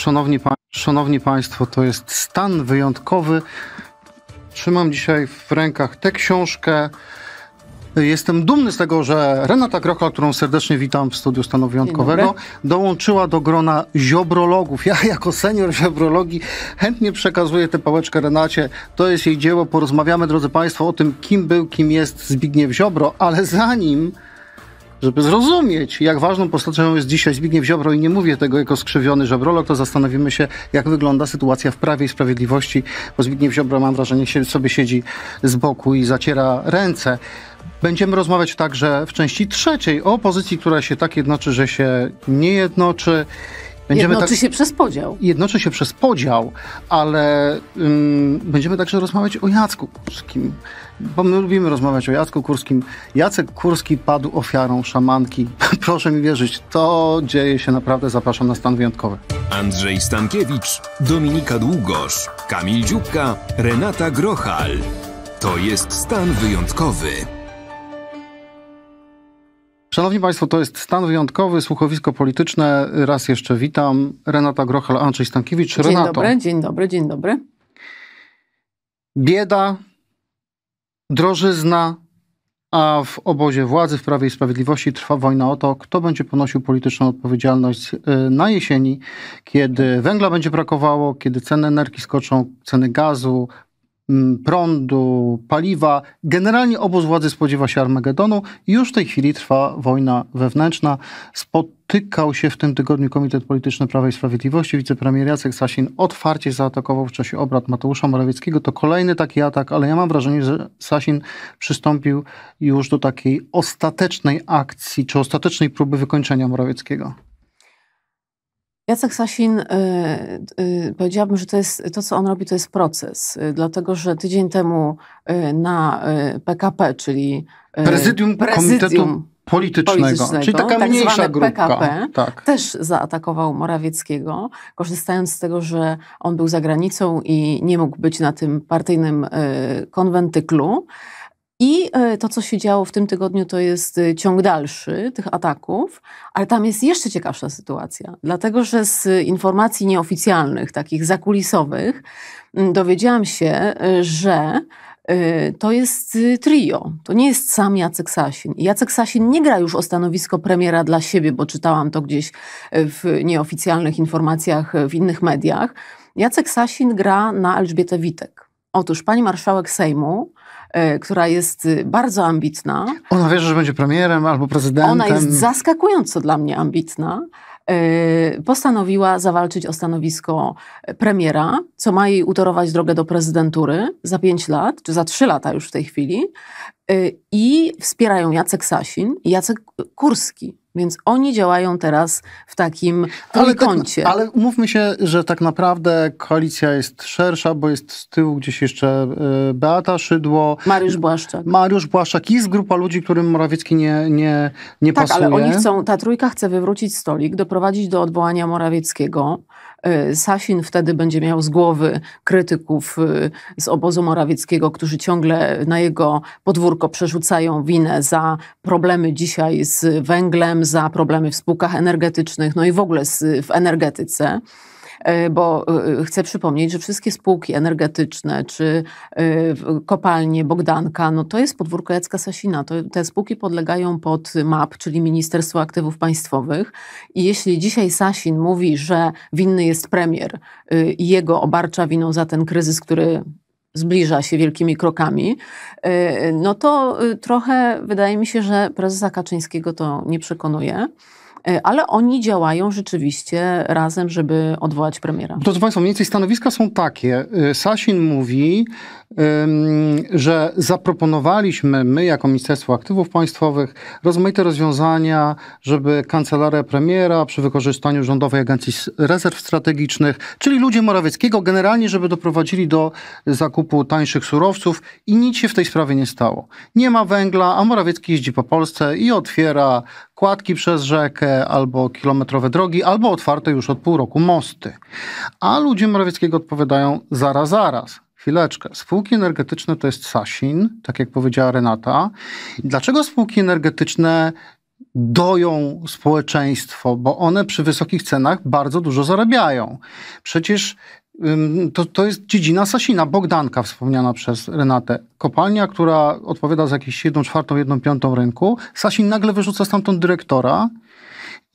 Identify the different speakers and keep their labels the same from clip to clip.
Speaker 1: Szanowni, pa Szanowni Państwo, to jest stan wyjątkowy. Trzymam dzisiaj w rękach tę książkę. Jestem dumny z tego, że Renata Grochla, którą serdecznie witam w studiu Stanu Wyjątkowego, dołączyła do grona ziobrologów. Ja jako senior ziobrologii chętnie przekazuję tę pałeczkę Renacie. To jest jej dzieło. Porozmawiamy, drodzy Państwo, o tym, kim był, kim jest Zbigniew Ziobro, ale zanim żeby zrozumieć, jak ważną postacią jest dzisiaj Zbigniew Ziobro i nie mówię tego jako skrzywiony żebrolog, to zastanowimy się, jak wygląda sytuacja w Prawie i Sprawiedliwości, bo Zbigniew Ziobro, mam wrażenie, sobie siedzi z boku i zaciera ręce. Będziemy rozmawiać także w części trzeciej o opozycji, która się tak jednoczy, że się nie jednoczy Będziemy jednoczy tak, się przez podział. Jednoczy się przez podział, ale ym, będziemy także rozmawiać o Jacku Kurskim, bo my lubimy rozmawiać o Jacku Kurskim. Jacek Kurski padł ofiarą szamanki. Proszę mi wierzyć, to dzieje się naprawdę. Zapraszam na stan wyjątkowy.
Speaker 2: Andrzej Stankiewicz, Dominika Długosz, Kamil Dziubka,
Speaker 3: Renata Grochal. To jest stan wyjątkowy.
Speaker 1: Szanowni Państwo, to jest stan wyjątkowy, słuchowisko polityczne. Raz jeszcze witam. Renata Grochal, Andrzej Stankiewicz. Dzień Renato. dobry, dzień dobry, dzień dobry. Bieda, drożyzna, a w obozie władzy, w Prawie i Sprawiedliwości trwa wojna o to, kto będzie ponosił polityczną odpowiedzialność y, na jesieni, kiedy węgla będzie brakowało, kiedy ceny energii skoczą, ceny gazu, Mm, prądu, paliwa. Generalnie obóz władzy spodziewa się Armagedonu. Już w tej chwili trwa wojna wewnętrzna. Spotykał się w tym tygodniu Komitet Polityczny Prawa i Sprawiedliwości. Wicepremier Jacek Sasin otwarcie zaatakował w czasie obrad Mateusza Morawieckiego. To kolejny taki atak, ale ja mam wrażenie, że Sasin przystąpił już do takiej ostatecznej akcji, czy ostatecznej próby wykończenia Morawieckiego.
Speaker 4: Jacek Sasin, y, y, powiedziałabym, że to, jest, to, co on robi, to jest proces, y, dlatego że tydzień temu na PKP, czyli Prezydium, Prezydium
Speaker 1: politycznego, politycznego, czyli taka tak mniejsza grupka. PKP, tak.
Speaker 4: też zaatakował Morawieckiego, korzystając z tego, że on był za granicą i nie mógł być na tym partyjnym konwentyklu. I e, to, co się działo w tym tygodniu, to jest e, ciąg dalszy tych ataków, ale tam jest jeszcze ciekawsza sytuacja, dlatego że z informacji nieoficjalnych, takich zakulisowych, dowiedziałam się, e, że to jest trio. To nie jest sam Jacek Sasin. Jacek Sasin nie gra już o stanowisko premiera dla siebie, bo czytałam to gdzieś w nieoficjalnych informacjach w innych mediach. Jacek Sasin gra na Elżbietę Witek. Otóż pani marszałek Sejmu E, która jest y, bardzo ambitna.
Speaker 1: Ona wierzy, że będzie premierem albo prezydentem. Ona jest
Speaker 4: zaskakująco dla mnie ambitna e, postanowiła zawalczyć o stanowisko e, premiera, co ma jej utorować drogę do prezydentury za pięć lat, czy za trzy lata już w tej chwili. I wspierają Jacek Sasin i Jacek Kurski. Więc oni działają teraz w takim trójkącie.
Speaker 1: Ale, tak, ale umówmy się, że tak naprawdę koalicja jest szersza, bo jest z tyłu gdzieś jeszcze e, Beata Szydło. Mariusz Błaszczak. Mariusz Błaszczak. Jest grupa ludzi, którym Morawiecki nie, nie, nie tak, pasuje. Tak, ale oni
Speaker 4: chcą, ta trójka chce wywrócić stolik, doprowadzić do odwołania Morawieckiego. E, Sasin wtedy będzie miał z głowy krytyków e, z obozu morawieckiego, którzy ciągle na jego podwórko przerzucają winę za problemy dzisiaj z węglem, za problemy w spółkach energetycznych, no i w ogóle z, w energetyce. E, bo e, e, chcę przypomnieć, że wszystkie spółki energetyczne czy kopalnie Bogdanka, no to jest podwórko Jacka Sasina. To, te spółki podlegają pod MAP, czyli Ministerstwo Aktywów Państwowych. I jeśli dzisiaj Sasin mówi, że winny jest premier i jego obarcza winą za ten kryzys, który zbliża się wielkimi krokami, no to trochę wydaje mi się, że prezesa Kaczyńskiego to nie przekonuje. E, ale oni działają rzeczywiście razem, żeby odwołać premiera.
Speaker 1: Drodzy Państwo, mniej więcej stanowiska są takie. E, Sasin mówi, że zaproponowaliśmy my jako Ministerstwo Aktywów Państwowych rozmaite rozwiązania, żeby kancelaria premiera przy wykorzystaniu Rządowej Agencji Rezerw Strategicznych, czyli ludzie Morawieckiego generalnie, żeby doprowadzili do zakupu tańszych surowców i nic się w tej sprawie nie stało. Nie ma węgla, a Morawiecki jeździ po Polsce i otwiera kładki przez rzekę, albo kilometrowe drogi, albo otwarte już od pół roku mosty. A ludzie Morawieckiego odpowiadają zaraz, zaraz Chwileczkę. Spółki energetyczne to jest Sasin, tak jak powiedziała Renata. Dlaczego spółki energetyczne doją społeczeństwo? Bo one przy wysokich cenach bardzo dużo zarabiają. Przecież to, to jest dziedzina Sasina, Bogdanka wspomniana przez Renatę. Kopalnia, która odpowiada za jakieś 1,4, 1,5 rynku. Sasin nagle wyrzuca stamtąd dyrektora,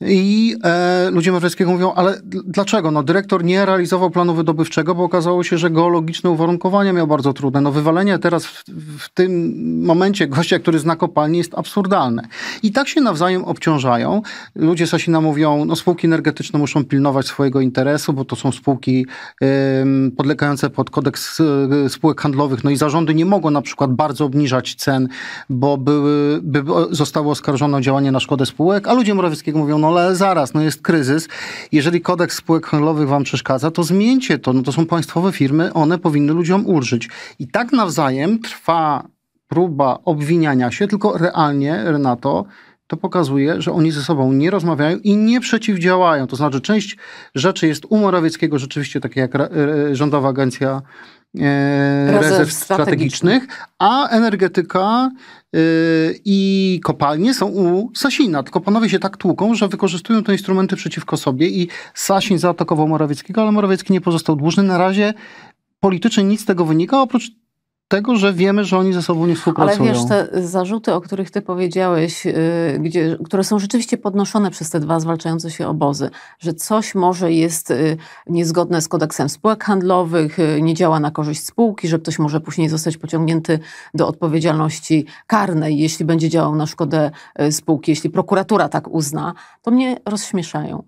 Speaker 1: i e, ludzie Mawrzyckiego mówią, ale dlaczego? No, dyrektor nie realizował planu wydobywczego, bo okazało się, że geologiczne uwarunkowania miał bardzo trudne. No, wywalenie teraz w, w tym momencie gościa, który zna kopalnię, jest absurdalne. I tak się nawzajem obciążają. Ludzie Sasina mówią, no, spółki energetyczne muszą pilnować swojego interesu, bo to są spółki y, podlegające pod kodeks y, spółek handlowych. No i zarządy nie mogą na przykład bardzo obniżać cen, bo były, by zostały oskarżone o działanie na szkodę spółek, a ludzie Morawieckiego mówią, no, no ale zaraz, no jest kryzys. Jeżeli kodeks spółek handlowych wam przeszkadza, to zmieńcie to. No to są państwowe firmy, one powinny ludziom ulżyć. I tak nawzajem trwa próba obwiniania się, tylko realnie, Renato, to pokazuje, że oni ze sobą nie rozmawiają i nie przeciwdziałają. To znaczy, część rzeczy jest u Morawieckiego rzeczywiście takie jak e, Rządowa Agencja e, Rezerw, Rezerw Strategicznych, a energetyka Yy, i kopalnie są u Sasina, tylko panowie się tak tłuką, że wykorzystują te instrumenty przeciwko sobie i Sasin zaatakował Morawieckiego, ale Morawiecki nie pozostał dłużny. Na razie politycznie nic z tego wynika, oprócz tego, że wiemy, że oni ze sobą nie współpracują. Ale wiesz,
Speaker 4: te zarzuty, o których ty powiedziałeś, yy, gdzie, które są rzeczywiście podnoszone przez te dwa zwalczające się obozy, że coś może jest yy, niezgodne z kodeksem spółek handlowych, yy, nie działa na korzyść spółki, że ktoś może później zostać pociągnięty do odpowiedzialności karnej, jeśli będzie działał na szkodę y, spółki, jeśli prokuratura tak uzna, to mnie rozśmieszają.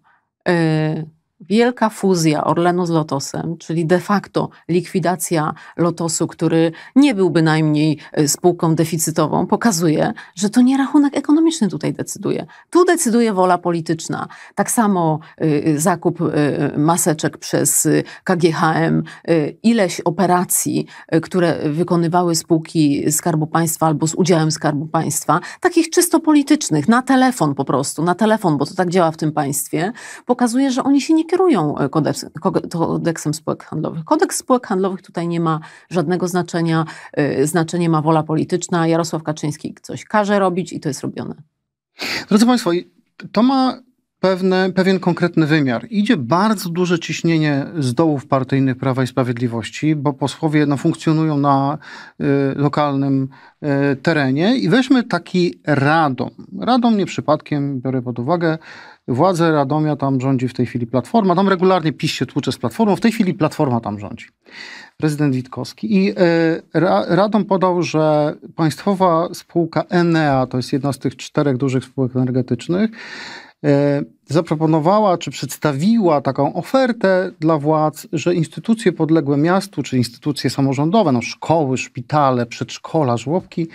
Speaker 4: Yy, Wielka fuzja Orlenu z Lotosem, czyli de facto likwidacja Lotosu, który nie byłby najmniej e, spółką deficytową, pokazuje, że to nie rachunek ekonomiczny tutaj decyduje. Tu decyduje wola polityczna. Tak samo y, zakup y, maseczek przez KGHM, y, ileś operacji, które wykonywały spółki Skarbu Państwa albo z udziałem Skarbu Państwa, takich czysto politycznych, na telefon po prostu, na telefon, bo to tak działa w tym państwie, pokazuje, że oni się nie kierują e, kodeks, kodeksem spółek handlowych. Kodeks spółek handlowych tutaj nie ma żadnego znaczenia. E, znaczenie ma wola polityczna. Jarosław Kaczyński coś każe robić i to jest robione.
Speaker 1: Drodzy Państwo, to ma pewne, pewien konkretny wymiar. Idzie bardzo duże ciśnienie z dołów partyjnych Prawa i Sprawiedliwości, bo posłowie no, funkcjonują na y, lokalnym y, terenie i weźmy taki Radom. Radom nie przypadkiem, biorę pod uwagę, władzę Radomia tam rządzi w tej chwili Platforma, tam regularnie PiS się tłucze z Platformą, w tej chwili Platforma tam rządzi. Prezydent Witkowski. I y, Radom podał, że państwowa spółka Enea, to jest jedna z tych czterech dużych spółek energetycznych, E, zaproponowała czy przedstawiła taką ofertę dla władz, że instytucje podległe miastu, czy instytucje samorządowe, no szkoły, szpitale, przedszkola, żłobki,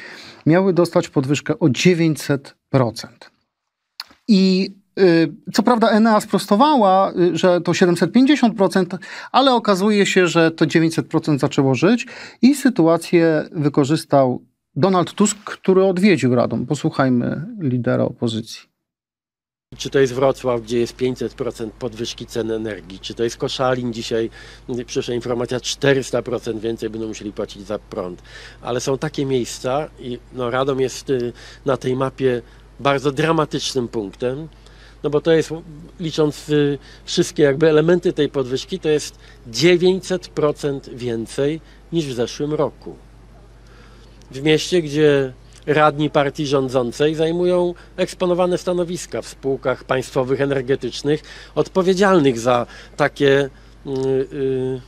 Speaker 1: miały dostać podwyżkę o 900%. I y, co prawda Enea sprostowała, y, że to 750%, ale okazuje się, że to 900% zaczęło żyć i sytuację wykorzystał Donald Tusk, który odwiedził Radom. Posłuchajmy lidera opozycji.
Speaker 5: Czy to jest Wrocław, gdzie jest 500% podwyżki cen energii? Czy to jest Koszalin dzisiaj, przyszła informacja, 400% więcej będą musieli płacić za prąd? Ale są takie miejsca i no, Radom jest y, na tej mapie bardzo dramatycznym punktem, no bo to jest, licząc y, wszystkie jakby elementy tej podwyżki, to jest 900% więcej niż w zeszłym roku. W mieście, gdzie radni partii rządzącej zajmują eksponowane stanowiska w spółkach państwowych energetycznych odpowiedzialnych za takie, mm, y,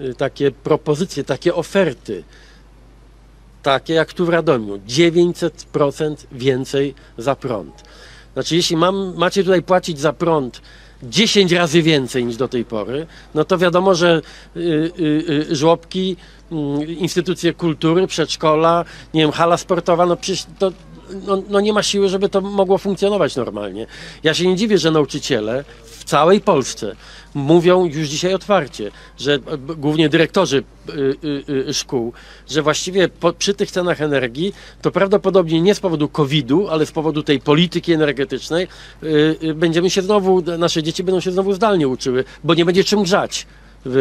Speaker 5: y, takie propozycje, takie oferty takie jak tu w Radomiu, 900% więcej za prąd. Znaczy, jeśli mam, macie tutaj płacić za prąd 10 razy więcej niż do tej pory, no to wiadomo, że y, y, y żłobki Mm, instytucje kultury, przedszkola, nie wiem, hala sportowa, no przecież to no, no, nie ma siły, żeby to mogło funkcjonować normalnie. Ja się nie dziwię, że nauczyciele w całej Polsce mówią już dzisiaj otwarcie, że e, głównie dyrektorzy y, y, y, szkół, że właściwie po, przy tych cenach energii to prawdopodobnie nie z powodu COVID-u, ale z powodu tej polityki energetycznej y, y, będziemy się znowu, nasze dzieci będą się znowu zdalnie uczyły, bo nie będzie czym grzać w,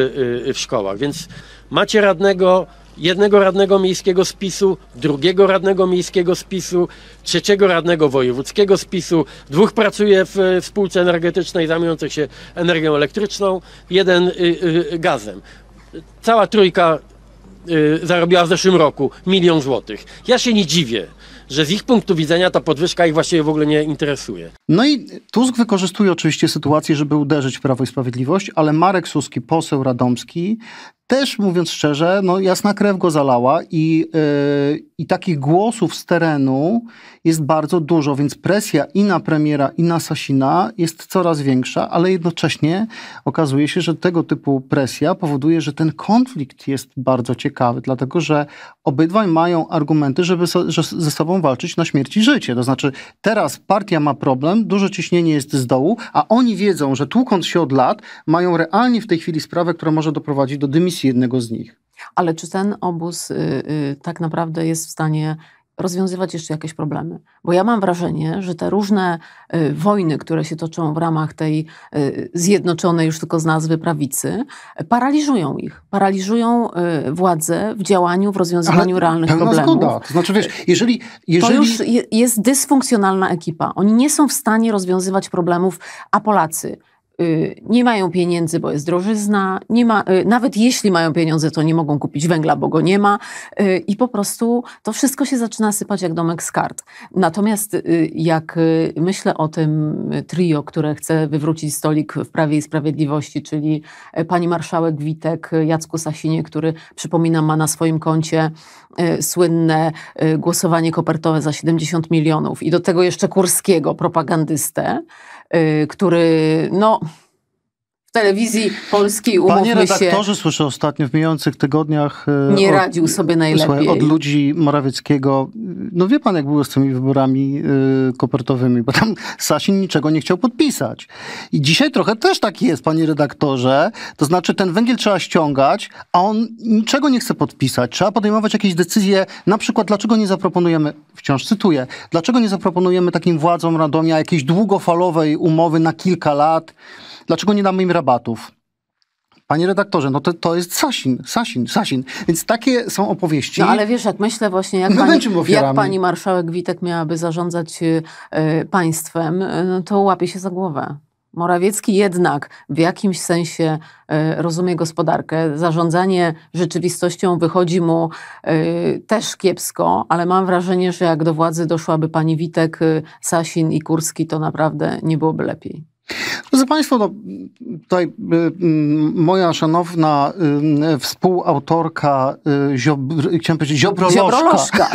Speaker 5: y, w szkołach. Więc macie radnego, jednego radnego miejskiego spisu, drugiego radnego miejskiego spisu, trzeciego radnego wojewódzkiego spisu, dwóch pracuje w, w spółce energetycznej zajmującej się energią elektryczną, jeden y, y, gazem. Cała trójka y, zarobiła w zeszłym roku milion złotych. Ja się nie dziwię że z ich punktu widzenia ta podwyżka ich właściwie w ogóle nie interesuje.
Speaker 1: No i Tusk wykorzystuje oczywiście sytuację, żeby uderzyć w Prawo i Sprawiedliwość, ale Marek Suski, poseł radomski, też mówiąc szczerze, no jasna krew go zalała i, yy, i takich głosów z terenu jest bardzo dużo, więc presja i na premiera, i na Sasina jest coraz większa, ale jednocześnie okazuje się, że tego typu presja powoduje, że ten konflikt jest bardzo ciekawy, dlatego że obydwaj mają argumenty, żeby so, że ze sobą walczyć na śmierć i życie. To znaczy, teraz partia ma problem, duże ciśnienie jest z dołu, a oni wiedzą, że tłukąc się od lat, mają realnie w tej chwili sprawę, która może doprowadzić do dymisji jednego z nich.
Speaker 4: Ale czy ten obóz y, y, tak naprawdę jest w stanie rozwiązywać jeszcze jakieś problemy. Bo ja mam wrażenie, że te różne y, wojny, które się toczą w ramach tej y, zjednoczonej już tylko z nazwy prawicy, paraliżują ich. Paraliżują y, władzę w działaniu, w rozwiązywaniu Ale realnych pełna problemów. Zgoda. To
Speaker 1: znaczy, wiesz, jeżeli, jeżeli... To już
Speaker 4: je, jest dysfunkcjonalna ekipa. Oni nie są w stanie rozwiązywać problemów, a Polacy Y, nie mają pieniędzy, bo jest drożyzna, nie ma, y, nawet jeśli mają pieniądze, to nie mogą kupić węgla, bo go nie ma y, i po prostu to wszystko się zaczyna sypać jak domek z kart. Natomiast jak myślę o tym trio, które chce wywrócić stolik w Prawie i Sprawiedliwości, czyli e, pani marszałek Witek, e, Jacku Sasinie, który przypominam ma na swoim koncie e, słynne głosowanie kopertowe za 70 milionów i do tego jeszcze Kurskiego, propagandystę, Y, który no w telewizji polskiej, umówmy Panie redaktorze,
Speaker 1: się, słyszę ostatnio w mijających tygodniach... E, nie od, radził
Speaker 4: sobie najlepiej. Słuchaj, od
Speaker 1: ludzi Morawieckiego, no wie pan jak było z tymi wyborami yy, kopertowymi, bo tam Sasin niczego nie chciał podpisać. I dzisiaj trochę też tak jest, panie redaktorze, to znaczy ten węgiel trzeba ściągać, a on niczego nie chce podpisać. Trzeba podejmować jakieś decyzje, na przykład dlaczego nie zaproponujemy, wciąż cytuję, dlaczego nie zaproponujemy takim władzom Radomia jakiejś długofalowej umowy na kilka lat, Dlaczego nie damy im rabatów? Panie redaktorze, no to, to jest Sasin, Sasin, Sasin. Więc takie są opowieści. No ale
Speaker 4: wiesz, jak myślę właśnie, jak, pani, jak pani marszałek Witek miałaby zarządzać y, y państwem, y, no, to łapie się za głowę. Morawiecki jednak w jakimś sensie y, rozumie gospodarkę. Zarządzanie rzeczywistością wychodzi mu y, też kiepsko, ale mam wrażenie, że jak do władzy doszłaby pani Witek, y, Sasin i Kurski, to naprawdę nie byłoby lepiej.
Speaker 1: Proszę Państwa, no, tutaj y, moja szanowna y, współautorka, y, ziobr, chciałem powiedzieć, ziobrolożka,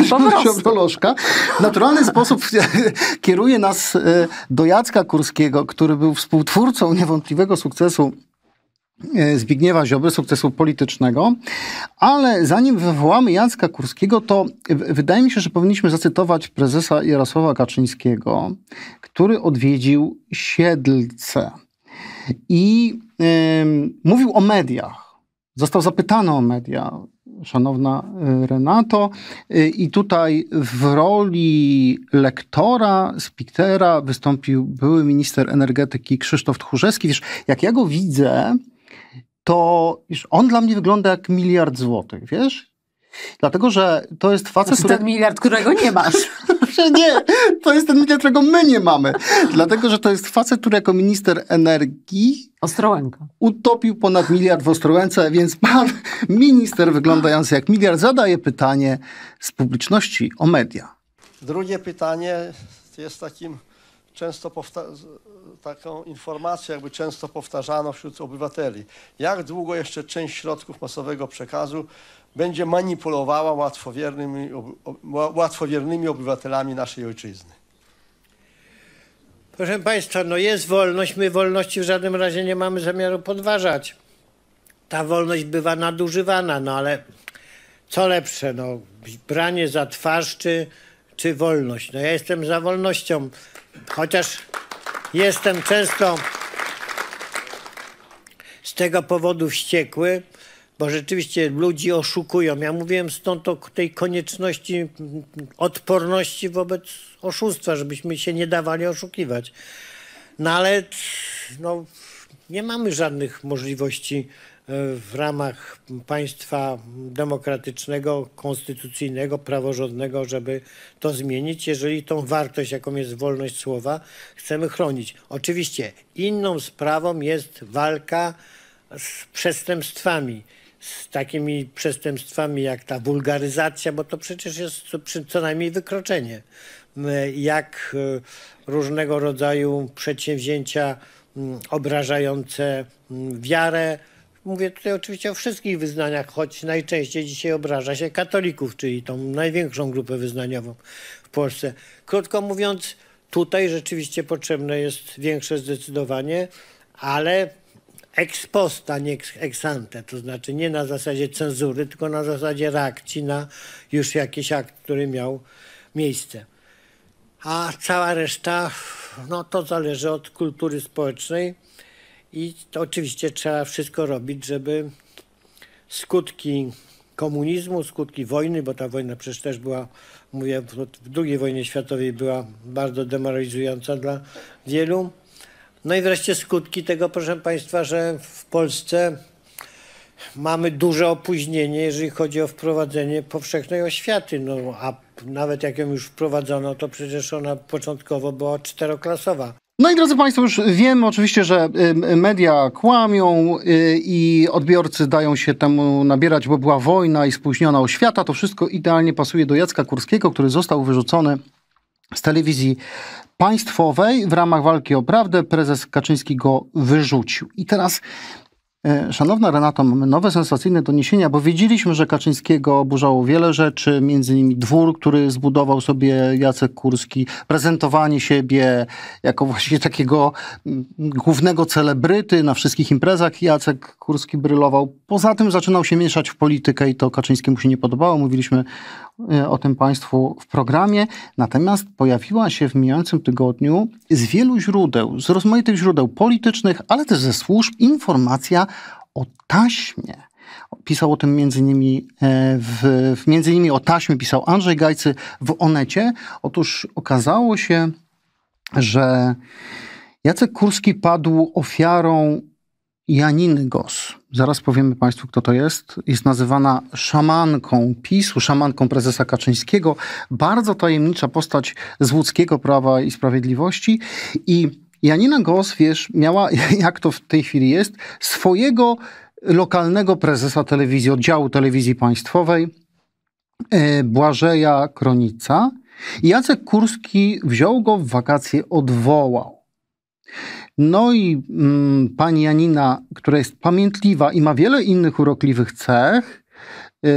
Speaker 1: ziobrolożka w naturalny sposób kieruje nas do Jacka Kurskiego, który był współtwórcą niewątpliwego sukcesu E, Zbigniewa Ziobry, sukcesu politycznego. Ale zanim wywołamy Jacka Kurskiego, to wydaje mi się, że powinniśmy zacytować prezesa Jarosława Kaczyńskiego, który odwiedził Siedlce i yy, mówił o mediach. Został zapytany o media, szanowna e, Renato. E, I tutaj w roli lektora, spiktera wystąpił były minister energetyki Krzysztof Tchórzewski. Wiesz, jak ja go widzę, to iż on dla mnie wygląda jak miliard złotych, wiesz? Dlatego, że to jest facet, to znaczy, jest który... ten miliard, którego nie masz. Znaczy, nie, to jest ten miliard, którego my nie mamy. Dlatego, że to jest facet, który jako minister energii... Ostrołęka. Utopił ponad miliard w Ostrołęce, więc pan minister wyglądający jak miliard zadaje pytanie z publiczności o media.
Speaker 6: Drugie pytanie jest takim często taką informację, jakby często powtarzano wśród obywateli. Jak długo jeszcze część środków masowego przekazu będzie manipulowała łatwowiernymi, łatwowiernymi obywatelami naszej ojczyzny?
Speaker 3: Proszę Państwa, no jest wolność, my wolności w żadnym razie nie mamy zamiaru podważać. Ta wolność bywa nadużywana, no ale co lepsze, no branie za twarz czy, czy wolność? No ja jestem za wolnością. Chociaż jestem często z tego powodu wściekły, bo rzeczywiście ludzi oszukują. Ja mówiłem stąd o tej konieczności odporności wobec oszustwa, żebyśmy się nie dawali oszukiwać. No ale no, nie mamy żadnych możliwości w ramach państwa demokratycznego, konstytucyjnego, praworządnego, żeby to zmienić, jeżeli tą wartość, jaką jest wolność słowa, chcemy chronić. Oczywiście inną sprawą jest walka z przestępstwami z takimi przestępstwami jak ta wulgaryzacja, bo to przecież jest co, co najmniej wykroczenie, jak e, różnego rodzaju przedsięwzięcia mm, obrażające mm, wiarę, Mówię tutaj oczywiście o wszystkich wyznaniach, choć najczęściej dzisiaj obraża się katolików, czyli tą największą grupę wyznaniową w Polsce. Krótko mówiąc, tutaj rzeczywiście potrzebne jest większe zdecydowanie, ale ex post, a nie ex ante, to znaczy nie na zasadzie cenzury, tylko na zasadzie reakcji na już jakiś akt, który miał miejsce. A cała reszta, no to zależy od kultury społecznej, i to oczywiście trzeba wszystko robić, żeby skutki komunizmu, skutki wojny, bo ta wojna przecież też była, mówię, w II wojnie światowej była bardzo demoralizująca dla wielu. No i wreszcie skutki tego, proszę Państwa, że w Polsce mamy duże opóźnienie, jeżeli chodzi o wprowadzenie powszechnej oświaty. No, a nawet jak ją już wprowadzono, to przecież ona początkowo była czteroklasowa.
Speaker 1: No i drodzy Państwo, już wiemy oczywiście, że y, media kłamią y, i odbiorcy dają się temu nabierać, bo była wojna i spóźniona oświata. To wszystko idealnie pasuje do Jacka Kurskiego, który został wyrzucony z telewizji państwowej w ramach walki o prawdę. Prezes Kaczyński go wyrzucił. I teraz E, szanowna Renato, mamy nowe sensacyjne doniesienia, bo wiedzieliśmy, że Kaczyńskiego oburzało wiele rzeczy, między innymi dwór, który zbudował sobie Jacek Kurski, prezentowanie siebie jako właśnie takiego mm, głównego celebryty na wszystkich imprezach. Jacek Kurski brylował. Poza tym zaczynał się mieszać w politykę i to Kaczyńskiemu się nie podobało. Mówiliśmy E, o tym Państwu w programie, natomiast pojawiła się w mijającym tygodniu z wielu źródeł, z rozmaitych źródeł politycznych, ale też ze służb, informacja o taśmie. Pisał o tym między innymi, e, w, między innymi o taśmie pisał Andrzej Gajcy w Onecie. Otóż okazało się, że Jacek Kurski padł ofiarą Janiny Gos. Zaraz powiemy Państwu, kto to jest. Jest nazywana szamanką PiSu, szamanką prezesa Kaczyńskiego. Bardzo tajemnicza postać z łódzkiego Prawa i Sprawiedliwości. I Janina Gos, wiesz, miała, jak to w tej chwili jest, swojego lokalnego prezesa telewizji, oddziału telewizji państwowej, e, Błażeja Kronica. Jacek Kurski wziął go w wakacje, odwołał. No i mm, pani Janina, która jest pamiętliwa i ma wiele innych urokliwych cech, yy,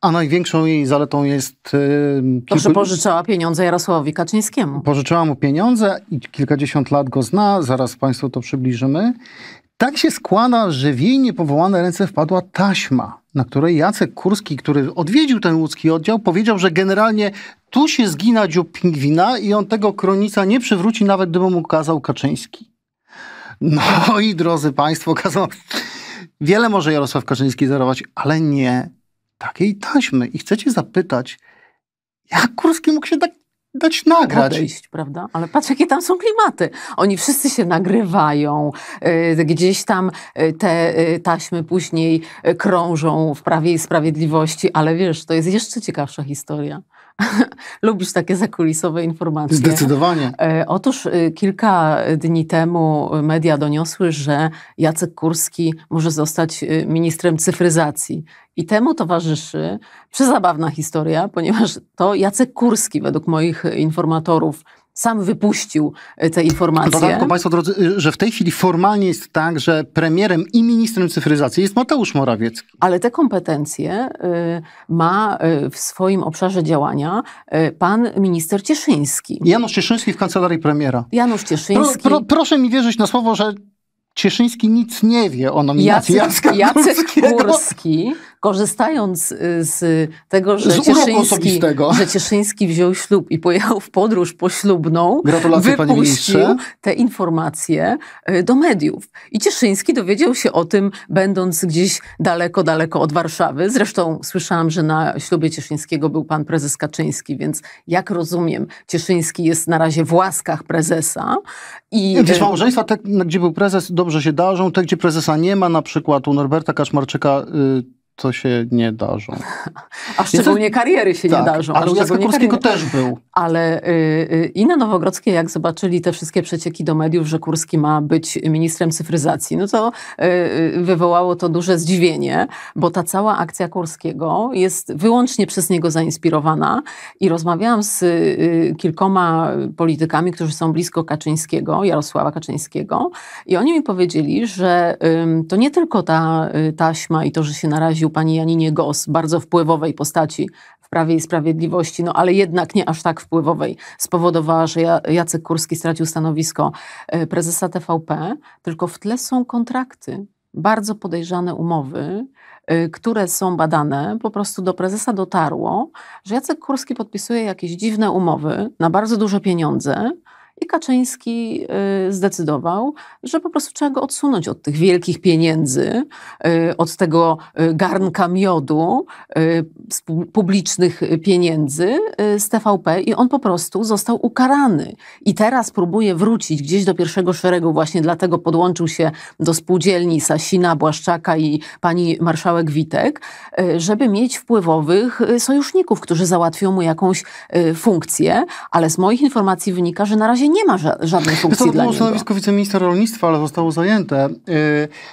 Speaker 1: a największą jej zaletą jest... Yy, To, że pożyczała pieniądze Jarosławowi Kaczyńskiemu. Pożyczyła mu pieniądze i kilkadziesiąt lat go zna, zaraz Państwu to przybliżymy tak się składa, że w jej niepowołane ręce wpadła taśma, na której Jacek Kurski, który odwiedził ten łódzki oddział, powiedział, że generalnie tu się zgina dziób pingwina i on tego kronica nie przywróci, nawet gdyby mu kazał Kaczyński. No i drodzy Państwo, kazał... Wiele może Jarosław Kaczyński darować, ale nie takiej taśmy. I chcecie zapytać, jak Kurski mógł się tak dać nagrać.
Speaker 4: prawda? Ale patrz, jakie tam są klimaty. Oni wszyscy się nagrywają, y, gdzieś tam y, te y, taśmy później krążą w Prawie i Sprawiedliwości, ale wiesz, to jest jeszcze ciekawsza historia. Lubisz takie zakulisowe informacje. Zdecydowanie. E, otóż e, kilka dni temu media doniosły, że Jacek Kurski może zostać e, ministrem cyfryzacji. I temu towarzyszy przezabawna historia, ponieważ to Jacek Kurski, według moich informatorów, sam
Speaker 1: wypuścił
Speaker 4: e, te informacje. W dodatku,
Speaker 1: Państwo drodzy, y, że w tej chwili formalnie jest tak, że premierem i ministrem cyfryzacji jest Mateusz Morawiecki.
Speaker 4: Ale te kompetencje y, ma y, w swoim obszarze działania pan minister Cieszyński. Janusz Cieszyński w
Speaker 1: kancelarii premiera. Janusz Cieszyński. Pro, pro, proszę mi wierzyć na słowo, że Cieszyński nic nie wie o nominacji Jacek, Jacek
Speaker 4: korzystając y, z y, tego, że, z Cieszyński, że Cieszyński wziął ślub i pojechał w podróż poślubną, Gratulacje, wypuścił te informacje y, do mediów. I Cieszyński dowiedział się o tym, będąc gdzieś daleko, daleko od Warszawy. Zresztą słyszałam, że na ślubie Cieszyńskiego był pan prezes Kaczyński, więc jak rozumiem, Cieszyński jest na razie w łaskach prezesa. I... Gdzieś małżeństwa,
Speaker 1: te, gdzie był prezes, dobrze się darzą, te, gdzie prezesa nie ma, na przykład u Norberta Kaczmarczyka... Y to się nie darzą.
Speaker 4: A szczególnie Jest... kariery się tak, nie darzą. Ale Jacka Kurskiego też był. Ale yy, i na Nowogrodzkiej, jak zobaczyli te wszystkie przecieki do mediów, że Kurski ma być ministrem cyfryzacji, no to yy, wywołało to duże zdziwienie, bo ta cała akcja Kurskiego jest wyłącznie przez niego zainspirowana i rozmawiałam z yy, kilkoma politykami, którzy są blisko Kaczyńskiego, Jarosława Kaczyńskiego i oni mi powiedzieli, że to nie tylko ta y, taśma i to, że się naraził mówił pani Janinie Gos, bardzo wpływowej postaci w Prawie i Sprawiedliwości, no ale jednak nie aż tak wpływowej, spowodowała, że Jacek Kurski stracił stanowisko e, prezesa TVP, tylko w tle są kontrakty, bardzo podejrzane umowy, e, które są badane, po prostu do prezesa dotarło, że Jacek Kurski podpisuje jakieś dziwne umowy na bardzo duże pieniądze, i Kaczyński y, zdecydował, że po prostu trzeba go odsunąć od tych wielkich pieniędzy, y, od tego y, garnka miodu, publicznych pieniędzy z TVP i on po prostu został ukarany. I teraz próbuje wrócić gdzieś do pierwszego szeregu, właśnie dlatego podłączył się do spółdzielni Sasina, Błaszczaka i pani marszałek Witek, żeby mieć wpływowych sojuszników, którzy załatwią mu jakąś funkcję, ale z moich informacji wynika, że na razie nie nie ma ża żadnej funkcji to dla było stanowisko
Speaker 1: wiceministra rolnictwa, ale zostało zajęte. Yy,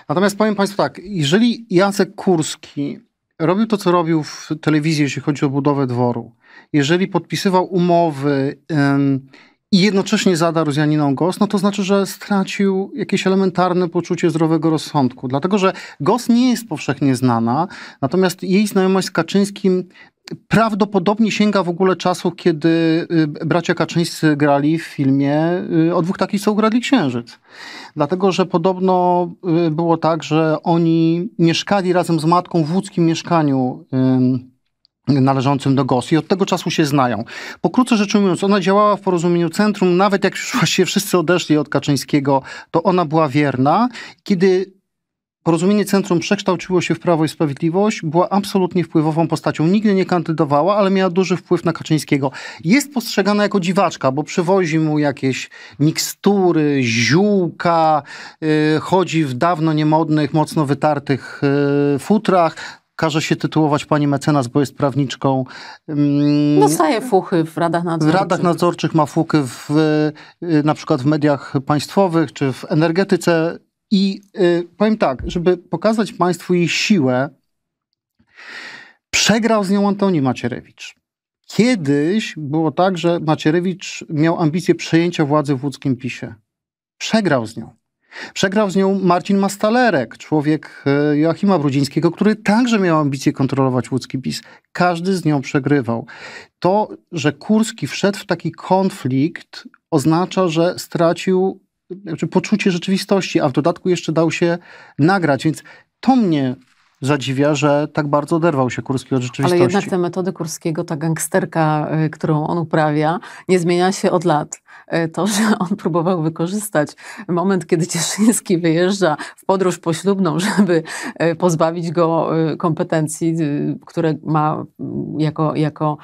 Speaker 1: natomiast powiem Państwu tak, jeżeli Jacek Kurski robił to, co robił w telewizji, jeśli chodzi o budowę dworu, jeżeli podpisywał umowy... Yy, i jednocześnie zadarł z Janiną Gos, no to znaczy, że stracił jakieś elementarne poczucie zdrowego rozsądku. Dlatego, że Gos nie jest powszechnie znana, natomiast jej znajomość z Kaczyńskim prawdopodobnie sięga w ogóle czasu, kiedy y, bracia Kaczyńscy grali w filmie y, O dwóch takich, co ukradli księżyc. Dlatego, że podobno y, było tak, że oni mieszkali razem z matką w łódzkim mieszkaniu należącym do GOS i od tego czasu się znają. Pokrótce rzecz ujmując, ona działała w porozumieniu centrum, nawet jak już właściwie wszyscy odeszli od Kaczyńskiego, to ona była wierna. Kiedy Porozumienie Centrum przekształciło się w Prawo i Sprawiedliwość, była absolutnie wpływową postacią. Nigdy nie kandydowała, ale miała duży wpływ na Kaczyńskiego. Jest postrzegana jako dziwaczka, bo przywozi mu jakieś mikstury, ziółka, yy, chodzi w dawno niemodnych, mocno wytartych yy, futrach każe się tytułować pani mecenas, bo jest prawniczką. Mm, Dostaje fuchy w radach nadzorczych. W radach nadzorczych ma fuchy w, y, na przykład w mediach państwowych czy w energetyce. I y, powiem tak, żeby pokazać państwu jej siłę, przegrał z nią Antoni Macierewicz. Kiedyś było tak, że Macierewicz miał ambicję przejęcia władzy w łódzkim PiSie. Przegrał z nią. Przegrał z nią Marcin Mastalerek, człowiek e, Joachima Brudzińskiego, który także miał ambicje kontrolować łódzki PiS. Każdy z nią przegrywał. To, że Kurski wszedł w taki konflikt, oznacza, że stracił znaczy, poczucie rzeczywistości, a w dodatku jeszcze dał się nagrać. Więc to mnie zadziwia, że tak bardzo oderwał się Kurski od rzeczywistości. Ale jednak te
Speaker 4: metody Kurskiego, ta gangsterka, y, którą on uprawia, nie zmienia się od lat. E, to, że on próbował wykorzystać moment, kiedy Cieszyński wyjeżdża w podróż poślubną, żeby e, pozbawić go e, kompetencji, które ma mm, jako, jako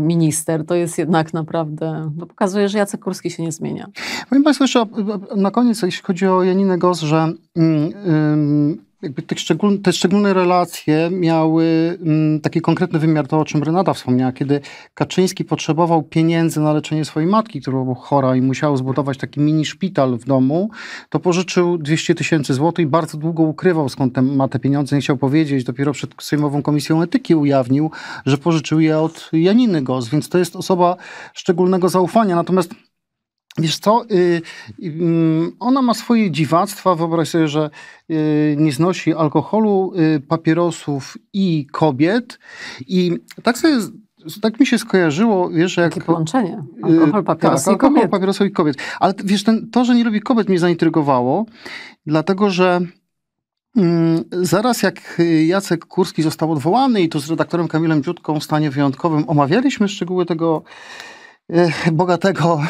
Speaker 4: minister, to jest jednak naprawdę, no
Speaker 1: pokazuje, że Jacek Kurski się nie zmienia. Powiem Państwu jeszcze na koniec, jeśli chodzi o Janinę Gos, że... Yy, yy, jakby te, szczególne, te szczególne relacje miały mm, taki konkretny wymiar, to o czym Renata wspomniała, kiedy Kaczyński potrzebował pieniędzy na leczenie swojej matki, która była chora i musiała zbudować taki mini szpital w domu, to pożyczył 200 tysięcy złotych i bardzo długo ukrywał, skąd te, ma te pieniądze, nie chciał powiedzieć. Dopiero przed Sejmową Komisją Etyki ujawnił, że pożyczył je od Janiny Goz, więc to jest osoba szczególnego zaufania. Natomiast Wiesz co, y, y, mm, ona ma swoje dziwactwa. Wyobraź sobie, że y, nie znosi alkoholu, y, papierosów i kobiet. I tak sobie tak mi się skojarzyło, wiesz, jak... Takie połączenie. Y, alkohol, papierosy tak, i kobiet. i kobiet. Ale wiesz, ten, to, że nie lubi kobiet mnie zaintrygowało, dlatego, że mm, zaraz jak y, Jacek Kurski został odwołany i to z redaktorem Kamilem Dziutką w stanie wyjątkowym omawialiśmy szczegóły tego E, bogatego,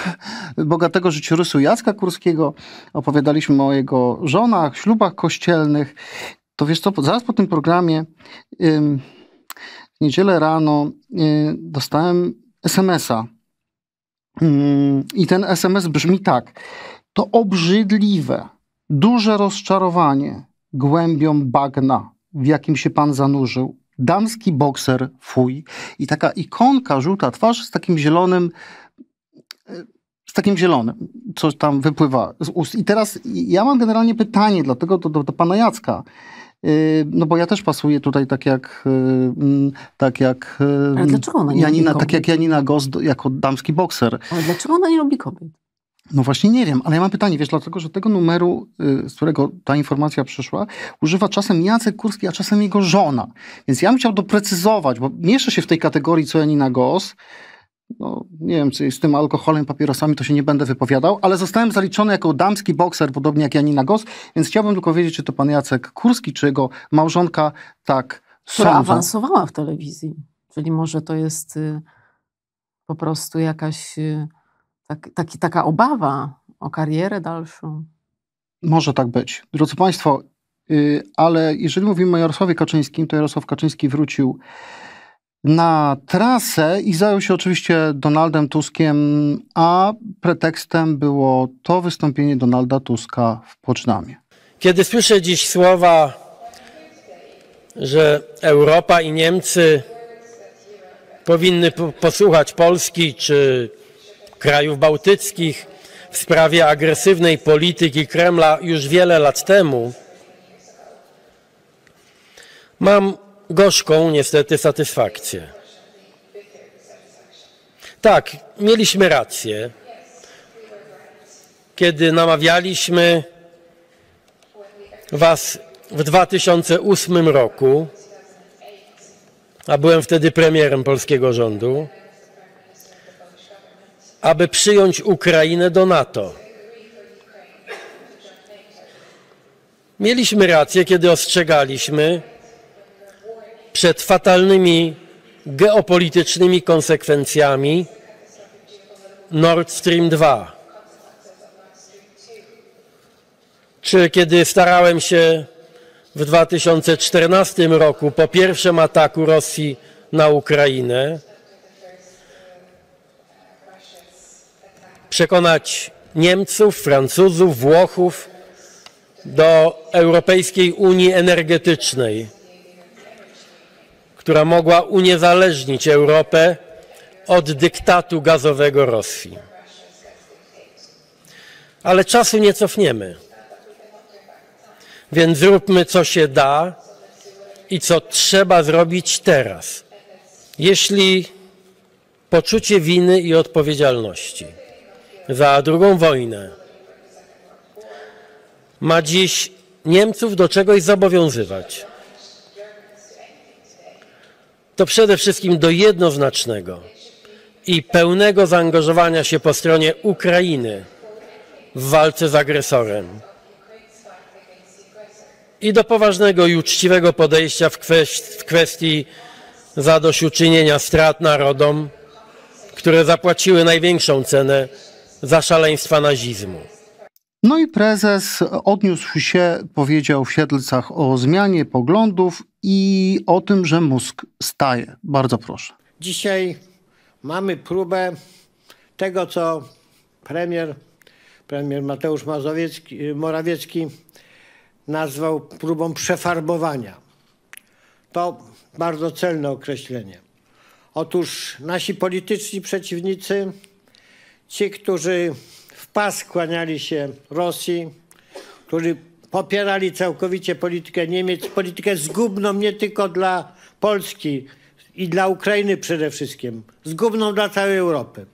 Speaker 1: bogatego życiorysu Jacka Kurskiego. Opowiadaliśmy o jego żonach, ślubach kościelnych. To wiesz co, zaraz po tym programie w niedzielę rano y, dostałem SMS-a. Mm, I ten SMS brzmi tak. To obrzydliwe, duże rozczarowanie głębią bagna, w jakim się pan zanurzył damski bokser Fuj i taka ikonka, żółta twarz z takim zielonym e, z takim zielonym, co tam wypływa z ust. I teraz ja mam generalnie pytanie dlatego do, do, do pana Jacka. E, no bo ja też pasuję tutaj tak jak e, tak jak Ale dlaczego ona nie Janina, lubi tak jak Janina Gost jako damski bokser.
Speaker 4: Ale dlaczego ona nie lubi kobiet?
Speaker 1: No właśnie nie wiem, ale ja mam pytanie, wiesz, dlatego, że tego numeru, y, z którego ta informacja przyszła, używa czasem Jacek Kurski, a czasem jego żona. Więc ja bym chciał doprecyzować, bo miesza się w tej kategorii co Janina Gos. No, nie wiem, czy z tym alkoholem, papierosami to się nie będę wypowiadał, ale zostałem zaliczony jako damski bokser, podobnie jak Janina Gos, więc chciałbym tylko wiedzieć, czy to pan Jacek Kurski, czy jego małżonka tak Która sądzą.
Speaker 4: awansowała w telewizji, czyli może to jest y, po prostu jakaś y, tak, taki, taka obawa o karierę dalszą.
Speaker 1: Może tak być. Drodzy Państwo, yy, ale jeżeli mówimy o Jarosławie Kaczyńskim, to Jarosław Kaczyński wrócił na trasę i zajął się oczywiście Donaldem Tuskiem, a pretekstem było to wystąpienie Donalda Tuska w Pocznamie.
Speaker 5: Kiedy słyszę dziś słowa, że Europa i Niemcy powinny posłuchać Polski, czy krajów bałtyckich w sprawie agresywnej polityki Kremla już wiele lat temu, mam gorzką niestety satysfakcję. Tak, mieliśmy rację, kiedy namawialiśmy Was w 2008 roku, a byłem wtedy premierem polskiego rządu, aby przyjąć Ukrainę do NATO. Mieliśmy rację, kiedy ostrzegaliśmy przed fatalnymi geopolitycznymi konsekwencjami Nord Stream 2. Czy kiedy starałem się w 2014 roku po pierwszym ataku Rosji na Ukrainę przekonać Niemców, Francuzów, Włochów do Europejskiej Unii Energetycznej, która mogła uniezależnić Europę od dyktatu gazowego Rosji. Ale czasu nie cofniemy. Więc zróbmy, co się da i co trzeba zrobić teraz, jeśli poczucie winy i odpowiedzialności za drugą wojnę, ma dziś Niemców do czegoś zobowiązywać. To przede wszystkim do jednoznacznego i pełnego zaangażowania się po stronie Ukrainy w walce z agresorem i do poważnego i uczciwego podejścia w, w kwestii zadośćuczynienia strat narodom, które zapłaciły największą cenę za szaleństwa nazizmu.
Speaker 1: No i prezes odniósł się, powiedział w Siedlcach o zmianie poglądów i o tym, że mózg staje. Bardzo proszę.
Speaker 3: Dzisiaj mamy próbę tego, co premier, premier Mateusz Mazowiecki, Morawiecki nazwał próbą przefarbowania. To bardzo celne określenie. Otóż nasi polityczni przeciwnicy ci, którzy w pas kłaniali się Rosji, którzy popierali całkowicie politykę Niemiec, politykę zgubną nie tylko dla Polski i dla Ukrainy przede wszystkim, zgubną dla całej Europy.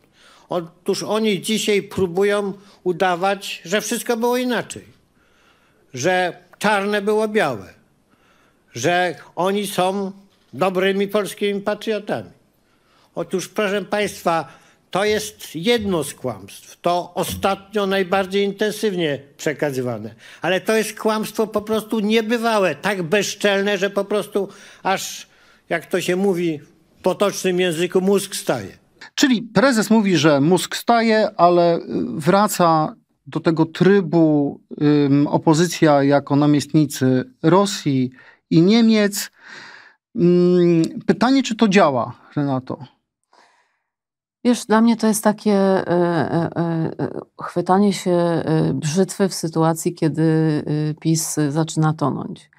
Speaker 3: Otóż oni dzisiaj próbują udawać, że wszystko było inaczej, że czarne było białe, że oni są dobrymi polskimi patriotami. Otóż, proszę Państwa, to jest jedno z kłamstw. To ostatnio najbardziej intensywnie przekazywane. Ale to jest kłamstwo po prostu niebywałe, tak bezczelne, że po prostu aż, jak to się mówi w potocznym języku, mózg staje.
Speaker 1: Czyli prezes mówi, że mózg staje, ale y, wraca do tego trybu ym, opozycja jako namiestnicy Rosji i Niemiec. Ym, pytanie, czy to działa, Renato?
Speaker 4: Wiesz, dla mnie to jest takie e, e, e, e chwytanie się e, brzytwy w sytuacji, kiedy PiS zaczyna tonąć.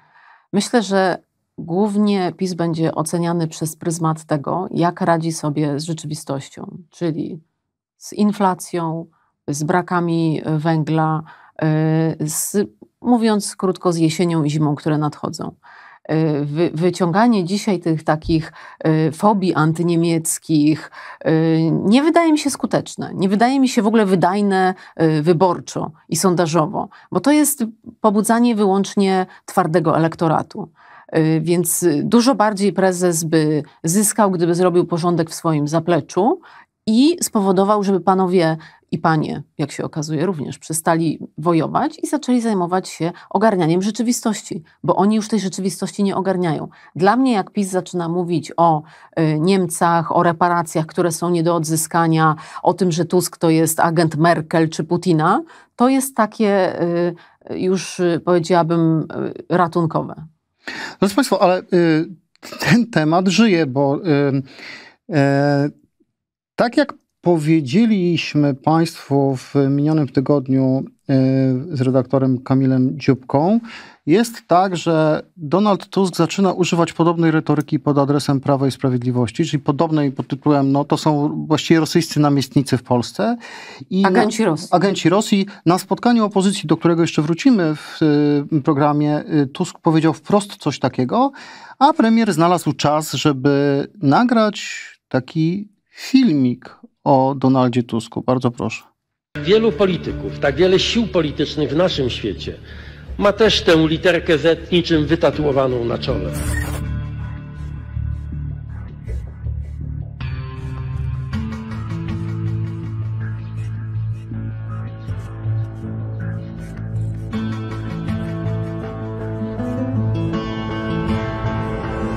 Speaker 4: Myślę, że głównie PiS będzie oceniany przez pryzmat tego, jak radzi sobie z rzeczywistością, czyli z inflacją, z brakami węgla, z, mówiąc krótko, z jesienią i zimą, które nadchodzą. E, wy, wyciąganie dzisiaj tych takich e, fobii antyniemieckich e, nie wydaje mi się skuteczne, nie wydaje mi się w ogóle wydajne wyborczo i sondażowo, bo to jest pobudzanie wyłącznie twardego elektoratu. Więc dużo bardziej prezes by zyskał, gdyby zrobił porządek w swoim zapleczu i spowodował, żeby panowie i panie, jak się okazuje, również przestali wojować i zaczęli zajmować się ogarnianiem rzeczywistości, bo oni już tej rzeczywistości nie ogarniają. Dla mnie, jak PiS zaczyna mówić o y, Niemcach, o reparacjach, które są nie do odzyskania, o tym, że Tusk to jest agent Merkel czy Putina, to jest takie y, już y, powiedziałabym
Speaker 1: ratunkowe. Drodzy Państwo, ale ten temat żyje, bo tak jak powiedzieliśmy Państwu w minionym tygodniu e, z redaktorem Kamilem Dziubką, jest tak, że Donald Tusk zaczyna używać podobnej retoryki pod adresem Prawa i Sprawiedliwości, czyli podobnej pod tytułem, no to są właściwie rosyjscy namiestnicy w Polsce. I agenci na, Rosji. Agenci Rosji. Na spotkaniu opozycji, do którego jeszcze wrócimy w y, programie, y, Tusk powiedział wprost coś takiego, a premier znalazł czas, żeby nagrać taki filmik o Donaldzie Tusku. Bardzo proszę.
Speaker 5: Wielu polityków, tak wiele sił politycznych w naszym świecie ma też tę literkę Z niczym wytatuowaną na czole.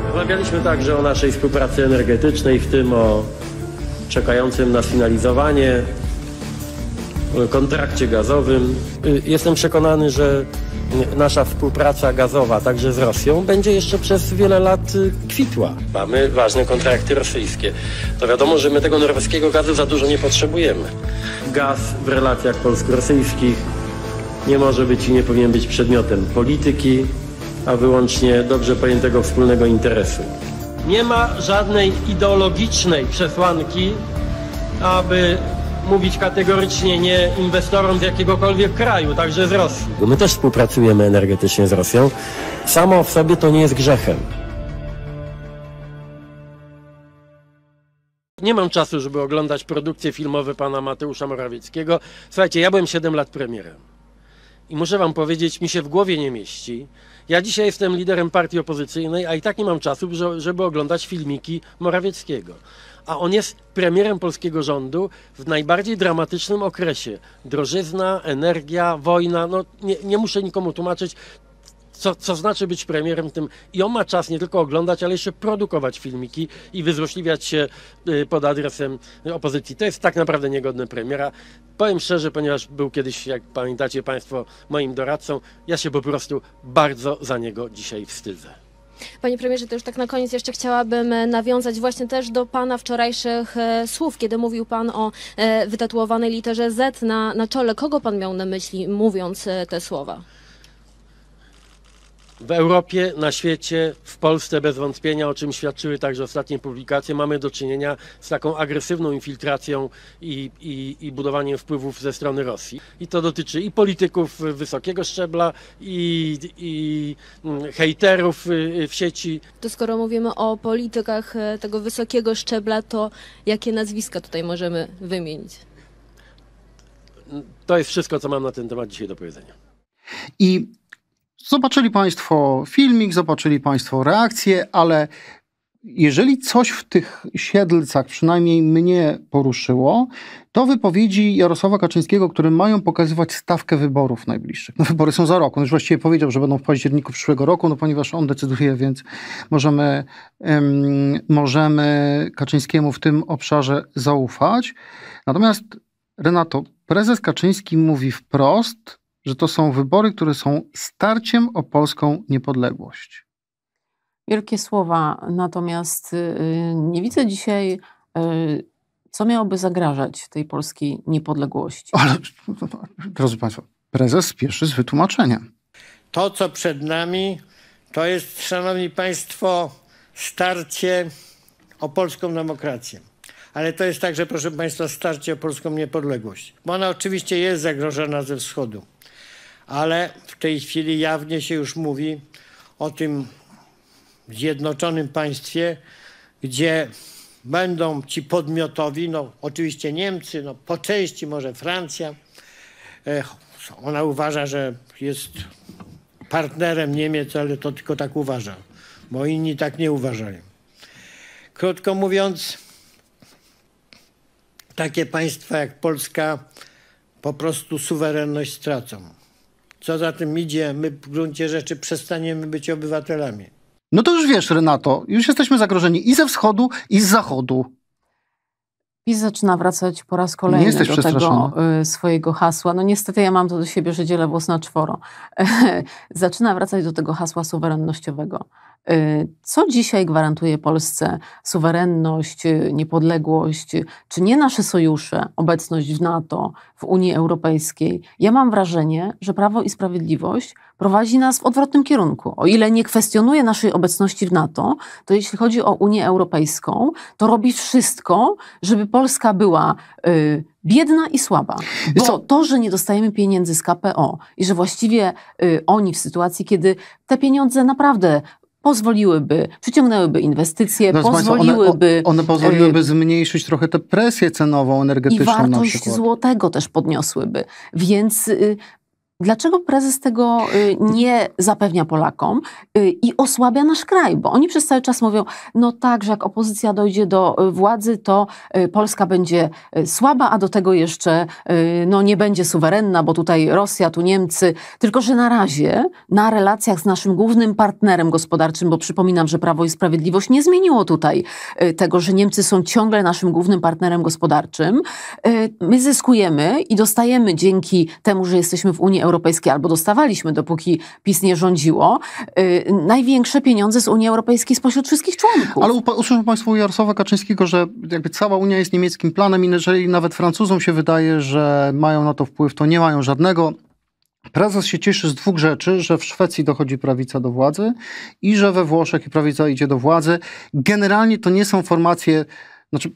Speaker 5: Rozmawialiśmy także o naszej współpracy energetycznej, w tym o czekającym na sfinalizowanie e, kontrakcie gazowym. E, jestem przekonany, że nasza współpraca gazowa także z Rosją będzie jeszcze przez wiele lat e, kwitła. Mamy ważne kontrakty rosyjskie. To wiadomo, że my tego norweskiego gazu za dużo nie potrzebujemy. Gaz w relacjach polsko-rosyjskich nie może być i nie powinien być przedmiotem polityki, a wyłącznie dobrze pojętego wspólnego interesu. Nie ma żadnej ideologicznej przesłanki, aby mówić kategorycznie nie inwestorom z jakiegokolwiek kraju, także z Rosji. My też współpracujemy energetycznie z Rosją. Samo w sobie to nie jest grzechem. Nie mam czasu, żeby oglądać produkcje filmowe pana Mateusza Morawieckiego. Słuchajcie, ja byłem 7 lat premierem. I muszę wam powiedzieć, mi się w głowie nie mieści, ja dzisiaj jestem liderem partii opozycyjnej, a i tak nie mam czasu, żeby oglądać filmiki Morawieckiego. A on jest premierem polskiego rządu w najbardziej dramatycznym okresie. Drożyzna, energia, wojna, no nie, nie muszę nikomu tłumaczyć, co, co znaczy być premierem tym. I on ma czas nie tylko oglądać, ale jeszcze produkować filmiki i wyzłośliwiać się y, pod adresem opozycji. To jest tak naprawdę niegodne premiera. Powiem szczerze, ponieważ był kiedyś, jak pamiętacie Państwo, moim doradcą, ja się po prostu bardzo za niego dzisiaj wstydzę.
Speaker 4: Panie premierze, to już tak na koniec jeszcze chciałabym e, nawiązać właśnie też do pana wczorajszych e, słów, kiedy mówił pan o e, wytatuowanej literze Z na, na czole. Kogo pan miał na myśli, mówiąc te słowa?
Speaker 5: W Europie, na świecie, w Polsce bez wątpienia, o czym świadczyły także ostatnie publikacje, mamy do czynienia z taką agresywną infiltracją i, i, i budowaniem wpływów ze strony Rosji. I to dotyczy i polityków wysokiego szczebla, i, i mm, hejterów y, y, w sieci.
Speaker 4: To skoro mówimy o politykach e, tego wysokiego szczebla, to jakie nazwiska tutaj możemy wymienić?
Speaker 5: To jest wszystko, co mam na ten temat dzisiaj do powiedzenia.
Speaker 1: I Zobaczyli Państwo filmik, zobaczyli Państwo reakcję, ale jeżeli coś w tych siedlcach przynajmniej mnie poruszyło, to wypowiedzi Jarosława Kaczyńskiego, które mają pokazywać stawkę wyborów najbliższych. No, wybory są za rok. On już właściwie powiedział, że będą w październiku przyszłego roku, no ponieważ on decyduje, więc możemy, um, możemy Kaczyńskiemu w tym obszarze zaufać. Natomiast Renato, prezes Kaczyński mówi wprost, że to są wybory, które są starciem o polską niepodległość.
Speaker 4: Wielkie słowa, natomiast y, nie widzę dzisiaj, y, co miałoby zagrażać tej polskiej niepodległości. Ale,
Speaker 1: drodzy Państwo, prezes spieszy z wytłumaczeniem.
Speaker 4: To, co przed nami,
Speaker 3: to jest, Szanowni Państwo, starcie o polską demokrację ale to jest także, proszę Państwa, starcie o polską niepodległość. Bo ona oczywiście jest zagrożona ze wschodu ale w tej chwili jawnie się już mówi o tym zjednoczonym państwie, gdzie będą ci podmiotowi, no oczywiście Niemcy, no po części może Francja. E, ona uważa, że jest partnerem Niemiec, ale to tylko tak uważa, bo inni tak nie uważają. Krótko mówiąc, takie państwa jak Polska po prostu suwerenność stracą co za tym idzie, my w gruncie rzeczy przestaniemy
Speaker 1: być obywatelami. No to już wiesz, Renato, już jesteśmy zagrożeni i ze wschodu, i z zachodu.
Speaker 4: PiS zaczyna wracać po raz kolejny do tego y, swojego hasła. No niestety ja mam to do siebie, że dzielę włos na czworo. zaczyna wracać do tego hasła suwerennościowego. Y, co dzisiaj gwarantuje Polsce suwerenność, y, niepodległość? Czy nie nasze sojusze, obecność w NATO, w Unii Europejskiej? Ja mam wrażenie, że Prawo i Sprawiedliwość prowadzi nas w odwrotnym kierunku. O ile nie kwestionuje naszej obecności w NATO, to jeśli chodzi o Unię Europejską, to robi wszystko, żeby Polska była. Y, biedna i słaba. Bo to, że nie dostajemy pieniędzy z KPO i że właściwie y, oni w sytuacji, kiedy te pieniądze naprawdę pozwoliłyby, przyciągnęłyby inwestycje, no, pozwoliłyby...
Speaker 1: one, one, pozwoliłyby zmniejszyć trochę tę presję cenową, energetyczną I wartość złotego też podniosłyby.
Speaker 4: Więc y, Dlaczego prezes tego y, nie zapewnia Polakom y, i osłabia nasz kraj? Bo oni przez cały czas mówią, no tak, że jak opozycja dojdzie do y, władzy, to Polska będzie słaba, a do tego jeszcze no, nie będzie suwerenna, bo tutaj Rosja, tu Niemcy. Tylko, że na razie na relacjach z naszym głównym partnerem gospodarczym, bo przypominam, że Prawo i Sprawiedliwość nie zmieniło tutaj tego, że Niemcy są ciągle naszym głównym partnerem gospodarczym, my zyskujemy i dostajemy dzięki temu, że jesteśmy w Unii Europejskiej, albo dostawaliśmy, dopóki PiS nie rządziło, yy, największe pieniądze z Unii Europejskiej spośród wszystkich członków.
Speaker 1: Ale usłyszą Państwo Jarosława Kaczyńskiego, że jakby cała Unia jest niemieckim planem i jeżeli nawet Francuzom się wydaje, że mają na to wpływ, to nie mają żadnego. Prezes się cieszy z dwóch rzeczy, że w Szwecji dochodzi prawica do władzy i że we Włoszech prawica idzie do władzy. Generalnie to nie są formacje, znaczy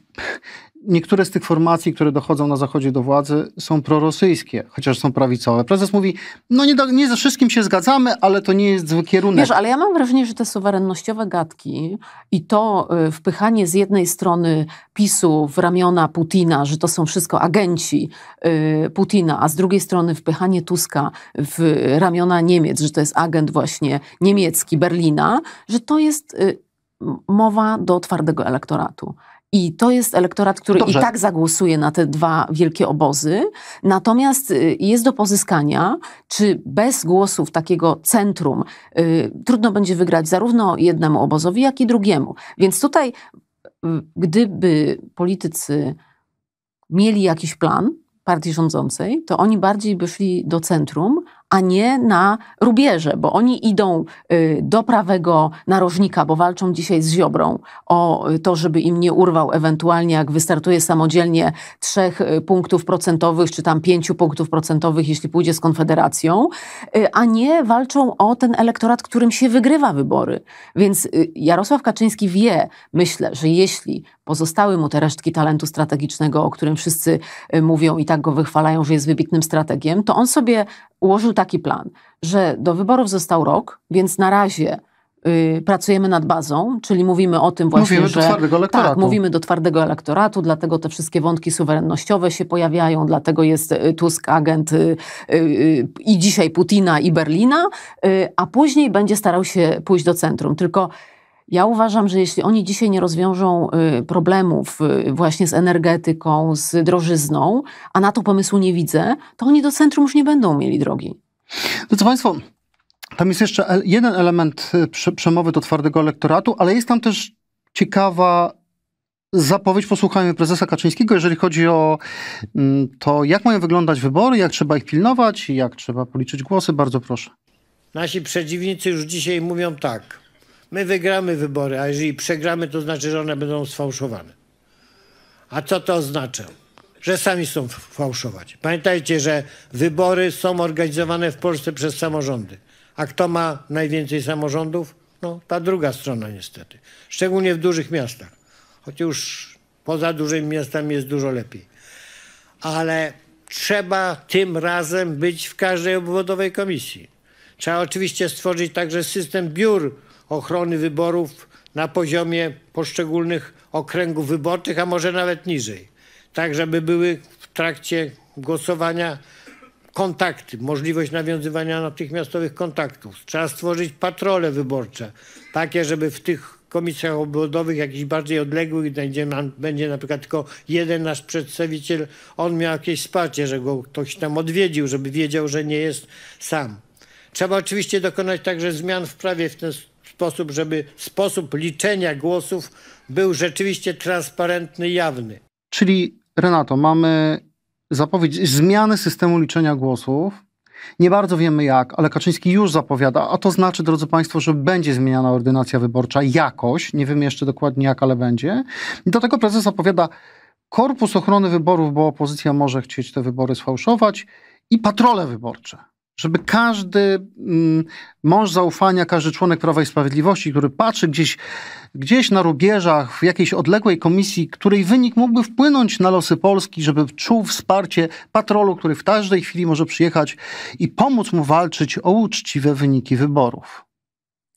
Speaker 1: niektóre z tych formacji, które dochodzą na Zachodzie do władzy, są prorosyjskie, chociaż są prawicowe. Prezes mówi, no nie, do, nie ze wszystkim się zgadzamy, ale to nie jest zły kierunek. Wiesz, ale
Speaker 4: ja mam wrażenie, że te suwerennościowe gadki i to y, wpychanie z jednej strony PiSu w ramiona Putina, że to są wszystko agenci y, Putina, a z drugiej strony wpychanie Tuska w ramiona Niemiec, że to jest agent właśnie niemiecki, Berlina, że to jest y, mowa do twardego elektoratu. I to jest elektorat, który Dobrze. i tak zagłosuje na te dwa wielkie obozy. Natomiast y, jest do pozyskania, czy bez głosów takiego centrum y, trudno będzie wygrać zarówno jednemu obozowi, jak i drugiemu. Więc tutaj, y, gdyby politycy mieli jakiś plan partii rządzącej, to oni bardziej by szli do centrum, a nie na rubieże, bo oni idą y, do prawego narożnika, bo walczą dzisiaj z Ziobrą o y, to, żeby im nie urwał ewentualnie, jak wystartuje samodzielnie trzech y, punktów procentowych, czy tam pięciu punktów procentowych, jeśli pójdzie z Konfederacją, a nie walczą o ten elektorat, którym się wygrywa wybory. Więc Jarosław Kaczyński wie, myślę, że jeśli pozostały mu te resztki talentu strategicznego, o którym wszyscy mówią i tak go wychwalają, że jest wybitnym strategiem, to on sobie ułożył taki plan, że do wyborów został rok, więc na razie Yy, pracujemy nad bazą, czyli mówimy o tym właśnie, mówimy że... Mówimy do twardego tak, elektoratu. Tak, mówimy do twardego elektoratu, dlatego te wszystkie wątki suwerennościowe się pojawiają, dlatego jest y, Tusk agent yy, yy, i dzisiaj Putina i Berlina, y, a później będzie starał się pójść do centrum. Tylko ja uważam, że jeśli oni dzisiaj nie rozwiążą y, problemów y, właśnie z energetyką, z drożyzną, a na to pomysłu nie widzę, to oni do centrum już nie będą mieli
Speaker 1: drogi. Drodzy Państwo, tam jest jeszcze jeden element y, przemowy do twardego elektoratu, ale jest tam też ciekawa zapowiedź, posłuchajmy prezesa Kaczyńskiego, jeżeli chodzi o mm, to, jak mają wyglądać wybory, jak trzeba ich pilnować, jak trzeba policzyć głosy. Bardzo proszę.
Speaker 3: Nasi przeciwnicy już dzisiaj mówią tak. My wygramy wybory, a jeżeli przegramy, to znaczy, że one będą sfałszowane. A co to oznacza? Że sami są fałszować. Pamiętajcie, że wybory są organizowane w Polsce przez samorządy. A kto ma najwięcej samorządów? No, ta druga strona niestety. Szczególnie w dużych miastach. Choć już poza dużymi miastami jest dużo lepiej. Ale trzeba tym razem być w każdej obwodowej komisji. Trzeba oczywiście stworzyć także system biur ochrony wyborów na poziomie poszczególnych okręgów wyborczych, a może nawet niżej. Tak, żeby były w trakcie głosowania kontakty, możliwość nawiązywania natychmiastowych kontaktów. Trzeba stworzyć patrole wyborcze, takie, żeby w tych komisjach obwodowych, jakichś bardziej odległych, będzie, będzie na przykład tylko jeden nasz przedstawiciel, on miał jakieś wsparcie, że go ktoś tam odwiedził, żeby wiedział, że nie jest sam. Trzeba oczywiście dokonać także zmian w prawie w ten, sposób, żeby sposób liczenia głosów był rzeczywiście transparentny, jawny.
Speaker 1: Czyli Renato, mamy zapowiedź zmiany systemu liczenia głosów. Nie bardzo wiemy jak, ale Kaczyński już zapowiada, a to znaczy, drodzy Państwo, że będzie zmieniana ordynacja wyborcza jakoś, nie wiemy jeszcze dokładnie jak, ale będzie. I do tego prezes zapowiada korpus ochrony wyborów, bo opozycja może chcieć te wybory sfałszować i patrole wyborcze żeby każdy mm, mąż zaufania, każdy członek Prawa i Sprawiedliwości, który patrzy gdzieś, gdzieś na rubieżach w jakiejś odległej komisji, której wynik mógłby wpłynąć na losy Polski, żeby czuł wsparcie patrolu, który w każdej chwili może przyjechać i pomóc mu walczyć o uczciwe wyniki wyborów.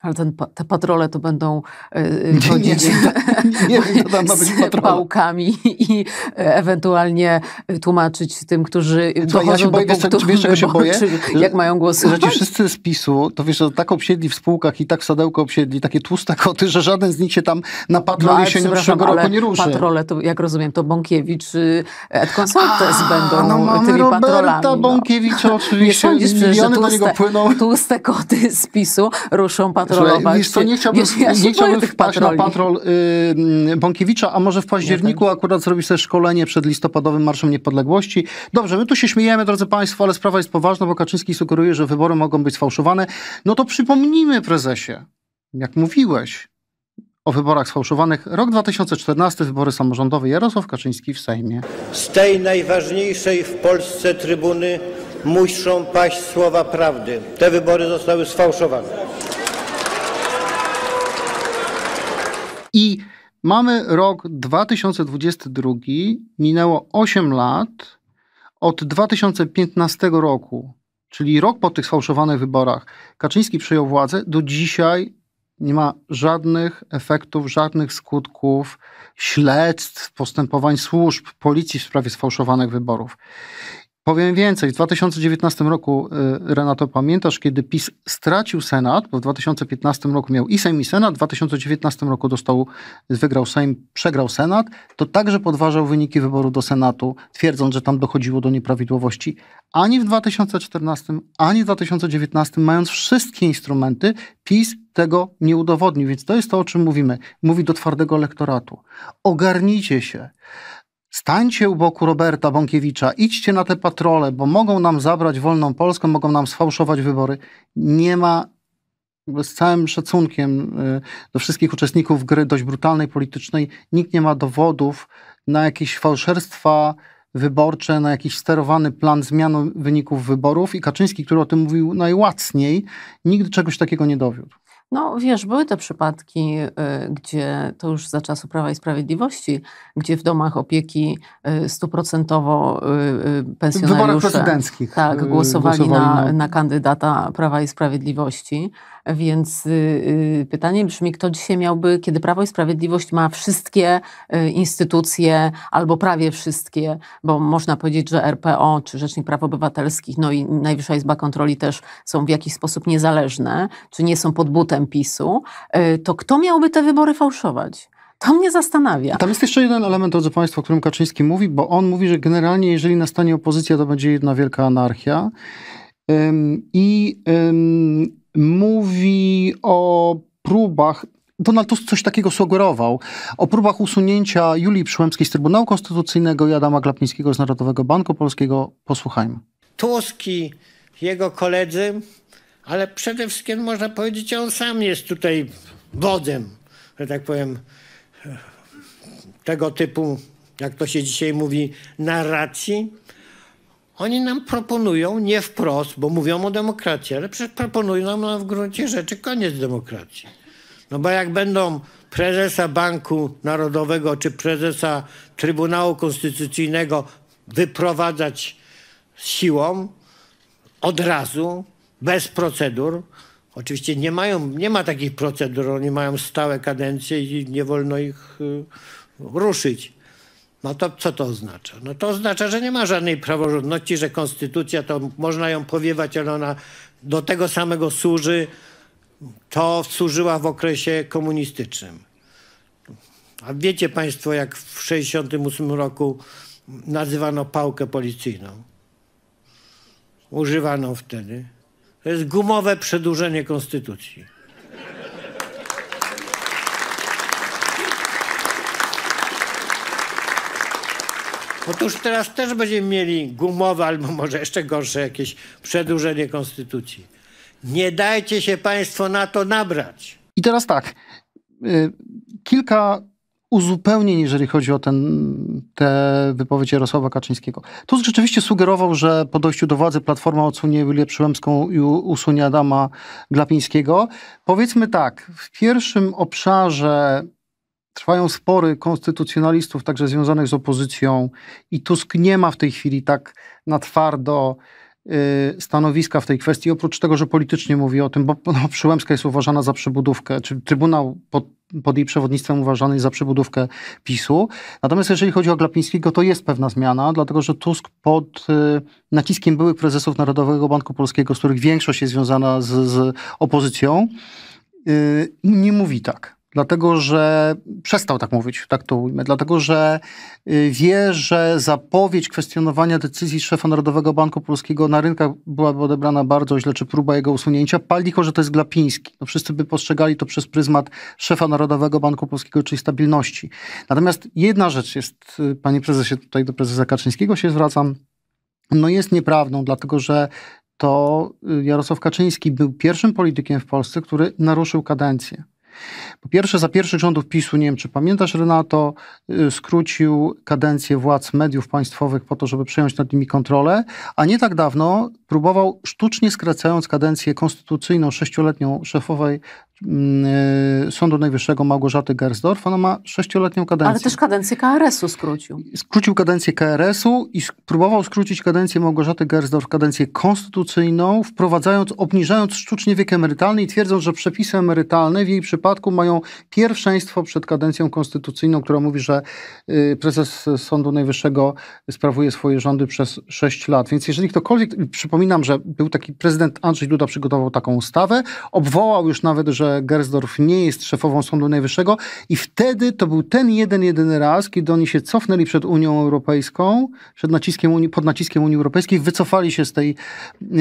Speaker 4: Ale ten, te patrole to będą yy, chodzić pałkami i ewentualnie e, tłumaczyć tym, którzy Słuchaj, ja się do boję, punktów wiesz, się boję, jak mają głosy. Że ci
Speaker 1: wszyscy z PiSu, to wiesz, tak obsiedli w spółkach i tak sadełko obsiedli, takie tłuste koty, że żaden z nich się tam na patrole no, się przyszłego roku nie ruszy. patrole,
Speaker 4: to jak rozumiem, to Bąkiewicz, y, Ed Consultes będą no, mamy tymi Roberta patrolami. No
Speaker 1: Bąkiewicz
Speaker 4: oczywiście, nie sądzisz, miliony że tłuste, do niego płyną. Tłuste koty z PiSu ruszą patrolami patrolować. wiesz co, nie chciałbym, ja, nie chciałbym wpaść patroli. na
Speaker 1: patrol y, Bąkiewicza, a może w październiku tak. akurat zrobić sobie szkolenie przed listopadowym Marszem Niepodległości. Dobrze, my tu się śmiejemy, drodzy Państwo, ale sprawa jest poważna, bo Kaczyński sugeruje, że wybory mogą być sfałszowane. No to przypomnijmy prezesie, jak mówiłeś, o wyborach sfałszowanych. Rok 2014, wybory samorządowe. Jarosław Kaczyński w Sejmie.
Speaker 3: Z tej najważniejszej w Polsce trybuny muszą paść słowa prawdy. Te wybory zostały sfałszowane.
Speaker 1: I mamy rok 2022, minęło 8 lat od 2015 roku, czyli rok po tych sfałszowanych wyborach. Kaczyński przejął władzę, do dzisiaj nie ma żadnych efektów, żadnych skutków śledztw, postępowań służb, policji w sprawie sfałszowanych wyborów. Powiem więcej, w 2019 roku, y, Renato, pamiętasz, kiedy PiS stracił Senat, bo w 2015 roku miał i Sejm, i Senat, w 2019 roku dostał, y, wygrał Sejm, przegrał Senat, to także podważał wyniki wyboru do Senatu, twierdząc, że tam dochodziło do nieprawidłowości. Ani w 2014, ani w 2019, mając wszystkie instrumenty, PiS tego nie udowodnił. Więc to jest to, o czym mówimy. Mówi do twardego elektoratu. Ogarnijcie się stańcie u boku Roberta Bąkiewicza, idźcie na te patrole, bo mogą nam zabrać wolną Polskę, mogą nam sfałszować wybory. Nie ma z całym szacunkiem y, do wszystkich uczestników gry dość brutalnej politycznej, nikt nie ma dowodów na jakieś fałszerstwa wyborcze, na jakiś sterowany plan zmian wyników wyborów i Kaczyński, który o tym mówił najłacniej, nigdy czegoś takiego nie dowiódł.
Speaker 4: No wiesz, były te przypadki, y, gdzie to już za czasu Prawa i Sprawiedliwości, gdzie w domach opieki y, stuprocentowo pensjonariusze... Y, w wyborach prezydenckich. Tak, głosowali, głosowali na, na... na kandydata Prawa i Sprawiedliwości. Więc pytanie brzmi, kto dzisiaj miałby, kiedy Prawo i Sprawiedliwość ma wszystkie instytucje, albo prawie wszystkie, bo można powiedzieć, że RPO czy Rzecznik Praw Obywatelskich, no i Najwyższa Izba Kontroli też są w jakiś sposób niezależne, czy nie są pod butem PiSu, y, to kto miałby te wybory fałszować? To mnie zastanawia.
Speaker 1: Tam jest jeszcze jeden element, drodzy Państwo, o którym Kaczyński mówi, bo on mówi, że generalnie, jeżeli nastanie opozycja, to będzie jedna wielka anarchia. Ym, I ym, mówi o próbach. Donald Tusk coś takiego sugerował o próbach usunięcia Julii Przyłębskiej z Trybunału Konstytucyjnego i Adama Glapińskiego z Narodowego Banku Polskiego. Posłuchajmy.
Speaker 3: Tuski, jego koledzy ale przede wszystkim można powiedzieć, on sam jest tutaj wodzem, że tak powiem, tego typu, jak to się dzisiaj mówi, narracji. Oni nam proponują, nie wprost, bo mówią o demokracji, ale przecież proponują nam w gruncie rzeczy koniec demokracji. No bo jak będą prezesa Banku Narodowego czy prezesa Trybunału Konstytucyjnego wyprowadzać siłą od razu, bez procedur. Oczywiście nie, mają, nie ma takich procedur, oni mają stałe kadencje i nie wolno ich y, ruszyć. No to co to oznacza? No to oznacza, że nie ma żadnej praworządności, że konstytucja to można ją powiewać, ale ona do tego samego służy, to służyła w okresie komunistycznym. A wiecie Państwo, jak w 1968 roku nazywano pałkę policyjną? Używano wtedy. To jest gumowe przedłużenie konstytucji. Otóż teraz też będziemy mieli gumowe, albo może jeszcze gorsze jakieś przedłużenie konstytucji. Nie dajcie się Państwo na to nabrać.
Speaker 1: I teraz tak. Y, kilka uzupełnień, jeżeli chodzi o ten, tę wypowiedź Jarosława Kaczyńskiego. Tusk rzeczywiście sugerował, że po dojściu do władzy Platforma odsunie Julię Przyłębską i usunie Adama Glapińskiego. Powiedzmy tak, w pierwszym obszarze trwają spory konstytucjonalistów, także związanych z opozycją i Tusk nie ma w tej chwili tak na twardo y, stanowiska w tej kwestii, oprócz tego, że politycznie mówi o tym, bo no, Przyłębska jest uważana za przebudówkę, czy Trybunał pod pod jej przewodnictwem uważanej za przybudówkę PiSu. Natomiast jeżeli chodzi o Glapińskiego, to jest pewna zmiana, dlatego że Tusk pod y, naciskiem byłych prezesów Narodowego Banku Polskiego, z których większość jest związana z, z opozycją, y, nie mówi tak dlatego że przestał tak mówić, tak to ujmę, dlatego że y, wie, że zapowiedź kwestionowania decyzji szefa Narodowego Banku Polskiego na rynkach byłaby odebrana bardzo źle, czy próba jego usunięcia. Pal tylko, że to jest Glapiński. No wszyscy by postrzegali to przez pryzmat szefa Narodowego Banku Polskiego, czyli stabilności. Natomiast jedna rzecz jest, y, panie prezesie, tutaj do prezesa Kaczyńskiego się zwracam, no jest nieprawdą, dlatego że to y, Jarosław Kaczyński był pierwszym politykiem w Polsce, który naruszył kadencję. Po pierwsze, za pierwszych rządów PiSu, nie wiem czy pamiętasz Renato, y, skrócił kadencję władz mediów państwowych po to, żeby przejąć nad nimi kontrolę, a nie tak dawno próbował, sztucznie skracając kadencję konstytucyjną sześcioletnią szefowej mm, e, Sądu Najwyższego Małgorzaty Gersdorf. Ona ma sześcioletnią kadencję. Ale też
Speaker 4: kadencję KRS-u skrócił.
Speaker 1: Skrócił kadencję KRS-u i próbował skrócić kadencję Małgorzaty Gersdorf, kadencję konstytucyjną, wprowadzając, obniżając sztucznie wiek emerytalny i twierdząc, że przepisy emerytalne w jej przypadku mają pierwszeństwo przed kadencją konstytucyjną, która mówi, że y, prezes Sądu Najwyższego sprawuje swoje rządy przez sześć lat. Więc jeżeli ktokolwiek, przypomina Przypominam, że był taki prezydent Andrzej Duda przygotował taką ustawę, obwołał już nawet, że Gersdorf nie jest szefową Sądu Najwyższego i wtedy to był ten jeden, jedyny raz, kiedy oni się cofnęli przed Unią Europejską, przed naciskiem Unii, pod naciskiem Unii Europejskiej, wycofali się z, tej,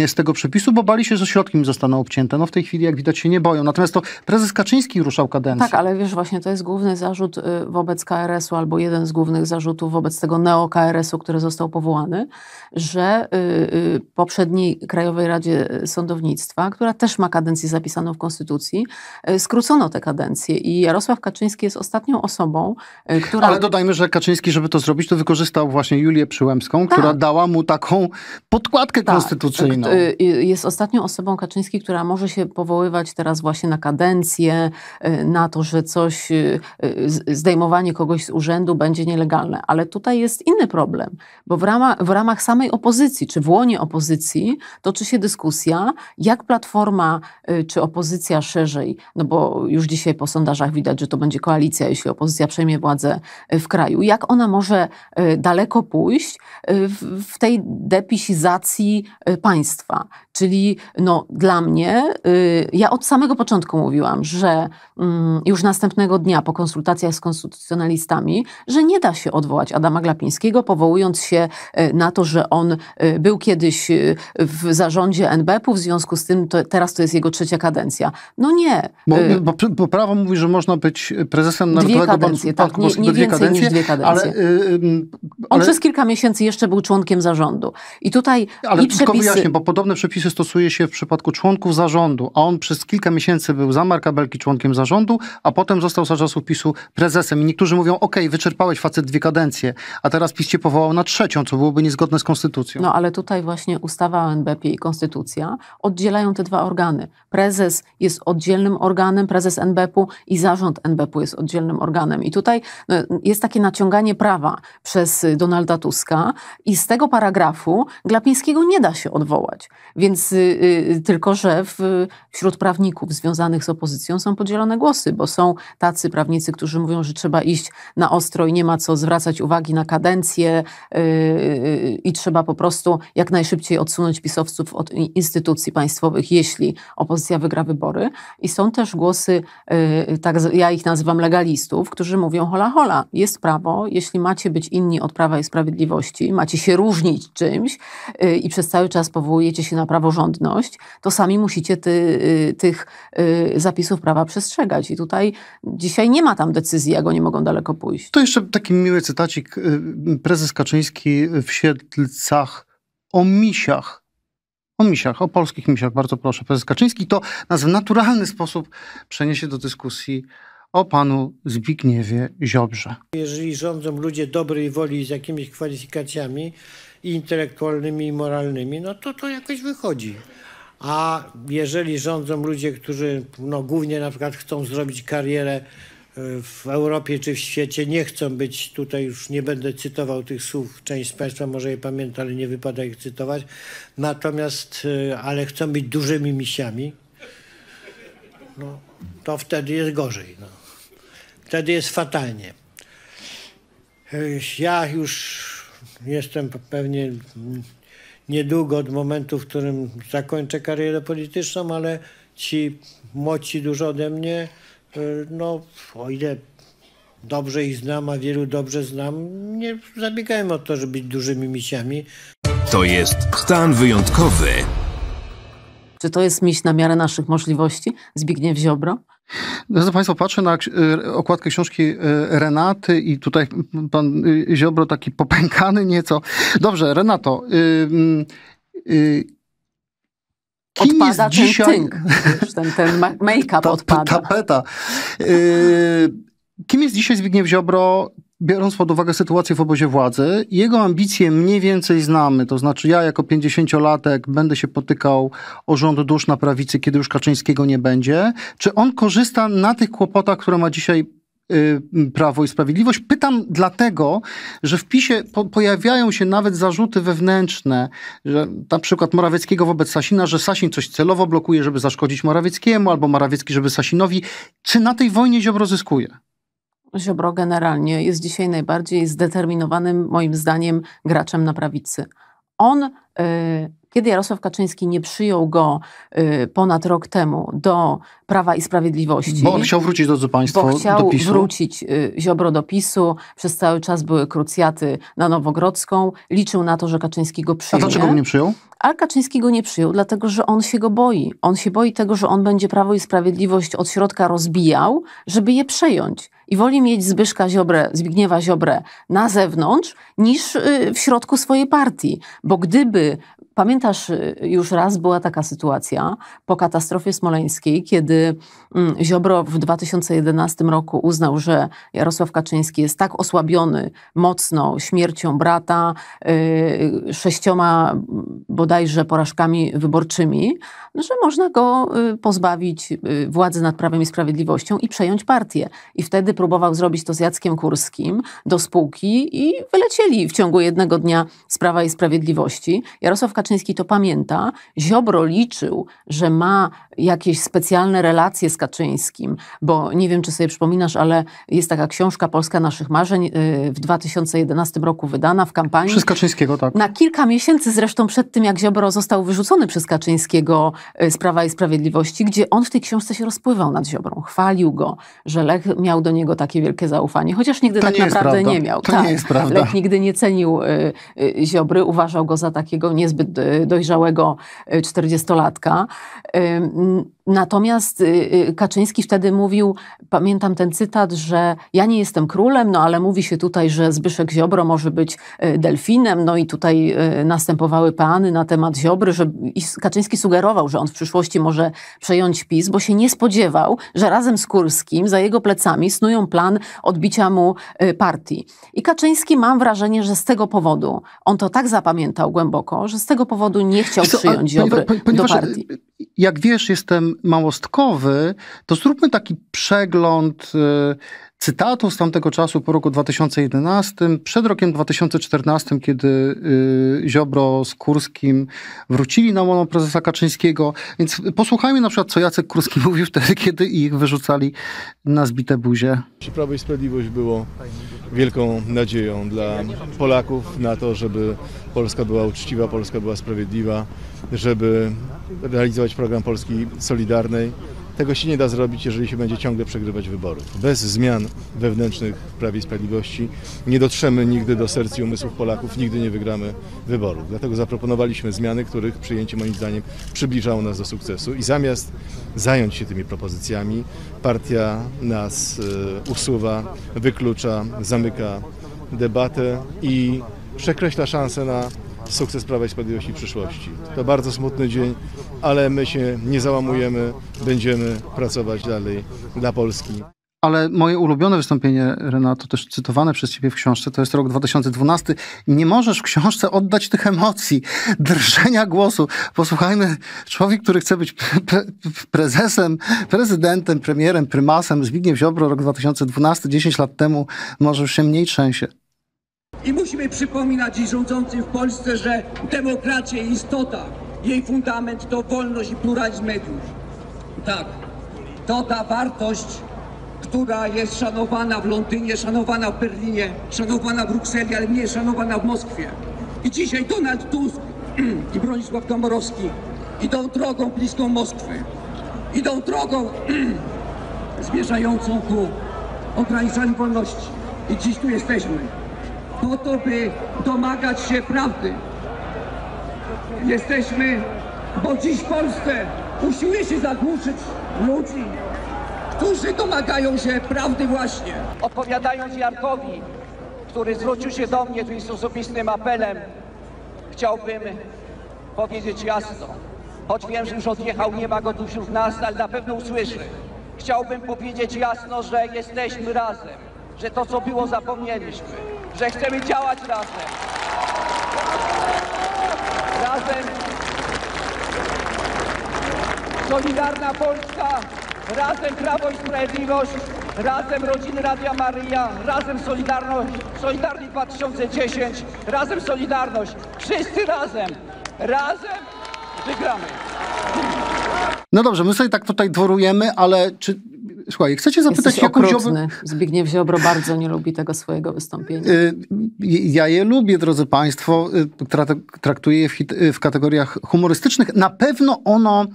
Speaker 1: z tego przepisu, bo bali się, że środki im zostaną obcięte. No w tej chwili, jak widać, się nie boją. Natomiast to prezes Kaczyński ruszał kadencję. Tak,
Speaker 4: ale wiesz, właśnie to jest główny zarzut y, wobec KRS-u, albo jeden z głównych zarzutów wobec tego neo-KRS-u, który został powołany, że y, y, poprzednio Krajowej Radzie e, Sądownictwa, która też ma kadencję zapisaną w Konstytucji, e, skrócono tę kadencję i Jarosław Kaczyński jest ostatnią osobą,
Speaker 1: e, która... Ale dodajmy, że Kaczyński, żeby to zrobić, to wykorzystał właśnie Julię Przyłębską, tak. która dała mu taką podkładkę tak. konstytucyjną. Tak,
Speaker 4: jest ostatnią osobą Kaczyński, która może się powoływać teraz właśnie na kadencję, na to, że coś, zdejmowanie kogoś z urzędu będzie nielegalne. Ale tutaj jest inny problem, bo w ramach, w ramach samej opozycji, czy w łonie opozycji, dyskusji toczy się dyskusja, jak Platforma y, czy opozycja szerzej, no bo już dzisiaj po sondażach widać, że to będzie koalicja, jeśli opozycja przejmie władzę y, w kraju, jak ona może y, daleko pójść w tej depisizacji państwa. Czyli no, dla mnie, y, ja od samego początku mówiłam, że y, już następnego dnia po konsultacjach z konstytucjonalistami, że nie da się odwołać Adama Glapińskiego, powołując się y, na to, że on y, był kiedyś y, w zarządzie NBP-u, w związku z tym to, teraz to jest jego trzecia kadencja. No nie. Bo, y,
Speaker 1: bo, bo prawo mówi, że można być prezesem Narodowego kadencje, Banku tak, Polskiego nie, nie dwie kadencje, niż dwie kadencje. Ale,
Speaker 4: On przez kilka miesięcy jeszcze był członkiem zarządu. I tutaj Ale i przepisy... wyjaśnię,
Speaker 1: bo podobne przepisy Kabelki się stosuje się w przypadku członków zarządu, a on przez kilka miesięcy był za Marka Belki członkiem zarządu, a potem został za czasów PiSu prezesem. I niektórzy mówią, ok, wyczerpałeś facet dwie kadencje, a teraz PiS cię powołał na trzecią, co byłoby niezgodne z konstytucją. No
Speaker 4: ale tutaj właśnie ustawa o NBP i konstytucja oddzielają te dwa organy. Prezes jest oddzielnym organem, prezes NBP-u i zarząd NBP-u jest oddzielnym organem. I tutaj no, jest takie naciąganie prawa przez Donalda Tuska i z tego paragrafu Glapińskiego nie da się odwołać. Więc więc y, y, tylko, że wśród prawników związanych z opozycją są podzielone głosy, bo są tacy prawnicy, którzy mówią, że trzeba iść na ostro i nie ma co zwracać uwagi na kadencję y, i trzeba po prostu jak najszybciej odsunąć pisowców od instytucji państwowych, jeśli opozycja wygra wybory. I są też głosy, tak ja ich nazywam legalistów, którzy mówią hola hola, jest prawo, jeśli macie być inni od Prawa i Sprawiedliwości, macie się różnić czymś i przez cały czas powołujecie się na prawo praworządność, to sami musicie ty, y, tych y, zapisów prawa przestrzegać. I tutaj dzisiaj nie ma tam decyzji, jak oni mogą daleko pójść.
Speaker 1: To jeszcze taki miły cytacik. Y, prezes Kaczyński w Siedlcach o misiach o misiach, o polskich misiach, bardzo proszę, prezes Kaczyński, to nas w naturalny sposób przeniesie do dyskusji o panu Zbigniewie Ziobrze.
Speaker 3: Jeżeli rządzą ludzie dobrej woli z jakimiś kwalifikacjami, i intelektualnymi i moralnymi, no to to jakoś wychodzi. A jeżeli rządzą ludzie, którzy no, głównie na przykład chcą zrobić karierę e, w Europie czy w świecie, nie chcą być tutaj, już nie będę cytował tych słów, część z Państwa może je pamięta, ale nie wypada ich cytować, natomiast, e, ale chcą być dużymi misiami, no, to wtedy jest gorzej. No. Wtedy jest fatalnie. E, ja już jestem pewnie niedługo od momentu, w którym zakończę karierę polityczną, ale ci młodsi dużo ode mnie, y, no o ile dobrze ich znam, a wielu dobrze znam, nie zabiegają o to, żeby być dużymi misiami.
Speaker 2: To jest stan wyjątkowy.
Speaker 1: Czy to jest miś na miarę naszych możliwości? Zbigniew Ziobro? Drodzy Państwo, patrzę na e, okładkę książki e, Renaty i tutaj pan e, Ziobro taki popękany nieco. Dobrze, Renato. Yy, yy, kim odpada jest ten dzisiaj... tynk, ten, ten make-up Ta, odpada. Tapeta. Yy, kim jest dzisiaj Zbigniew Ziobro? biorąc pod uwagę sytuację w obozie władzy, jego ambicje mniej więcej znamy. To znaczy, ja jako 50-latek będę się potykał o rząd dusz na prawicy, kiedy już Kaczyńskiego nie będzie. Czy on korzysta na tych kłopotach, które ma dzisiaj y, Prawo i Sprawiedliwość. Pytam dlatego, że w PiSie po pojawiają się nawet zarzuty wewnętrzne, że na przykład Morawieckiego wobec Sasina, że Sasin coś celowo blokuje, żeby zaszkodzić Morawieckiemu, albo Morawiecki, żeby Sasinowi. Czy na tej wojnie Ziobro zyskuje?
Speaker 4: Ziobro generalnie jest dzisiaj najbardziej zdeterminowanym, moim zdaniem, graczem na prawicy. On y, kiedy Jarosław Kaczyński nie przyjął go y, ponad rok temu do Prawa i Sprawiedliwości. Bo on chciał wrócić,
Speaker 1: do Państwo, bo chciał do PiSu. wrócić
Speaker 4: y, Ziobro do PiSu. Przez cały czas były krucjaty na Nowogrodzką. Liczył na to, że Kaczyński go przyjmie. A dlaczego go nie przyjął? Ale Kaczyński go nie przyjął, dlatego że on się go boi. On się boi tego, że on będzie Prawo i Sprawiedliwość od środka rozbijał, żeby je przejąć. I woli mieć Zbyszka Ziobrę, Zbigniewa Ziobrę na zewnątrz, niż y, w środku swojej partii. Bo gdyby Pamiętasz, y, już raz była taka sytuacja po katastrofie smoleńskiej, kiedy mm, Ziobro w 2011 roku uznał, że Jarosław Kaczyński jest tak osłabiony mocno śmiercią brata, y, sześcioma mm, bodajże porażkami wyborczymi, no, że można go y, pozbawić władzy nad Prawem i Sprawiedliwością i przejąć partię. I wtedy próbował zrobić to z Jackiem Kurskim do spółki i wylecieli w ciągu jednego dnia z Prawa i Sprawiedliwości. Jarosław Kaczyński Kaczyński to pamięta, Ziobro liczył, że ma jakieś specjalne relacje z Kaczyńskim, bo nie wiem, czy sobie przypominasz, ale jest taka książka Polska naszych marzeń y, w 2011 roku wydana w kampanii. Przez
Speaker 1: Kaczyńskiego, tak.
Speaker 4: Na kilka miesięcy zresztą przed tym, jak Ziobro został wyrzucony przez Kaczyńskiego y, z Prawa i Sprawiedliwości, gdzie on w tej książce się rozpływał nad Ziobrą, chwalił go, że Lech miał do niego takie wielkie zaufanie, chociaż nigdy to tak nie naprawdę nie miał. To tak. nie jest prawda. Lech nigdy nie cenił y, y, Ziobry, uważał go za takiego niezbyt Y, dojrzałego y, czterdziestolatka. Natomiast y, y, Kaczyński wtedy mówił, pamiętam ten cytat, że ja nie jestem królem, no ale mówi się tutaj, że Zbyszek Ziobro może być y, delfinem, no i tutaj następowały peany na temat Ziobry, że Kaczyński sugerował, że on w przyszłości może przejąć PiS, bo się nie spodziewał, że razem z Kurskim za jego plecami snują plan odbicia mu partii. I Kaczyński mam wrażenie, że z tego powodu, on to tak zapamiętał głęboko, że z tego powodu nie chciał przyjąć Ziobry do partii
Speaker 1: jak wiesz, jestem małostkowy, to zróbmy taki przegląd y, cytatu z tamtego czasu po roku 2011. Przed rokiem 2014, kiedy y, Ziobro z Kurskim wrócili na łono prezesa Kaczyńskiego. Więc posłuchajmy na przykład, co Jacek Kurski mówił wtedy, kiedy ich wyrzucali na zbite buzie.
Speaker 6: Prawo i Sprawiedliwość było wielką nadzieją dla Polaków na to, żeby Polska była uczciwa, Polska była sprawiedliwa, żeby realizować program Polski Solidarnej tego się nie da zrobić, jeżeli się będzie ciągle przegrywać wybory. Bez zmian wewnętrznych w Prawie i Sprawiedliwości nie dotrzemy nigdy do serc i umysłów Polaków, nigdy nie wygramy wyborów. Dlatego zaproponowaliśmy zmiany, których przyjęcie moim zdaniem przybliżało nas do sukcesu i zamiast zająć się tymi propozycjami, partia nas e, usuwa, wyklucza, zamyka debatę i przekreśla szansę na sukces Prawa i Sprawiedliwości w przyszłości. To bardzo smutny dzień, ale my się nie załamujemy, będziemy pracować dalej dla Polski.
Speaker 1: Ale moje ulubione wystąpienie, Renato, też cytowane przez ciebie w książce, to jest rok 2012. Nie możesz w książce oddać tych emocji, drżenia głosu. Posłuchajmy, człowiek, który chce być pre prezesem, prezydentem, premierem, prymasem, Zbigniew Ziobro, rok 2012, 10 lat temu, może już się mniej trzęsie.
Speaker 7: I musimy przypominać i rządzącym w Polsce, że demokracja i istota, jej fundament to wolność i pluralizm mediów. Tak, to ta wartość, która jest szanowana w Londynie, szanowana w Berlinie, szanowana w Brukseli, ale nie jest szanowana w Moskwie. I dzisiaj Donald Tusk i Bronisław Komorowski idą drogą bliską Moskwy. Idą drogą zmierzającą ku ograniczaniu wolności. I dziś tu jesteśmy po to, by domagać się prawdy. Jesteśmy, bo dziś w Polsce usiłuje się zagłuszyć ludzi, którzy domagają się prawdy właśnie. Odpowiadając Jarkowi, który zwrócił się do mnie z osobistym apelem, chciałbym powiedzieć jasno, choć wiem, że już odjechał, nie ma go tu wśród nas, ale na pewno usłyszy. Chciałbym powiedzieć jasno, że jesteśmy razem, że to, co było, zapomnieliśmy że chcemy działać razem. Razem Solidarna Polska, razem Prawo i Sprawiedliwość, razem Rodziny Radia Maria, razem Solidarność, Solidarni 2010, razem Solidarność. Wszyscy razem, razem wygramy.
Speaker 1: No dobrze, my sobie tak tutaj dworujemy, ale czy Słuchaj, chcecie zapytać, Jesteś jaką okrutny.
Speaker 4: Zbigniew Ziobro bardzo nie lubi tego swojego wystąpienia. Y, y,
Speaker 1: ja je lubię, drodzy Państwo. Y, traktuję je w, hit, w kategoriach humorystycznych. Na pewno ono.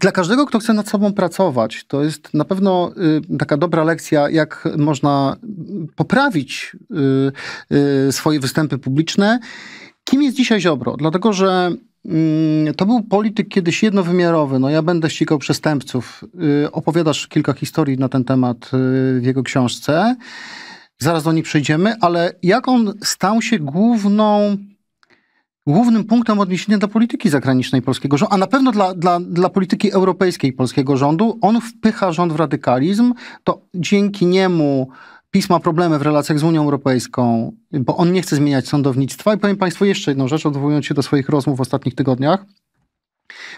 Speaker 1: dla każdego, kto chce nad sobą pracować, to jest na pewno taka dobra lekcja, jak można poprawić swoje występy publiczne. Kim jest dzisiaj Ziobro? Dlatego, że Mm, to był polityk kiedyś jednowymiarowy. No ja będę ścigał przestępców. Y, opowiadasz kilka historii na ten temat y, w jego książce. Zaraz do nich przejdziemy, ale jak on stał się główną, głównym punktem odniesienia dla polityki zagranicznej polskiego rządu, a na pewno dla, dla, dla polityki europejskiej polskiego rządu. On wpycha rząd w radykalizm, to dzięki niemu PiS ma problemy w relacjach z Unią Europejską, bo on nie chce zmieniać sądownictwa. I powiem Państwu jeszcze jedną rzecz, odwołując się do swoich rozmów w ostatnich tygodniach.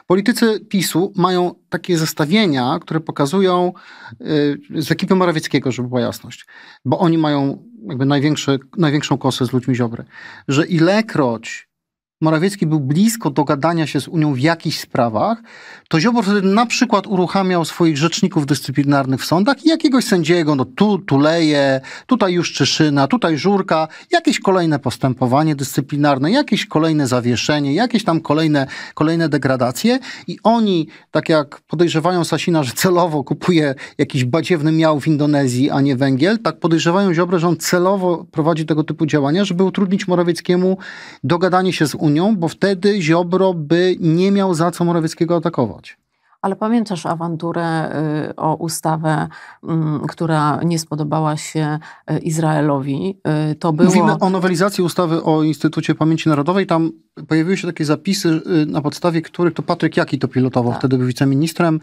Speaker 1: Politycy PiSu mają takie zestawienia, które pokazują yy, z ekipy Morawieckiego, żeby była jasność, bo oni mają jakby największą kosę z ludźmi Ziobry, że ilekroć Morawiecki był blisko dogadania się z Unią w jakichś sprawach, to Ziobro wtedy na przykład uruchamiał swoich rzeczników dyscyplinarnych w sądach i jakiegoś sędziego, no tu Tuleje, tutaj już Czyszyna, tutaj Żurka, jakieś kolejne postępowanie dyscyplinarne, jakieś kolejne zawieszenie, jakieś tam kolejne, kolejne degradacje i oni, tak jak podejrzewają Sasina, że celowo kupuje jakiś badziewny miał w Indonezji, a nie węgiel, tak podejrzewają Ziobro, że on celowo prowadzi tego typu działania, żeby utrudnić Morawieckiemu dogadanie się z Unią Unią, bo wtedy Ziobro by nie miał za co Morawieckiego atakować.
Speaker 4: Ale pamiętasz awanturę y, o ustawę, mm, która nie spodobała się y, Izraelowi? Y, to było... Mówimy o
Speaker 1: nowelizacji ustawy o Instytucie Pamięci Narodowej. Tam pojawiły się takie zapisy, na podstawie których to Patryk Jaki to pilotował, tak. wtedy był wiceministrem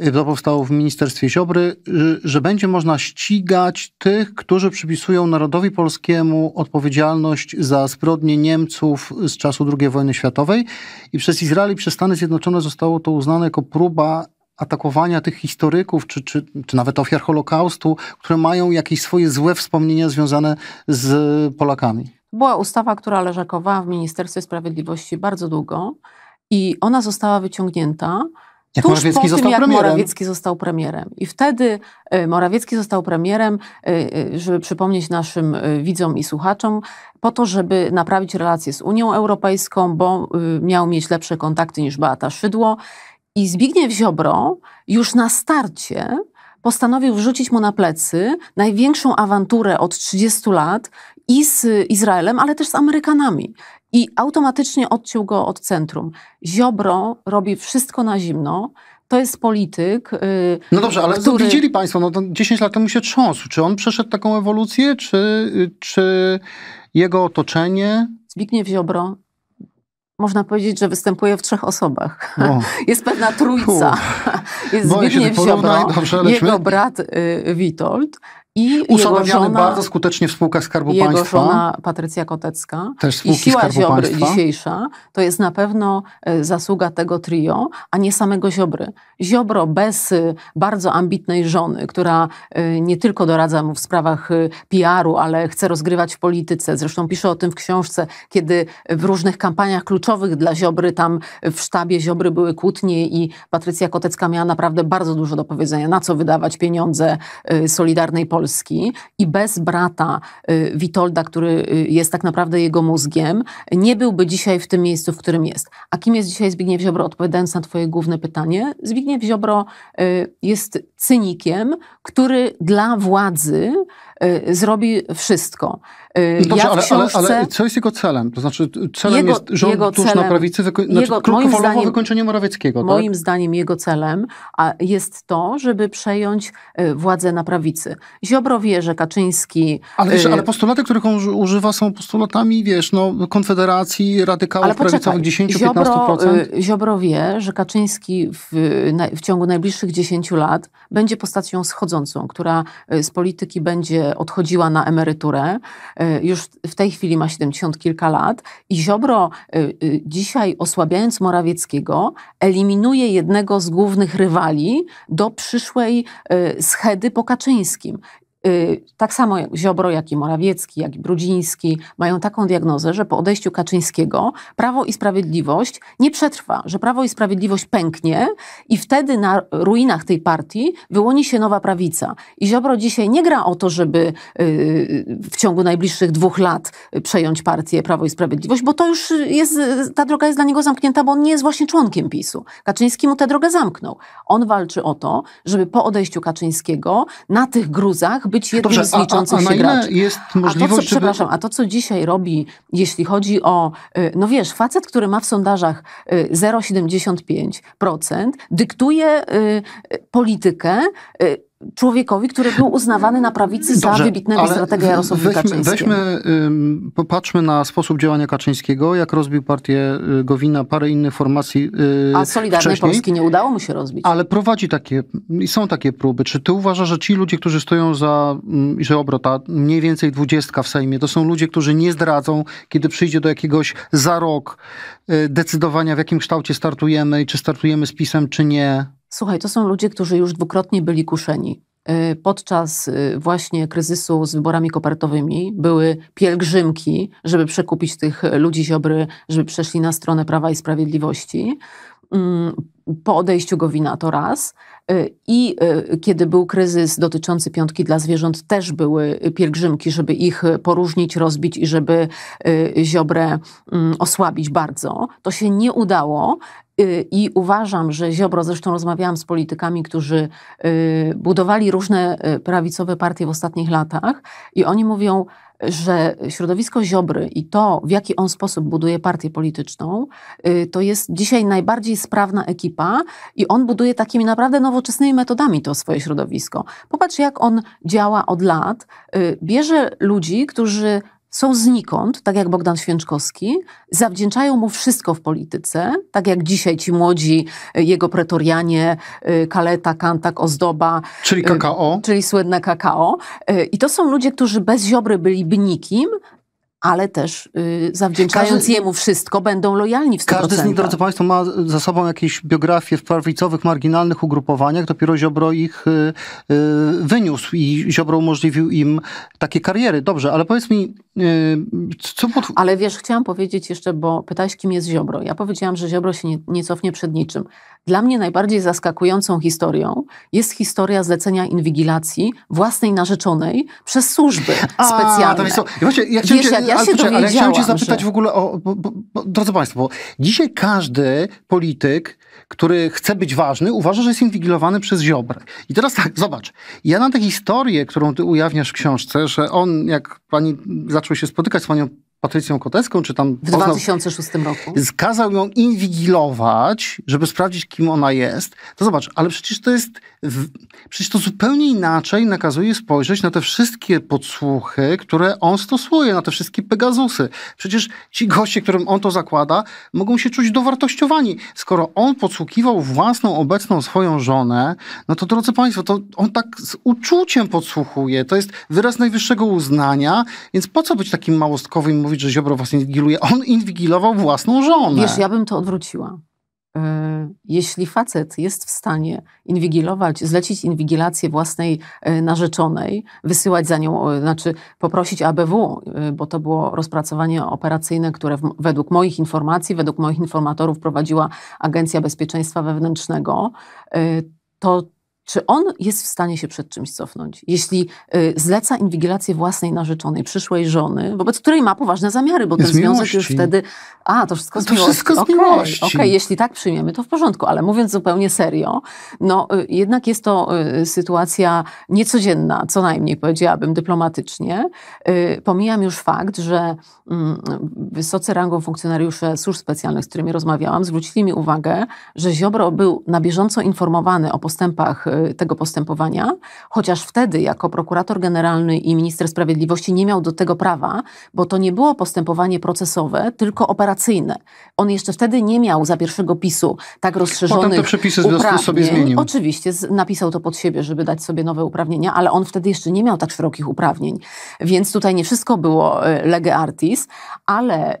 Speaker 1: Y, to powstało w Ministerstwie Ziobry, y, że będzie można ścigać tych, którzy przypisują narodowi polskiemu odpowiedzialność za zbrodnie Niemców z czasu II wojny światowej i przez Izrael i przez Stany Zjednoczone zostało to uznane jako próba atakowania tych historyków, czy, czy, czy nawet ofiar Holokaustu, które mają jakieś swoje złe wspomnienia związane z Polakami.
Speaker 4: Była ustawa, która leżakowała w Ministerstwie Sprawiedliwości bardzo długo i ona została wyciągnięta.
Speaker 1: Jak Tuż Morawiecki po został tym, jak Morawiecki
Speaker 4: został premierem. I wtedy e, Morawiecki został premierem, e, e, żeby przypomnieć naszym widzom i słuchaczom, po to, żeby naprawić relacje z Unią Europejską, bo miał mieć lepsze kontakty niż Beata Szydło. I Zbigniew Ziobro już na starcie postanowił wrzucić mu na plecy największą awanturę od 30 lat i z Izraelem, ale też z Amerykanami i automatycznie odciął go od centrum. Ziobro robi wszystko na zimno. To jest polityk. Y, no dobrze, ale który... widzieli
Speaker 1: Państwo, no to 10 lat temu się trząsł. Czy on przeszedł taką ewolucję, czy, y, czy jego otoczenie?
Speaker 4: Zbigniew Ziobro można powiedzieć, że występuje
Speaker 1: w trzech osobach. O.
Speaker 4: Jest pewna trójca. Uf.
Speaker 1: Jest Zbigniew Ziobro, dobrze, jego
Speaker 4: brat y, Witold i Usadowiony żona, bardzo
Speaker 1: skutecznie w spółkach Skarbu jego Państwa. Jego żona
Speaker 4: Patrycja Kotecka też i siła Skarbu Ziobry Państwa. dzisiejsza to jest na pewno e, zasługa tego trio, a nie samego Ziobry. Ziobro bez e, bardzo ambitnej żony, która e, nie tylko doradza mu w sprawach PR-u, ale chce rozgrywać w polityce. Zresztą pisze o tym w książce, kiedy w różnych kampaniach kluczowych dla Ziobry, tam w sztabie Ziobry były kłótnie i Patrycja Kotecka miała naprawdę bardzo dużo do powiedzenia, na co wydawać pieniądze Solidarnej Polski Polski i bez brata y, Witolda, który y, jest tak naprawdę jego mózgiem, nie byłby dzisiaj w tym miejscu, w którym jest. A kim jest dzisiaj Zbigniew Ziobro? Odpowiadając na twoje główne pytanie, Zbigniew Ziobro y, jest cynikiem, który dla władzy Y, zrobi wszystko. Y, no dobrze, ja ale, książce... ale, ale, co
Speaker 1: jest jego celem? To znaczy celem jego, jest rząd jego celem, na prawicy, wyko... Znaczy, jego, znaczy, krótkofalowo zdaniem, wykończenie Morawieckiego. Tak? Moim
Speaker 4: zdaniem jego celem jest to, żeby przejąć y, władzę na prawicy. Ziobro wie, że Kaczyński... Ale, wiesz, ale
Speaker 1: postulaty, których on używa są postulatami, wiesz, no, Konfederacji, radykałów ale prawicowych 10-15%. Ziobro,
Speaker 4: Ziobro wie, że Kaczyński w, w ciągu najbliższych 10 lat będzie postacią schodzącą, która z polityki będzie odchodziła na emeryturę. E, już w tej chwili ma 70 kilka lat. I Ziobro e, e, dzisiaj osłabiając Morawieckiego eliminuje jednego z głównych rywali do przyszłej schedy po Kaczyńskim. Y, tak samo Ziobro, jak i Morawiecki, jak i Brudziński mają taką diagnozę, że po odejściu Kaczyńskiego Prawo i Sprawiedliwość nie przetrwa, że Prawo i Sprawiedliwość pęknie i wtedy na ruinach tej partii wyłoni się nowa prawica. I Ziobro dzisiaj nie gra o to, żeby y, w ciągu najbliższych dwóch lat przejąć partię Prawo i Sprawiedliwość, bo to już jest, ta droga jest dla niego zamknięta, bo on nie jest właśnie członkiem PiSu. Kaczyński mu tę drogę zamknął. On walczy o to, żeby po odejściu Kaczyńskiego na tych gruzach być jednym Dobrze, z liczących a, a, a się graczy. Jest możliwość, a to, co, żeby... Przepraszam, a to, co dzisiaj robi, jeśli chodzi o, y, no wiesz, facet, który ma w sondażach 0,75%, y, dyktuje y, politykę człowiekowi, który był uznawany na prawicy Dobrze, za wybitnego stratega Jarosława Kaczyńskiego.
Speaker 1: Weźmy, popatrzmy na sposób działania Kaczyńskiego, jak rozbił partię y, Gowina, parę innych formacji y, A Solidarnej Polski
Speaker 4: nie udało mu się rozbić.
Speaker 1: Ale prowadzi takie, i są takie próby. Czy ty uważasz, że ci ludzie, którzy stoją za mm, że obrota mniej więcej dwudziestka w Sejmie, to są ludzie, którzy nie zdradzą, kiedy przyjdzie do jakiegoś za rok y, decydowania, w jakim kształcie startujemy i czy startujemy z PiSem, czy nie?
Speaker 4: Słuchaj, to są ludzie, którzy już dwukrotnie byli kuszeni. Y, podczas y, właśnie kryzysu z wyborami kopertowymi były pielgrzymki, żeby przekupić tych y, ludzi Ziobry, żeby przeszli na stronę Prawa i Sprawiedliwości mm, po odejściu Gowina to raz. I kiedy był kryzys dotyczący piątki dla zwierząt, też były pielgrzymki, żeby ich poróżnić, rozbić i żeby ziobrę mm, osłabić bardzo. To się nie udało Y, I uważam, że Ziobro, zresztą rozmawiałam z politykami, którzy y, budowali różne y, prawicowe partie w ostatnich latach, i oni mówią, że środowisko Ziobry i to, w jaki on sposób buduje partię polityczną, to jest dzisiaj najbardziej sprawna ekipa i on buduje takimi naprawdę nowoczesnymi metodami to swoje środowisko. Popatrz, jak on działa od lat. Bierze ludzi, którzy są znikąd, tak jak Bogdan Święczkowski, zawdzięczają mu wszystko w polityce, tak jak dzisiaj ci młodzi, y, jego pretorianie, y, Kaleta, Kantak, Ozdoba. Czyli y, kakao. Czyli słynne kakao. I to są ludzie, którzy bez Ziobry byliby nikim, ale też yy, zawdzięczając każdy, jemu wszystko, będą lojalni w 100%. Każdy z nich, drodzy
Speaker 1: Państwo, ma za sobą jakieś biografie w prawicowych, marginalnych ugrupowaniach. Dopiero Ziobro ich y, y, wyniósł i Ziobro umożliwił im takie kariery. Dobrze, ale powiedz mi, y,
Speaker 4: co... Pod... Ale wiesz, chciałam powiedzieć jeszcze, bo pytałeś, kim jest Ziobro. Ja powiedziałam, że Ziobro się nie, nie cofnie przed niczym. Dla mnie najbardziej zaskakującą historią jest historia zlecenia inwigilacji własnej narzeczonej przez służby A, specjalne. To jest to. Właśnie, ja chciałem Wiesz, cię, ja się ale chciałem cię zapytać że... w
Speaker 1: ogóle o... Bo, bo, bo, drodzy Państwo, bo dzisiaj każdy polityk, który chce być ważny, uważa, że jest inwigilowany przez Ziobrę. I teraz tak, zobacz. Ja na tę historię, którą ty ujawniasz w książce, że on, jak pani zaczął się spotykać z panią Patrycją Koteską, czy tam... W poznał, 2006 roku. Skazał ją inwigilować, żeby sprawdzić, kim ona jest. To zobacz, ale przecież to jest w, przecież to zupełnie inaczej nakazuje spojrzeć na te wszystkie podsłuchy, które on stosuje, na te wszystkie Pegasusy. Przecież ci goście, którym on to zakłada, mogą się czuć dowartościowani. Skoro on podsłuchiwał własną, obecną swoją żonę, no to drodzy Państwo, to on tak z uczuciem podsłuchuje. To jest wyraz najwyższego uznania, więc po co być takim małostkowym i mówić, że Ziobro was inwigiluje? On inwigilował własną żonę. Wiesz, ja
Speaker 4: bym to odwróciła. E, jeśli facet jest w stanie inwigilować, zlecić inwigilację własnej e, narzeczonej, wysyłać za nią, e, znaczy poprosić ABW, bo to było rozpracowanie operacyjne, które według moich informacji, według moich informatorów prowadziła Agencja Bezpieczeństwa Wewnętrznego, to czy on jest w stanie się przed czymś cofnąć, jeśli y, zleca inwigilację własnej narzeczonej, przyszłej żony, wobec której ma poważne zamiary, bo ten związek miłości. już wtedy... A, to wszystko z no to miłości. Wszystko z okay, miłości. Okay, jeśli tak przyjmiemy, to w porządku, ale mówiąc zupełnie serio, no y, jednak jest to y, sytuacja niecodzienna, co najmniej powiedziałabym dyplomatycznie. Y, pomijam już fakt, że mm, wysocy rangą funkcjonariusze służb specjalnych, z którymi rozmawiałam, zwrócili mi uwagę, że Ziobro był na bieżąco informowany o postępach y, E, tego postępowania, chociaż wtedy jako prokurator generalny i minister sprawiedliwości nie miał do tego prawa, bo to nie było postępowanie procesowe, tylko operacyjne. On jeszcze wtedy nie miał za pierwszego PiSu tak rozszerzonych Potem te przepisy uprawnień. sobie zmienił. Oczywiście napisał to pod siebie, żeby dać sobie nowe uprawnienia, ale on wtedy jeszcze nie miał tak szerokich uprawnień. Więc tutaj nie wszystko było e, lege artis, ale e,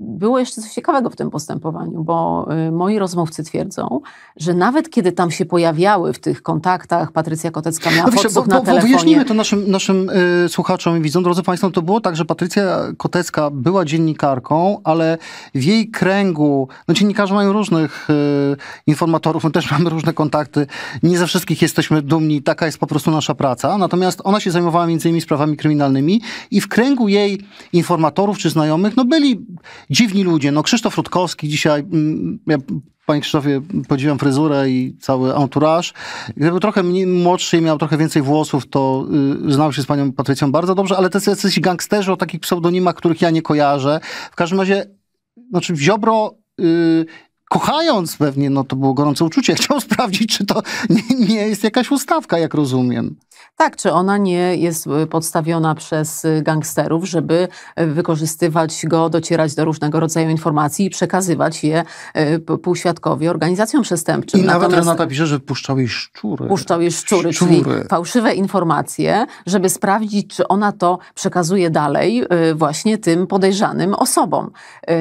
Speaker 4: było jeszcze coś ciekawego w tym postępowaniu, bo moi rozmówcy twierdzą, że nawet kiedy tam się pojawiło pojawiały w tych kontaktach. Patrycja Kotecka miała no wiecie, bo, bo, na telefonie. Wyjaśnijmy
Speaker 1: to naszym, naszym y, słuchaczom i widzom. Drodzy Państwo, no to było tak, że Patrycja Kotecka była dziennikarką, ale w jej kręgu, no dziennikarze mają różnych y, informatorów, my też mamy różne kontakty. Nie ze wszystkich jesteśmy dumni, taka jest po prostu nasza praca. Natomiast ona się zajmowała między innymi sprawami kryminalnymi i w kręgu jej informatorów czy znajomych, no byli dziwni ludzie. No Krzysztof Rutkowski dzisiaj, mm, ja Panie Krzysztofie, podziwiam fryzurę i cały entourage. Gdyby był trochę młodszy i miał trochę więcej włosów, to y, znał się z panią Patrycją bardzo dobrze, ale to jesteś gangsterzy o takich pseudonimach, których ja nie kojarzę. W każdym razie, znaczy Ziobro... Y, kochając pewnie, no to było gorące uczucie, chciał sprawdzić, czy to nie, nie jest jakaś ustawka, jak rozumiem.
Speaker 4: Tak, czy ona nie jest y, podstawiona przez y, gangsterów, żeby y, wykorzystywać go, docierać do różnego rodzaju informacji i przekazywać je półświadkowi organizacjom przestępczym. I Natomiast nawet Renata
Speaker 1: pisze, że puszczał jej szczury. Puszczał
Speaker 4: jej szczury, szczury, czyli fałszywe informacje, żeby sprawdzić, czy ona to przekazuje dalej właśnie tym podejrzanym osobom.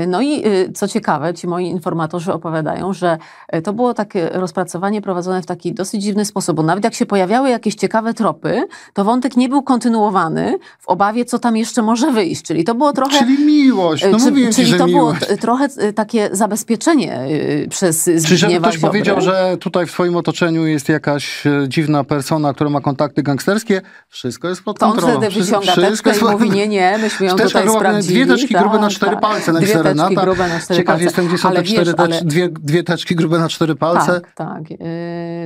Speaker 4: No i co ciekawe, ci moi informatorzy opowiadają, że to było takie rozpracowanie prowadzone w taki dosyć dziwny sposób, bo nawet jak się pojawiały jakieś ciekawe tropy, to wątek nie był kontynuowany w obawie, co tam jeszcze może wyjść. Czyli to było trochę... Czyli miłość. No e, czy, mówię czyli ci, to miłość. było trochę e, takie zabezpieczenie e, przez Zbigniewa Czy żeby ktoś Ziobry. powiedział,
Speaker 1: że tutaj w swoim otoczeniu jest jakaś dziwna persona, która ma kontakty gangsterskie, wszystko jest pod kontrolą. To on wtedy wyciąga teczkę i mówi,
Speaker 4: nie, nie, myśmy ją tutaj sprawdzili. Dwie teczki tak, grube na tak. cztery tak, palce, na dwie teczki grube na cztery Ciekaw palce. jestem, gdzie są te cztery, wiesz, ale... dwie,
Speaker 1: dwie teczki grube na cztery palce. Tak,
Speaker 4: tak. Yy,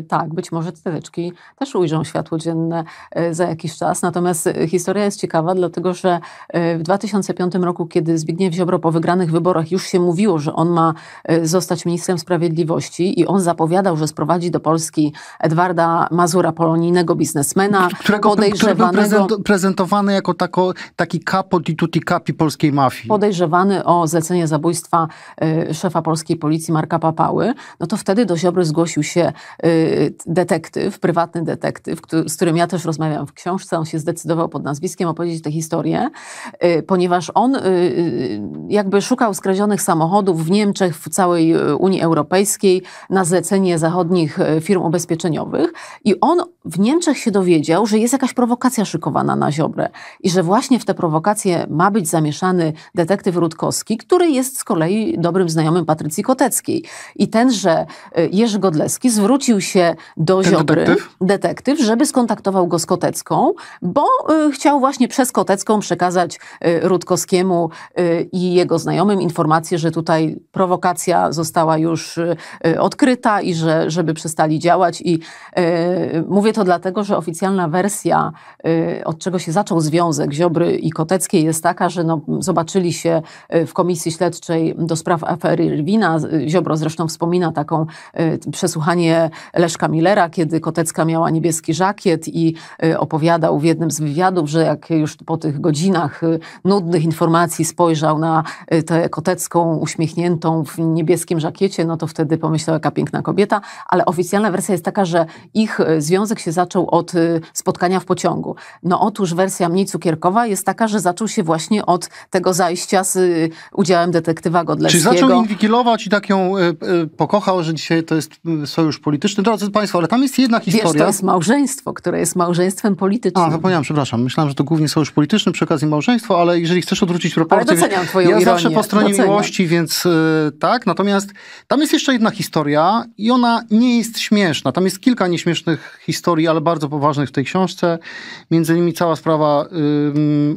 Speaker 4: tak, być może te teczki też ujrzą światło dzienne. E, za jakiś czas. Natomiast e, historia jest ciekawa, dlatego że e, w 2005 roku, kiedy Zbigniew Ziobro po wygranych wyborach już się mówiło, że on ma zostać ministrem sprawiedliwości i on zapowiadał, że sprowadzi do Polski Edwarda Mazura,
Speaker 1: polonijnego biznesmena, którego, podejrzewanego... Który prezentowany jako tako, taki kapot i tutti capi polskiej mafii.
Speaker 4: Podejrzewany o zlecenie zabójstwa szefa polskiej policji Marka Papały, no to wtedy do Ziobry zgłosił się detektyw, prywatny detektyw, z którym ja też też rozmawiam w książce, on się zdecydował pod nazwiskiem opowiedzieć tę historię, y, ponieważ on y, y, jakby szukał skradzionych samochodów w Niemczech, w całej Unii Europejskiej na zlecenie zachodnich firm ubezpieczeniowych i on w Niemczech się dowiedział, że jest jakaś prowokacja szykowana na Ziobrę i że właśnie w tę prowokację ma być zamieszany detektyw Rutkowski, który jest z kolei dobrym znajomym Patrycji Koteckiej. I tenże Jerzy Godleski zwrócił się do Ten Ziobry, detektyw? detektyw, żeby skontaktował go z Kotecką, bo y, chciał właśnie przez Kotecką przekazać y, Rutkowskiemu y, i jego znajomym informację, że tutaj prowokacja została już odkryta i że, żeby przestali działać. I mówię to dlatego, że oficjalna wersja, od czego się zaczął związek Ziobry i Koteckiej jest taka, że no, zobaczyli się w komisji śledczej do spraw afery Irwina. Ziobro zresztą wspomina taką przesłuchanie Leszka Millera, kiedy Kotecka miała niebieski żakiet i Y, opowiadał w jednym z wywiadów, że jak już po tych godzinach y, nudnych informacji spojrzał na y, tę kotecką uśmiechniętą w niebieskim żakiecie, no to wtedy pomyślał, jaka piękna kobieta, ale oficjalna wersja jest taka, że ich związek się zaczął od spotkania w pociągu. No otóż wersja mniej cukierkowa jest taka, że zaczął się właśnie od tego zajścia z udziałem detektywa Godlewskiego. Czy zaczął
Speaker 1: inwigilować i tak ją pokochał, że dzisiaj to jest sojusz polityczny. Drodzy Państwo, ale tam jest jedna historia. Wiesz, to jest małżeństwo, które jest małżeństwo małżeństwem politycznym. A, zapomniałam, przepraszam. Myślałam, że to głównie sojusz polityczny przy okazji małżeństwo, ale jeżeli chcesz odwrócić proporcje... Ale doceniam twoją Ja ironię. zawsze po stronie doceniam. miłości, więc y, tak. Natomiast tam jest jeszcze jedna historia i ona nie jest śmieszna. Tam jest kilka nieśmiesznych historii, ale bardzo poważnych w tej książce. Między innymi cała sprawa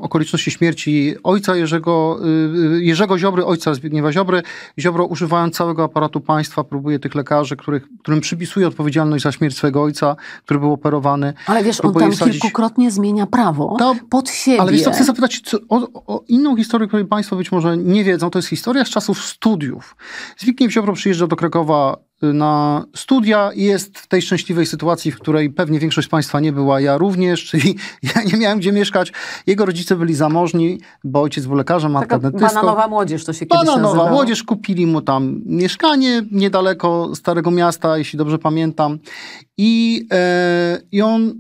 Speaker 1: okoliczności śmierci ojca Jerzego, yy, Jerzego Ziobry, ojca Zbigniewa Ziobry. Ziobro używając całego aparatu państwa próbuje tych lekarzy, których, którym przypisuje odpowiedzialność za śmierć swojego ojca, który był operowany. Ale wiesz, wiesz, on tam wsadzić...
Speaker 4: kilkukrotnie zmienia prawo to, pod siebie. Ale wiesz co, chcę
Speaker 1: zapytać co, o, o, inną historię, której państwo być może nie wiedzą. To jest historia z czasów studiów. Zbigniew Ziobro przyjeżdża do Krakowa y, na studia i jest w tej szczęśliwej sytuacji, w której pewnie większość państwa nie była, ja również, czyli ja nie miałem gdzie mieszkać. Jego rodzice byli zamożni, bo ojciec był lekarzem, Taka antenetystą. Bananowa młodzież to się kiedyś Bananowa nazywało. młodzież, kupili mu tam mieszkanie niedaleko Starego Miasta, jeśli dobrze pamiętam. I, e, i on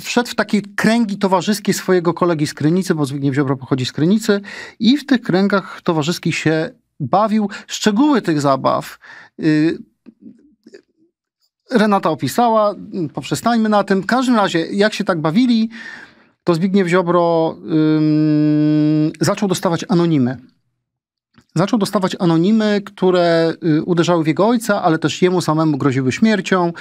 Speaker 1: wszedł w takie kręgi towarzyskie swojego kolegi z Krynicy, bo Zbigniew Ziobro pochodzi z Krynicy i w tych kręgach towarzyskich się bawił. Szczegóły tych zabaw y, Renata opisała, y, poprzestańmy na tym. W każdym razie, jak się tak bawili, to Zbigniew Ziobro yy, zaczął dostawać anonimy. Zaczął dostawać anonimy, które y, uderzały w jego ojca, ale też jemu samemu groziły śmiercią.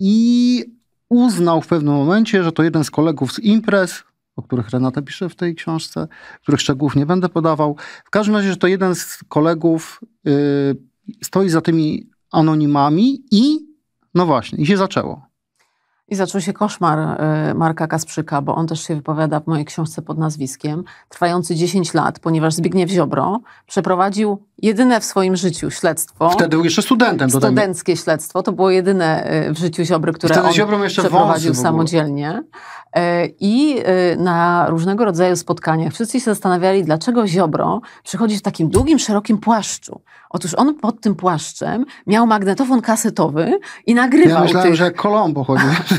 Speaker 1: I uznał w pewnym momencie, że to jeden z kolegów z imprez, o których Renata pisze w tej książce, których szczegółów nie będę podawał. W każdym razie, że to jeden z kolegów y, stoi za tymi anonimami i no właśnie, i się zaczęło.
Speaker 4: I zaczął się koszmar y, Marka Kasprzyka, bo on też się wypowiada w mojej książce pod nazwiskiem, trwający 10 lat, ponieważ Zbigniew Ziobro przeprowadził jedyne w swoim życiu
Speaker 1: śledztwo. Wtedy był jeszcze studentem. Studenckie
Speaker 4: śledztwo, to było jedyne y, w życiu Ziobry, które Wtedy on Ziobro jeszcze przeprowadził samodzielnie. Y, I na różnego rodzaju spotkaniach wszyscy się zastanawiali, dlaczego Ziobro przychodzi w takim długim, szerokim płaszczu. Otóż on pod tym płaszczem miał magnetofon kasetowy i nagrywał Ja myślałem, tych... że
Speaker 1: Kolombo chodzi.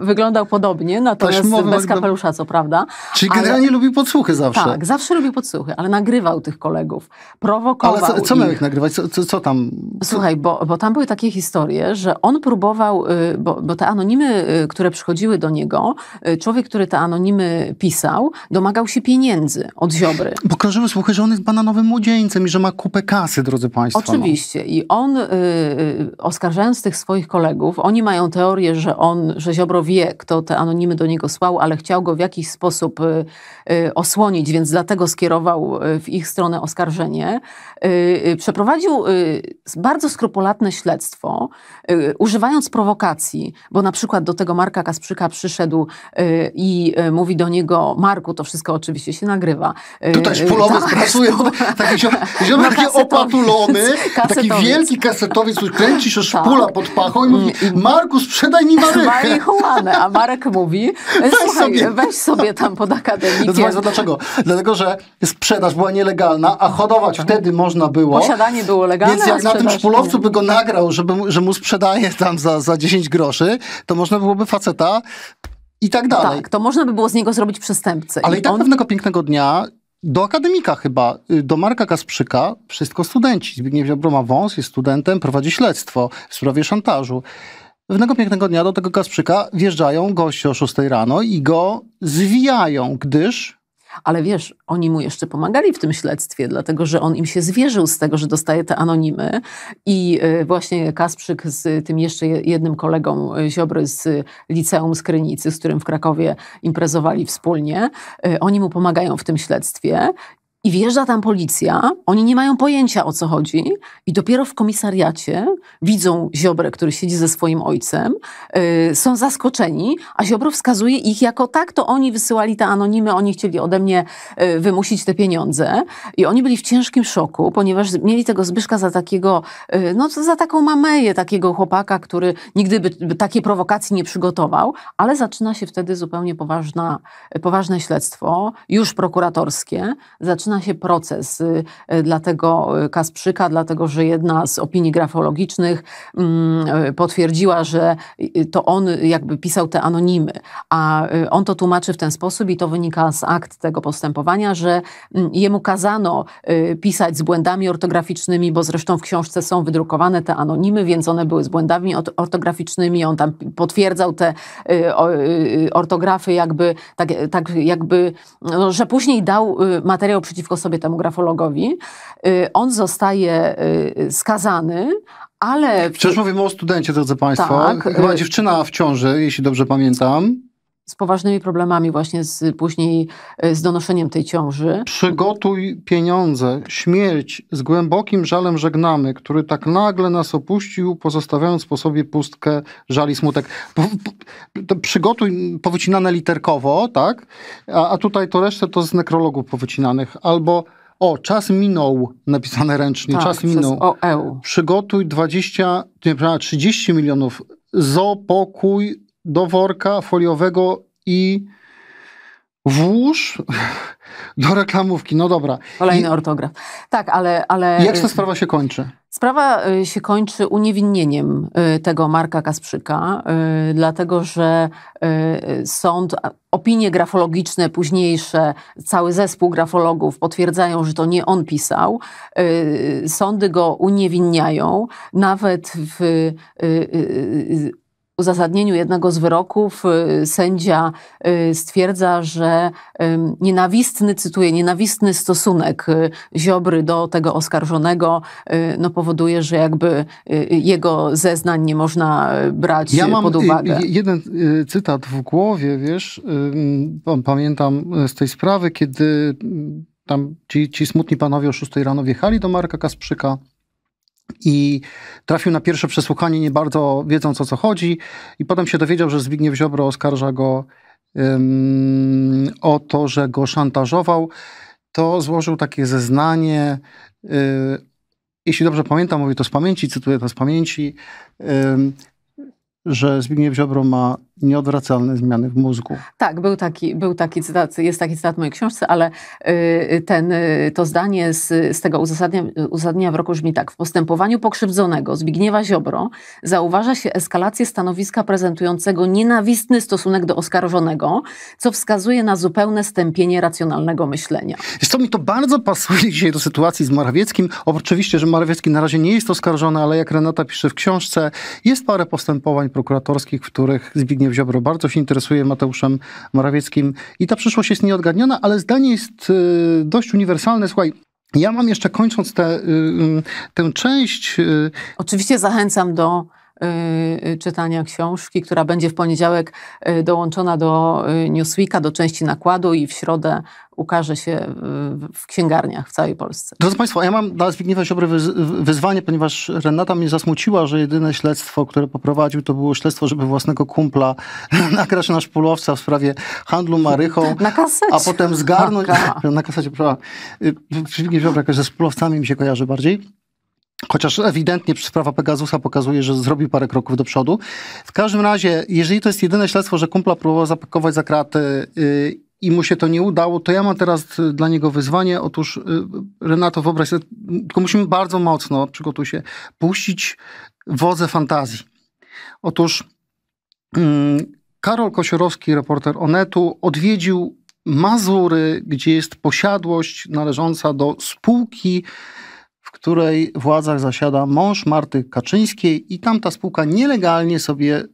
Speaker 4: Wyglądał podobnie, natomiast Taśmowy bez kapelusza, co prawda. Czyli ale... generalnie lubił
Speaker 1: podsłuchy zawsze. Tak,
Speaker 4: zawsze lubił podsłuchy, ale nagrywał tych kolegów, prowokował Ale co, co miał ich
Speaker 1: nagrywać? Co, co, co tam?
Speaker 4: Słuchaj, bo, bo tam były takie historie, że on próbował, y, bo, bo te anonimy, y, które przychodziły do niego, y, człowiek, który te anonimy pisał, domagał się pieniędzy od Ziobry.
Speaker 1: Bo krążyły słuchy, że on jest bananowym młodzieńcem i że ma kupę kasy, drodzy państwo. No. Oczywiście.
Speaker 4: No. I on, oskarżając tych swoich kolegów, oni mają teorię, że on on, że Ziobro wie, kto te anonimy do niego słał, ale chciał go w jakiś sposób y, y, osłonić, więc dlatego skierował y, w ich stronę oskarżenie. Przeprowadził bardzo skrupulatne śledztwo, używając prowokacji, bo na przykład do tego Marka Kasprzyka przyszedł i mówi do niego, Marku, to wszystko oczywiście
Speaker 1: się nagrywa. Tutaj szpulowy tak, pracuje, taki no, taki opatulony, taki wielki kasetowiec, który kręci się szpula tak. pod pachą i mówi, mm, Marku, sprzedaj mi marynarkę marihuanę, a Marek mówi, weź, słuchaj, sobie. weź sobie tam pod akademikiem. Zobacz, dlaczego? Dlatego, że sprzedaż była nielegalna, a hodować wtedy można było. Posiadanie
Speaker 4: było legalne, Więc jak na tym szpulowcu
Speaker 1: by go nagrał, żeby, że mu sprzedaje tam za, za 10 groszy, to można byłoby faceta i tak dalej.
Speaker 4: Tak, to można by było z niego zrobić przestępcę. Ale I i tak on...
Speaker 1: pewnego pięknego dnia do akademika chyba, y, do Marka Kasprzyka, wszystko studenci. Zbigniew Ziobro ma wąs, jest studentem, prowadzi śledztwo w sprawie szantażu. Pewnego pięknego dnia do tego Kasprzyka wjeżdżają goście o 6 rano i go zwijają, gdyż
Speaker 4: ale wiesz, oni mu jeszcze pomagali w tym śledztwie, dlatego że on im się zwierzył z tego, że dostaje te anonimy. I e, właśnie Kasprzyk z tym jeszcze jednym kolegą e, Ziobry z liceum z Krynicy, z którym w Krakowie imprezowali wspólnie, e, oni mu pomagają w tym śledztwie i wjeżdża tam policja, oni nie mają pojęcia o co chodzi, i dopiero w komisariacie widzą Ziobrę, który siedzi ze swoim ojcem, yy, są zaskoczeni, a Ziobro wskazuje ich jako tak, to oni wysyłali te anonimy, oni chcieli ode mnie yy, wymusić te pieniądze. I oni byli w ciężkim szoku, ponieważ mieli tego Zbyszka za takiego, yy, no za taką mameję, takiego chłopaka, który nigdy by, by takiej prowokacji nie przygotował, ale zaczyna się wtedy zupełnie poważna, poważne śledztwo, już prokuratorskie, zaczyna zaczyna się proces y, y, dla tego y, Kasprzyka, dlatego że jedna z opinii grafologicznych mm, potwierdziła, że to on jakby pisał te anonimy, a on to tłumaczy w ten sposób i to wynika z akt tego postępowania, że mm, jemu kazano pisać z błędami ortograficznymi, bo zresztą w książce są wydrukowane te anonimy, więc one były z błędami ortograficznymi, on tam potwierdzał te ortografy jakby, tak, tak jakby, no, że później dał materiał przeciw przeciwko sobie temu grafologowi. Y, on zostaje y, skazany, ale... Przecież
Speaker 1: mówimy o studencie, drodzy Państwo. Tak. Chyba y, dziewczyna w ciąży, jeśli dobrze pamiętam
Speaker 4: z poważnymi problemami właśnie z, później e, z donoszeniem tej ciąży.
Speaker 1: Przygotuj pieniądze. Śmierć z głębokim żalem żegnamy, który tak nagle nas opuścił, pozostawiając po sobie pustkę żali smutek. Po, po, przygotuj mm, powycinane literkowo, tak? A, a tutaj to resztę to z nekrologów powycinanych. Albo o, czas minął, napisane ręcznie, tak, czas minął. OEU. Przygotuj 20, nie, 30 milionów. Zopokój do worka foliowego i włóż do reklamówki. No dobra. Kolejny I... ortograf. Tak, ale, ale... Jak y, ta sprawa się kończy?
Speaker 4: Sprawa y, się kończy uniewinnieniem y, tego Marka Kasprzyka, dlatego że sąd, opinie grafologiczne późniejsze, cały zespół grafologów potwierdzają, że to nie on pisał. Sądy go uniewinniają. Nawet w uzasadnieniu jednego z wyroków y, sędzia y, stwierdza, że nienawistny, cytuję, nienawistny stosunek y, Ziobry do tego oskarżonego no powoduje, że jakby jego zeznań nie można brać ja pod uwagę. Ja mam
Speaker 1: Jeden cytat w głowie, wiesz, pamiętam z tej sprawy, kiedy tam ci, ci smutni panowie o 6 rano wjechali do Marka Kasprzyka, i trafił na pierwsze przesłuchanie, nie bardzo wiedząc o co chodzi, i potem się dowiedział, że Zbigniew Ziobro oskarża go o to, że go szantażował. To złożył takie zeznanie. Y, jeśli dobrze pamiętam, mówię to z pamięci, cytuję to z pamięci, że Zbigniew Ziobro ma nieodwracalne zmiany w mózgu.
Speaker 4: Tak, był taki, był taki cytat, jest taki cytat w mojej książce, ale y, y, ten, y, to zdanie z, z tego uzasadnienia, w roku brzmi tak. W postępowaniu pokrzywdzonego Zbigniewa Ziobro zauważa się eskalację stanowiska prezentującego nienawistny stosunek do oskarżonego, co wskazuje na zupełne stępienie racjonalnego
Speaker 1: myślenia. Zresztą mi to bardzo pasuje dzisiaj do sytuacji z Morawieckim. Oczywiście, że Morawiecki na razie nie jest oskarżony, ale jak Renata pisze w książce, jest parę postępowań prokuratorskich, w których Zbigniew Zbigniew Ziobro bardzo się interesuje Mateuszem Morawieckim i ta przyszłość jest nieodgadniona, ale zdanie jest y, dość uniwersalne. Słuchaj, ja mam jeszcze kończąc tę y, y, część.
Speaker 4: Oczywiście zachęcam do Y, y, czytania książki, która będzie w poniedziałek y, dołączona do Newsweeka, do części nakładu i w środę ukaże się w księgarniach w całej Polsce.
Speaker 1: Drodzy Państwo, ja mam dla Zbigniewa Ziobry wyzwanie, ponieważ Renata mnie zasmuciła, że jedyne śledztwo, które poprowadził, to było śledztwo, żeby własnego kumpla nagrać na szpulowca w sprawie handlu marychą. Na kasecie. A potem zgarnąć... Na, na kasecie, prawda. Zbigniew Ziobry że ze szpulowcami mi się kojarzy bardziej. Chociaż ewidentnie sprawa Pegasusa pokazuje, że zrobił parę kroków do przodu. W każdym razie, jeżeli to jest jedyne śledztwo, że kumpla próbował zapakować za kraty yy, i mu się to nie udało, to ja mam teraz y, dla niego wyzwanie. Otóż, yy, Renato, wyobraź sobie, tylko musimy bardzo mocno, przygotuj się, puścić wodze fantazji. Otóż yy, Karol Kosiorowski, reporter Onetu, odwiedził Mazury, gdzie jest posiadłość należąca do spółki której władzach zasiada mąż Marty Kaczyńskiej i tamta spółka nielegalnie sobie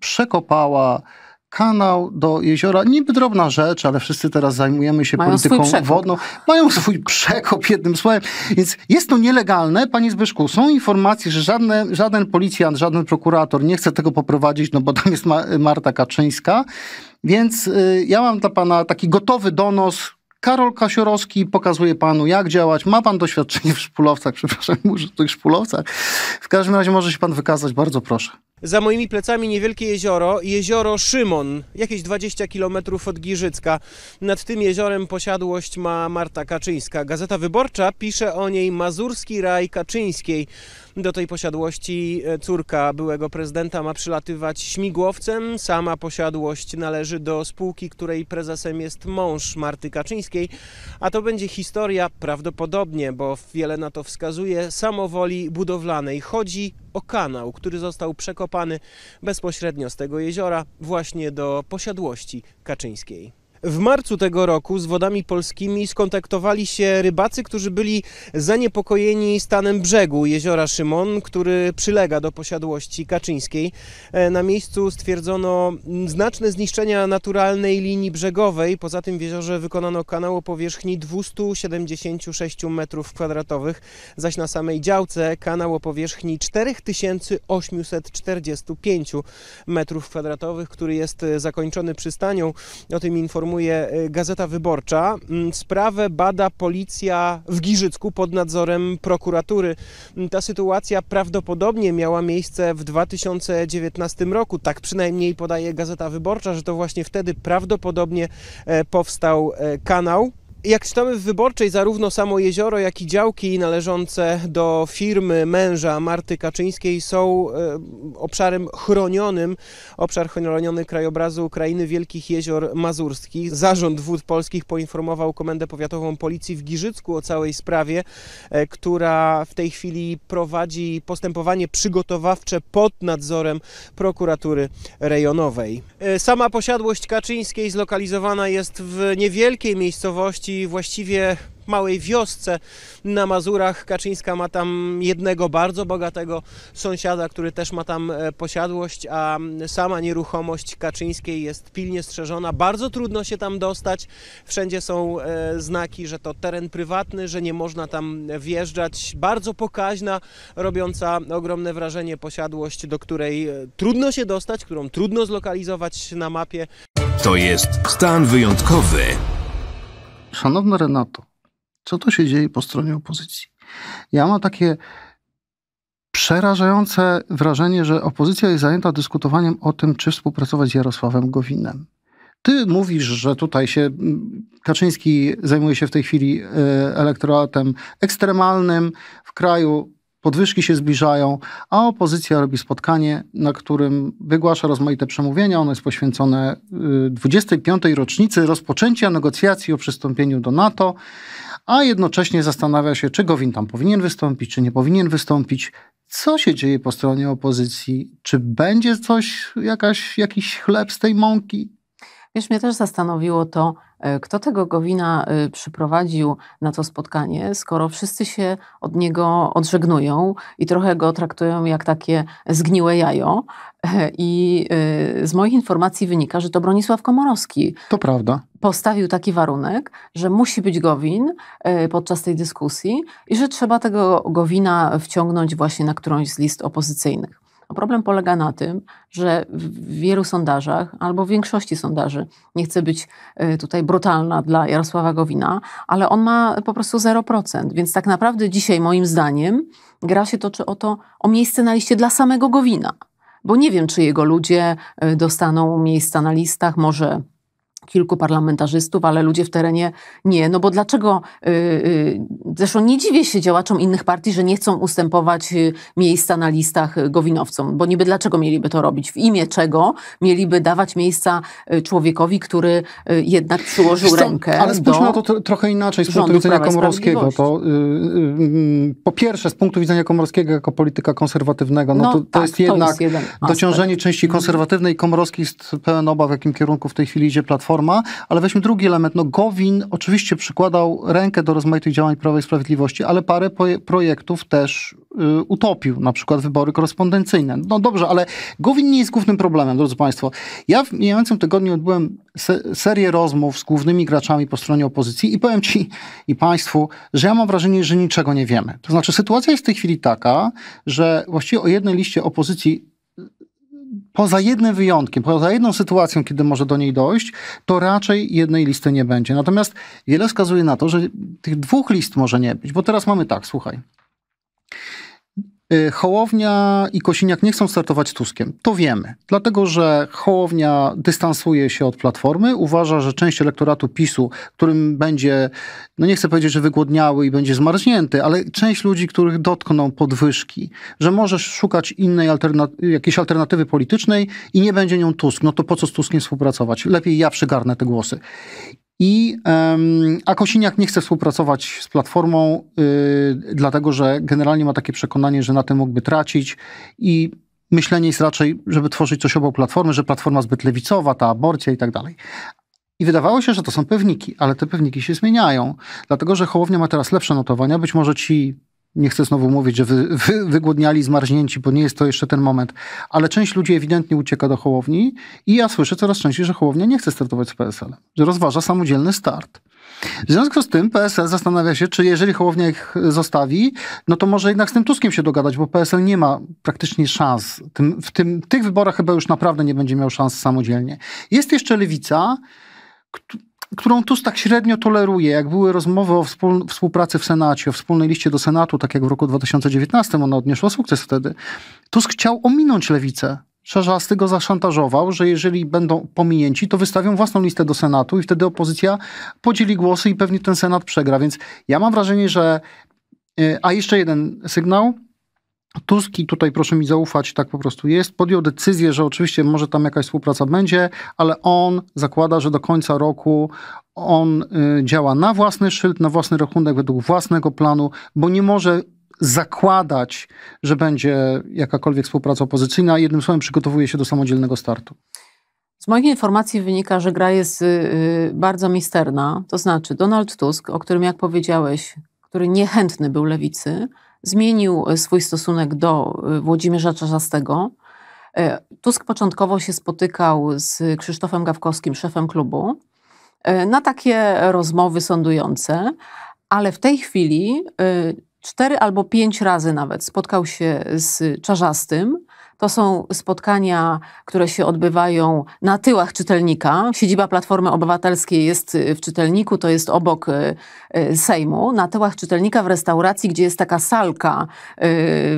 Speaker 1: przekopała kanał do jeziora. Niby drobna rzecz, ale wszyscy teraz zajmujemy się Mają polityką wodną. Mają swój przekop, jednym słowem. Więc jest to nielegalne, panie Zbyszku. Są informacje, że żadne, żaden policjant, żaden prokurator nie chce tego poprowadzić, no bo tam jest Marta Kaczyńska. Więc y, ja mam dla pana taki gotowy donos, Karol Kasiorowski pokazuje panu, jak działać. Ma pan doświadczenie w szpulowcach, przepraszam, może w tych szpulowcach. W każdym razie może się pan wykazać, bardzo proszę.
Speaker 2: Za moimi plecami niewielkie jezioro, jezioro Szymon, jakieś 20 km od Giżycka. Nad tym jeziorem posiadłość ma Marta Kaczyńska. Gazeta Wyborcza pisze o niej Mazurski Raj Kaczyńskiej. Do tej posiadłości e, córka byłego prezydenta ma przylatywać śmigłowcem. Sama posiadłość należy do spółki, której prezesem jest mąż Marty Kaczyńskiej. A to będzie historia prawdopodobnie, bo wiele na to wskazuje, samowoli budowlanej. Chodzi o kanał, który został przekopany bezpośrednio z tego jeziora właśnie do posiadłości kaczyńskiej. W marcu tego roku z wodami polskimi skontaktowali się rybacy, którzy byli zaniepokojeni stanem brzegu jeziora Szymon, który przylega do posiadłości kaczyńskiej. E, na miejscu stwierdzono znaczne zniszczenia naturalnej linii brzegowej. Poza tym w jeziorze wykonano kanał o powierzchni 276 m2, zaś na samej działce kanał o powierzchni 4845 m2, który jest zakończony przystanią. O tym informuje informuje e, Gazeta Wyborcza. Mm, sprawę bada policja w Giżycku pod nadzorem prokuratury. Mm, ta sytuacja prawdopodobnie miała miejsce w 2019 roku. Tak przynajmniej podaje Gazeta Wyborcza, że to właśnie wtedy prawdopodobnie e, powstał e, kanał. Jak czytamy w Wyborczej, zarówno samo jezioro, jak i działki należące do firmy męża Marty Kaczyńskiej są e, obszarem chronionym, obszar chroniony krajobrazu Ukrainy Wielkich Jezior Mazurskich. Zarząd Wód Polskich poinformował Komendę Powiatową Policji w Giżycku o całej sprawie, e, która w tej chwili prowadzi postępowanie przygotowawcze pod nadzorem prokuratury rejonowej. E, sama posiadłość Kaczyńskiej zlokalizowana jest w niewielkiej miejscowości miejscowości, właściwie małej wiosce na Mazurach. Kaczyńska ma tam jednego bardzo bogatego sąsiada, który też ma tam e, posiadłość, a sama nieruchomość Kaczyńskiej jest pilnie strzeżona. Bardzo trudno się tam dostać. Wszędzie są e, znaki, że to teren prywatny, że nie można tam wjeżdżać. Bardzo pokaźna, robiąca ogromne wrażenie posiadłość, do której e, trudno się dostać, którą trudno zlokalizować na mapie.
Speaker 3: To jest stan
Speaker 2: wyjątkowy.
Speaker 1: Szanowna Renato, co to się dzieje po stronie opozycji? Ja mam takie przerażające wrażenie, że opozycja jest zajęta dyskutowaniem o tym, czy współpracować z Jarosławem Gowinem. Ty mówisz, że tutaj się Kaczyński zajmuje się w tej chwili e, elektoratem ekstremalnym w kraju, podwyżki się zbliżają, a opozycja robi spotkanie, na którym wygłasza rozmaite przemówienia. Ono jest poświęcone 25. Y, rocznicy rozpoczęcia negocjacji o przystąpieniu do NATO, a jednocześnie zastanawia się, czy Gowin tam powinien wystąpić, czy nie powinien wystąpić. Co się dzieje po stronie opozycji? Czy będzie coś, jakaś, jakiś chleb z tej mąki? Wiesz, mnie też zastanowiło to, E, kto tego Gowina
Speaker 4: y, przyprowadził na to spotkanie, skoro wszyscy się od niego odżegnują i trochę go traktują jak takie zgniłe jajo? E, I y, z moich informacji wynika, że to Bronisław Komorowski. To prawda. Postawił taki warunek, że musi być Gowin e, podczas tej dyskusji i że trzeba tego Gowina wciągnąć właśnie na którąś z list opozycyjnych. A problem polega na tym, że w wielu sondażach, albo w większości sondaży, nie chcę być e, tutaj brutalna dla Jarosława Gowina, ale on ma po prostu 0%. Więc tak naprawdę dzisiaj, moim zdaniem, gra się toczy o to, o miejsce na liście dla samego Gowina. Bo nie wiem, czy jego ludzie e, dostaną miejsca na listach, może kilku parlamentarzystów, ale ludzie w terenie nie. No bo dlaczego, y, y, zresztą nie dziwię się działaczom innych partii, że nie chcą ustępować y, miejsca na listach gowinowcom, bo niby dlaczego mieliby to robić? W imię czego mieliby dawać miejsca człowiekowi, który jednak przyłożył Stąd, rękę Ale spójrzmy na
Speaker 1: to trochę inaczej z punktu widzenia Komorowskiego. To, yy, yy, po pierwsze, z punktu widzenia Komorowskiego jako polityka konserwatywnego, no, no to, to tak, jest jednak dociążenie części konserwatywnej. Komorowski jest pełen obaw, w jakim kierunku w tej chwili idzie Platforma ale weźmy drugi element. No Gowin oczywiście przykładał rękę do rozmaitych działań Prawa i Sprawiedliwości, ale parę projektów też y, utopił, na przykład wybory korespondencyjne. No dobrze, ale Gowin nie jest głównym problemem, drodzy Państwo. Ja w mijającym tygodniu odbyłem se serię rozmów z głównymi graczami po stronie opozycji i powiem Ci i Państwu, że ja mam wrażenie, że niczego nie wiemy. To znaczy sytuacja jest w tej chwili taka, że właściwie o jednej liście opozycji Poza jednym wyjątkiem, poza jedną sytuacją, kiedy może do niej dojść, to raczej jednej listy nie będzie. Natomiast wiele wskazuje na to, że tych dwóch list może nie być, bo teraz mamy tak, słuchaj. Y, Hołownia i Kosiniak nie chcą startować z Tuskiem. To wiemy. Dlatego, że Hołownia dystansuje się od Platformy, uważa, że część elektoratu PiSu, którym będzie, no nie chcę powiedzieć, że wygłodniały i będzie zmarznięty, ale część ludzi, których dotkną podwyżki, że możesz szukać innej alternaty jakiejś alternatywy politycznej i nie będzie nią Tusk. No to po co z Tuskiem współpracować? Lepiej ja przygarnę te głosy. I, um, a Kosiniak nie chce współpracować z Platformą, yy, dlatego że generalnie ma takie przekonanie, że na tym mógłby tracić i myślenie jest raczej, żeby tworzyć coś obok Platformy, że Platforma zbyt lewicowa, ta aborcja i tak dalej. I wydawało się, że to są pewniki, ale te pewniki się zmieniają, dlatego że Hołownia ma teraz lepsze notowania, być może ci nie chcę znowu mówić, że wy, wy, wygłodniali, zmarznięci, bo nie jest to jeszcze ten moment, ale część ludzi ewidentnie ucieka do Hołowni i ja słyszę coraz częściej, że Hołownia nie chce startować z PSL, że rozważa samodzielny start. W związku z tym PSL zastanawia się, czy jeżeli Hołownia ich zostawi, no to może jednak z tym Tuskiem się dogadać, bo PSL nie ma praktycznie szans. Tym, w tym, tych wyborach chyba już naprawdę nie będzie miał szans samodzielnie. Jest jeszcze Lewica, którą Tusk tak średnio toleruje. Jak były rozmowy o współpracy w Senacie, o wspólnej liście do Senatu, tak jak w roku 2019 ona odniosła sukces wtedy, Tusk chciał ominąć lewicę. Czarzasty go zaszantażował, że jeżeli będą pominięci, to wystawią własną listę do Senatu i wtedy opozycja podzieli głosy i pewnie ten Senat przegra. Więc ja mam wrażenie, że... Y, a jeszcze jeden sygnał Tusk i tutaj proszę mi zaufać, tak po prostu jest, podjął decyzję, że oczywiście może tam jakaś współpraca będzie, ale on zakłada, że do końca roku on y, działa na własny szyld, na własny rachunek, według własnego planu, bo nie może zakładać, że będzie jakakolwiek współpraca opozycyjna. Jednym słowem przygotowuje się do samodzielnego startu.
Speaker 4: Z moich informacji wynika, że gra jest y, y, bardzo misterna. To znaczy Donald Tusk, o którym jak powiedziałeś, który niechętny był lewicy, zmienił e, swój stosunek do e, Włodzimierza Czarzastego. E, Tusk początkowo się spotykał z Krzysztofem Gawkowskim, szefem klubu, na takie rozmowy sądujące, ale w tej chwili cztery albo pięć razy nawet spotkał się z Czarzastym to są spotkania, które się odbywają na tyłach czytelnika. Siedziba Platformy Obywatelskiej jest y, w czytelniku, to jest obok y, y, Sejmu. Na tyłach czytelnika w restauracji, gdzie jest taka salka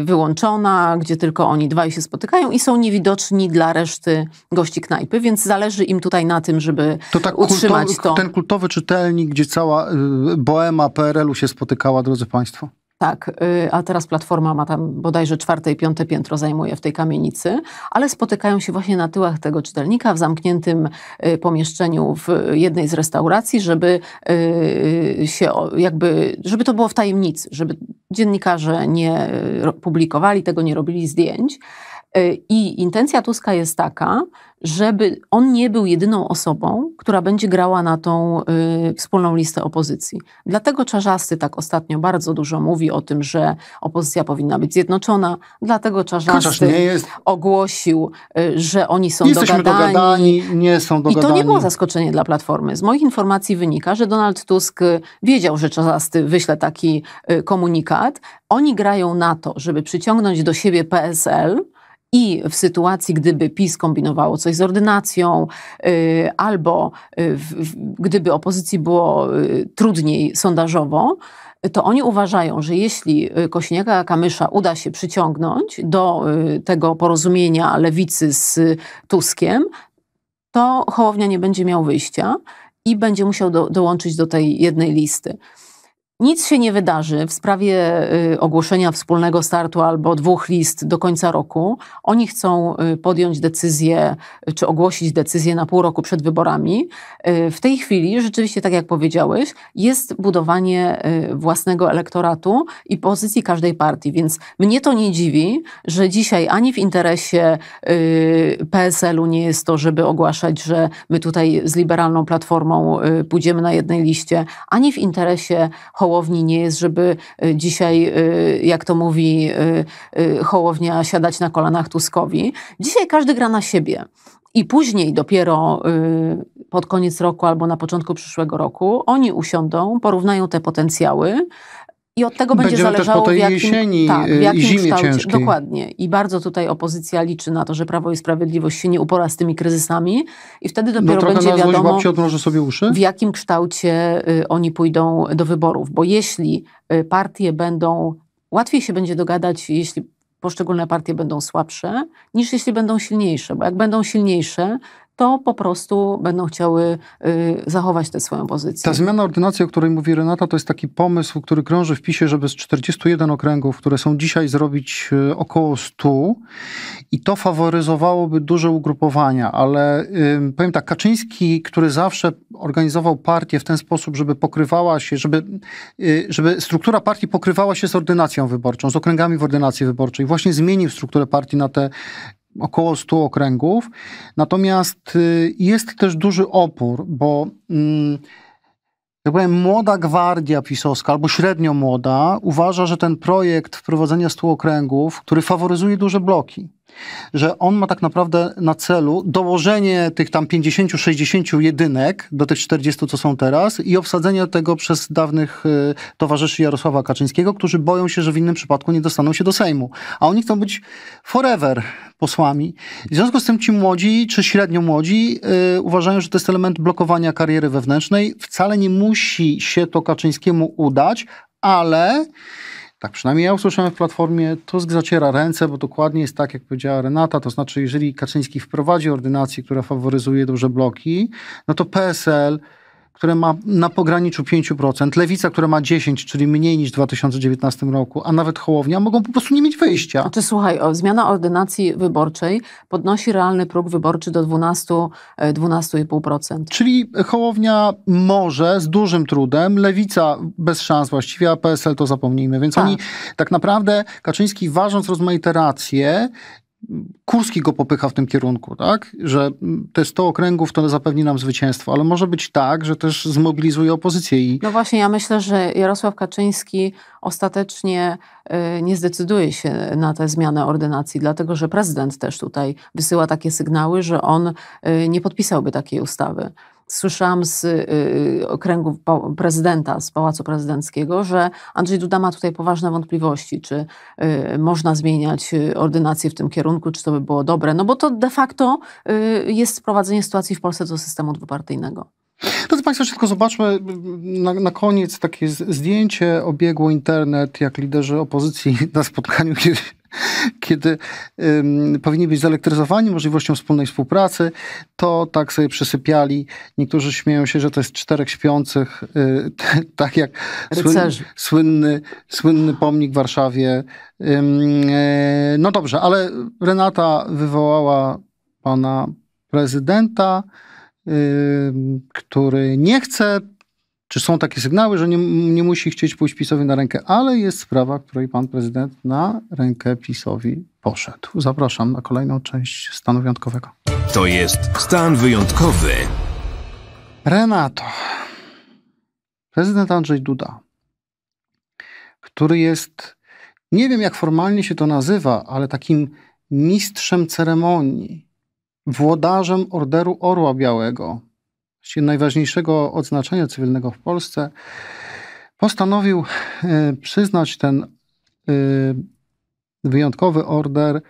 Speaker 4: wyłączona, gdzie tylko oni dwaj się spotykają i są niewidoczni dla reszty gości knajpy, więc zależy im tutaj na tym, żeby to tak utrzymać kultowy, to. Ten
Speaker 1: kultowy czytelnik, gdzie cała boema PRL-u się spotykała, drodzy Państwo.
Speaker 4: Tak, y, a teraz Platforma ma tam bodajże czwarte i piąte piętro zajmuje w tej kamienicy, ale spotykają się właśnie na tyłach tego czytelnika w zamkniętym y, pomieszczeniu w jednej z restauracji, żeby y, się jakby, żeby to było w tajemnicy, żeby dziennikarze nie publikowali tego, nie robili zdjęć. Y, I intencja Tuska jest taka, żeby on nie był jedyną osobą, która będzie grała na tą y, wspólną listę opozycji. Dlatego Czarzasty tak ostatnio bardzo dużo mówi o tym, że opozycja powinna być zjednoczona, dlatego Czarzasty jest... ogłosił, y, że oni są dogadani. dogadani. Nie są dogadani. I to nie było zaskoczenie dla Platformy. Z moich informacji wynika, że Donald Tusk wiedział, że Czarzasty wyśle taki y, komunikat. Oni grają na to, żeby przyciągnąć do siebie PSL, i w sytuacji, gdyby PiS kombinowało coś z ordynacją, y, albo y, w, gdyby opozycji było y, trudniej sondażowo, to oni uważają, że jeśli Kośniaka Kamysza uda się przyciągnąć do tego porozumienia lewicy z Tuskiem, to Hołownia nie będzie miał wyjścia i będzie musiał do, dołączyć do tej jednej listy nic się nie wydarzy w sprawie y, ogłoszenia wspólnego startu albo dwóch list do końca roku. Oni chcą y, podjąć decyzję, y, czy ogłosić decyzję na pół roku przed wyborami. W tej chwili, rzeczywiście, tak jak powiedziałeś, jest budowanie własnego elektoratu i pozycji każdej partii, więc mnie to nie dziwi, że dzisiaj ani w interesie PSL-u nie jest to, żeby ogłaszać, że my tutaj z liberalną platformą pójdziemy na jednej liście, ani w interesie Hołowni nie jest, żeby e, dzisiaj, e, jak to mówi e, Hołownia, siadać na kolanach Tuskowi. Dzisiaj każdy gra na siebie. I później dopiero pod koniec roku albo na początku przyszłego roku oni usiądą, porównają te potencjały i od tego będzie Będziemy zależało, też po tej w jakim, jesieni tak, w y, jakim zimie kształcie. Ciężkiej. Dokładnie. I bardzo tutaj opozycja liczy na to, że Prawo i Sprawiedliwość się nie upora z tymi kryzysami i wtedy dopiero no, będzie wiadomo, w jakim kształcie y, oni pójdą do wyborów. Bo jeśli y, partie będą, łatwiej się będzie dogadać, jeśli poszczególne partie będą słabsze, niż jeśli będą silniejsze. Bo jak będą silniejsze, to po prostu będą chciały y, zachować tę swoją pozycję. Ta
Speaker 1: zmiana ordynacji, o której mówi Renata, to jest taki pomysł, który krąży w PiSie, żeby z 41 okręgów, które są dzisiaj, zrobić y, około 100 i to faworyzowałoby duże ugrupowania, ale powiem tak, Kaczyński, który zawsze organizował partię w ten sposób, żeby pokrywała się, żeby, y, żeby struktura partii pokrywała się z ordynacją wyborczą, z okręgami w ordynacji wyborczej, właśnie zmienił strukturę partii na te około 100 okręgów. Natomiast y, jest też duży opór, bo jak mm, powiem, młoda gwardia pisowska albo średnio młoda uważa, że ten projekt wprowadzenia 100 okręgów, który faworyzuje duże bloki, że on ma tak naprawdę na celu dołożenie tych tam 50-60 jedynek do tych 40, co są teraz i obsadzenie tego przez dawnych y, towarzyszy Jarosława Kaczyńskiego, którzy boją się, że w innym przypadku nie dostaną się do Sejmu. A oni chcą być forever posłami. W związku z tym ci młodzi, czy średnio młodzi, y, uważają, że to jest element blokowania kariery wewnętrznej. Wcale nie musi się to Kaczyńskiemu udać, ale tak przynajmniej ja usłyszałem w Platformie, Tusk zaciera ręce, bo dokładnie jest tak, jak powiedziała Renata, to znaczy jeżeli Kaczyński wprowadzi ordynację, która faworyzuje duże bloki, no to PSL które ma na pograniczu 5%, Lewica, która ma 10, czyli mniej niż w 2019 roku, a nawet Hołownia, mogą po prostu nie mieć wyjścia.
Speaker 4: Znaczy, słuchaj, o, zmiana ordynacji wyborczej podnosi realny próg wyborczy do 12, 12,5%. E,
Speaker 1: czyli Hołownia może z dużym trudem, Lewica bez szans właściwie, a PSL to zapomnijmy. Więc tak. oni tak naprawdę, Kaczyński ważąc rozmaite racje, Kurski go popycha w tym kierunku, tak? Że te 100 okręgów to zapewni nam zwycięstwo, ale może być tak, że też zmobilizuje opozycję. I...
Speaker 4: No właśnie, ja myślę, że Jarosław Kaczyński ostatecznie y, nie zdecyduje się na tę zmianę ordynacji, dlatego że prezydent też tutaj wysyła takie sygnały, że on y, nie podpisałby takiej ustawy słyszałam z y, y, okręgu prezydenta, z Pałacu Prezydenckiego, że Andrzej Duda ma tutaj poważne wątpliwości, czy y, można zmieniać ordynację w tym kierunku, czy to by było dobre, no bo to de facto jest sprowadzenie sytuacji w Polsce do systemu dwupartyjnego.
Speaker 1: Drodzy Państwo, szybko zobaczmy na, na, koniec takie zdjęcie. Obiegło internet, jak liderzy opozycji na spotkaniu, kiedy kiedy um, powinni być zelektryzowani możliwością wspólnej współpracy, to tak sobie przysypiali. Niektórzy śmieją się, że to jest czterech śpiących, y, t, tak jak słynny, słynny, słynny, pomnik w Warszawie. Y, no dobrze, ale Renata wywołała pana prezydenta, y, który nie chce czy są takie sygnały, że nie, nie musi chcieć pójść PiSowi na rękę, ale jest sprawa, której pan prezydent na rękę PiSowi poszedł. Zapraszam na kolejną część stanu wyjątkowego. To jest stan
Speaker 3: wyjątkowy.
Speaker 1: Renato. Prezydent Andrzej Duda, który jest, nie wiem jak formalnie się to nazywa, ale takim mistrzem ceremonii, włodarzem Orderu Orła Białego, właściwie najważniejszego odznaczenia cywilnego w Polsce, postanowił e, przyznać ten e, wyjątkowy order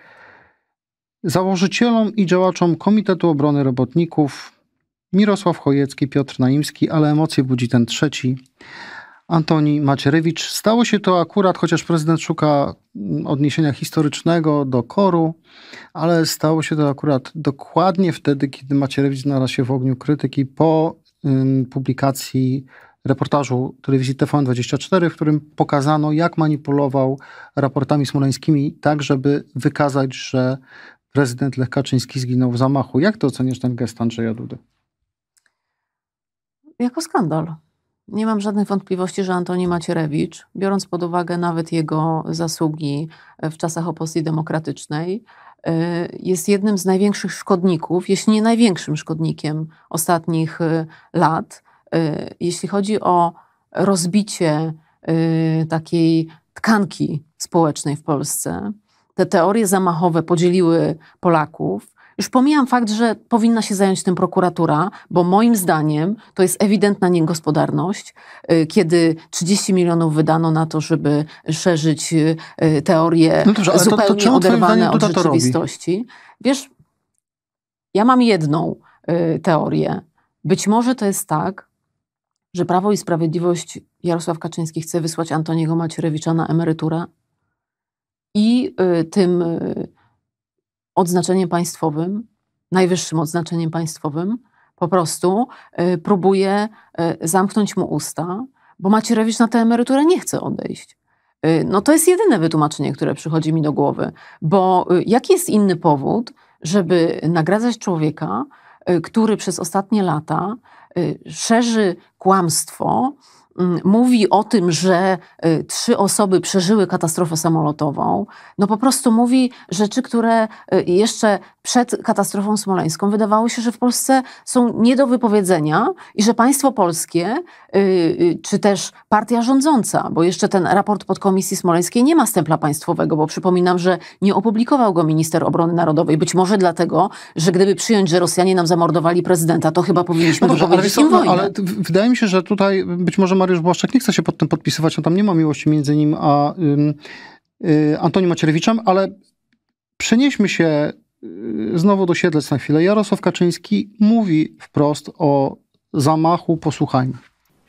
Speaker 1: założycielom i działaczom Komitetu Obrony Robotników Mirosław Chojecki, Piotr Naimski, ale emocje budzi ten trzeci Antoni Macierewicz. Stało się to akurat, chociaż prezydent szuka odniesienia historycznego do koru, ale stało się to akurat dokładnie wtedy, kiedy Macierewicz znalazł się w ogniu krytyki po ym, publikacji reportażu telewizji TVN24, w którym pokazano, jak manipulował raportami smoleńskimi, tak żeby wykazać, że prezydent Lech Kaczyński zginął w zamachu. Jak to oceniasz ten gest Andrzeja Dudy?
Speaker 4: Jako skandal. Nie mam żadnych wątpliwości, że Antoni Macierewicz, biorąc pod uwagę nawet jego zasługi w czasach opozycji demokratycznej, y, jest jednym z największych szkodników, jeśli nie największym szkodnikiem ostatnich y, lat, y, jeśli chodzi o rozbicie takiej tkanki społecznej w Polsce. Te teorie zamachowe podzieliły Polaków. Już pomijam fakt, że powinna się zająć tym prokuratura, bo moim zdaniem to jest ewidentna niegospodarność, y, kiedy 30 milionów wydano na to, żeby szerzyć y, y, teorie no dobrze, zupełnie to, to oderwane od rzeczywistości. Wiesz, ja mam jedną teorię. Być może to jest tak, że Prawo i Sprawiedliwość Jarosław Kaczyński chce wysłać Antoniego Macierewicza na emeryturę i tym odznaczeniem państwowym, najwyższym odznaczeniem państwowym, po prostu y, próbuje y, zamknąć mu usta, bo Macierewicz na tę emeryturę nie chce odejść. Y, no to jest jedyne wytłumaczenie, które przychodzi mi do głowy, bo jaki jest inny powód, żeby nagradzać człowieka, który przez ostatnie lata szerzy kłamstwo, Mm, mówi o tym, że y, trzy osoby przeżyły katastrofę samolotową, no po prostu mówi rzeczy, które y, jeszcze przed katastrofą smoleńską wydawało się, że w Polsce są nie do wypowiedzenia i że państwo polskie, y, czy też partia rządząca, bo jeszcze ten raport podkomisji smoleńskiej nie ma stempla państwowego, bo przypominam, że nie opublikował go minister obrony narodowej. Być może dlatego, że gdyby przyjąć, że Rosjanie nam zamordowali prezydenta, to chyba powinniśmy no dobrze, wypowiedzieć ale, im no, wojnę. Ale
Speaker 1: wydaje mi się, że tutaj być może Mariusz Mariusz Błaszczak nie chce się pod tym podpisywać, a tam nie ma miłości między nim a y, Antonim Macierewiczem, ale przenieśmy się y, znowu do Siedlec na chwilę. Jarosław Kaczyński mówi wprost o zamachu, posłuchajmy.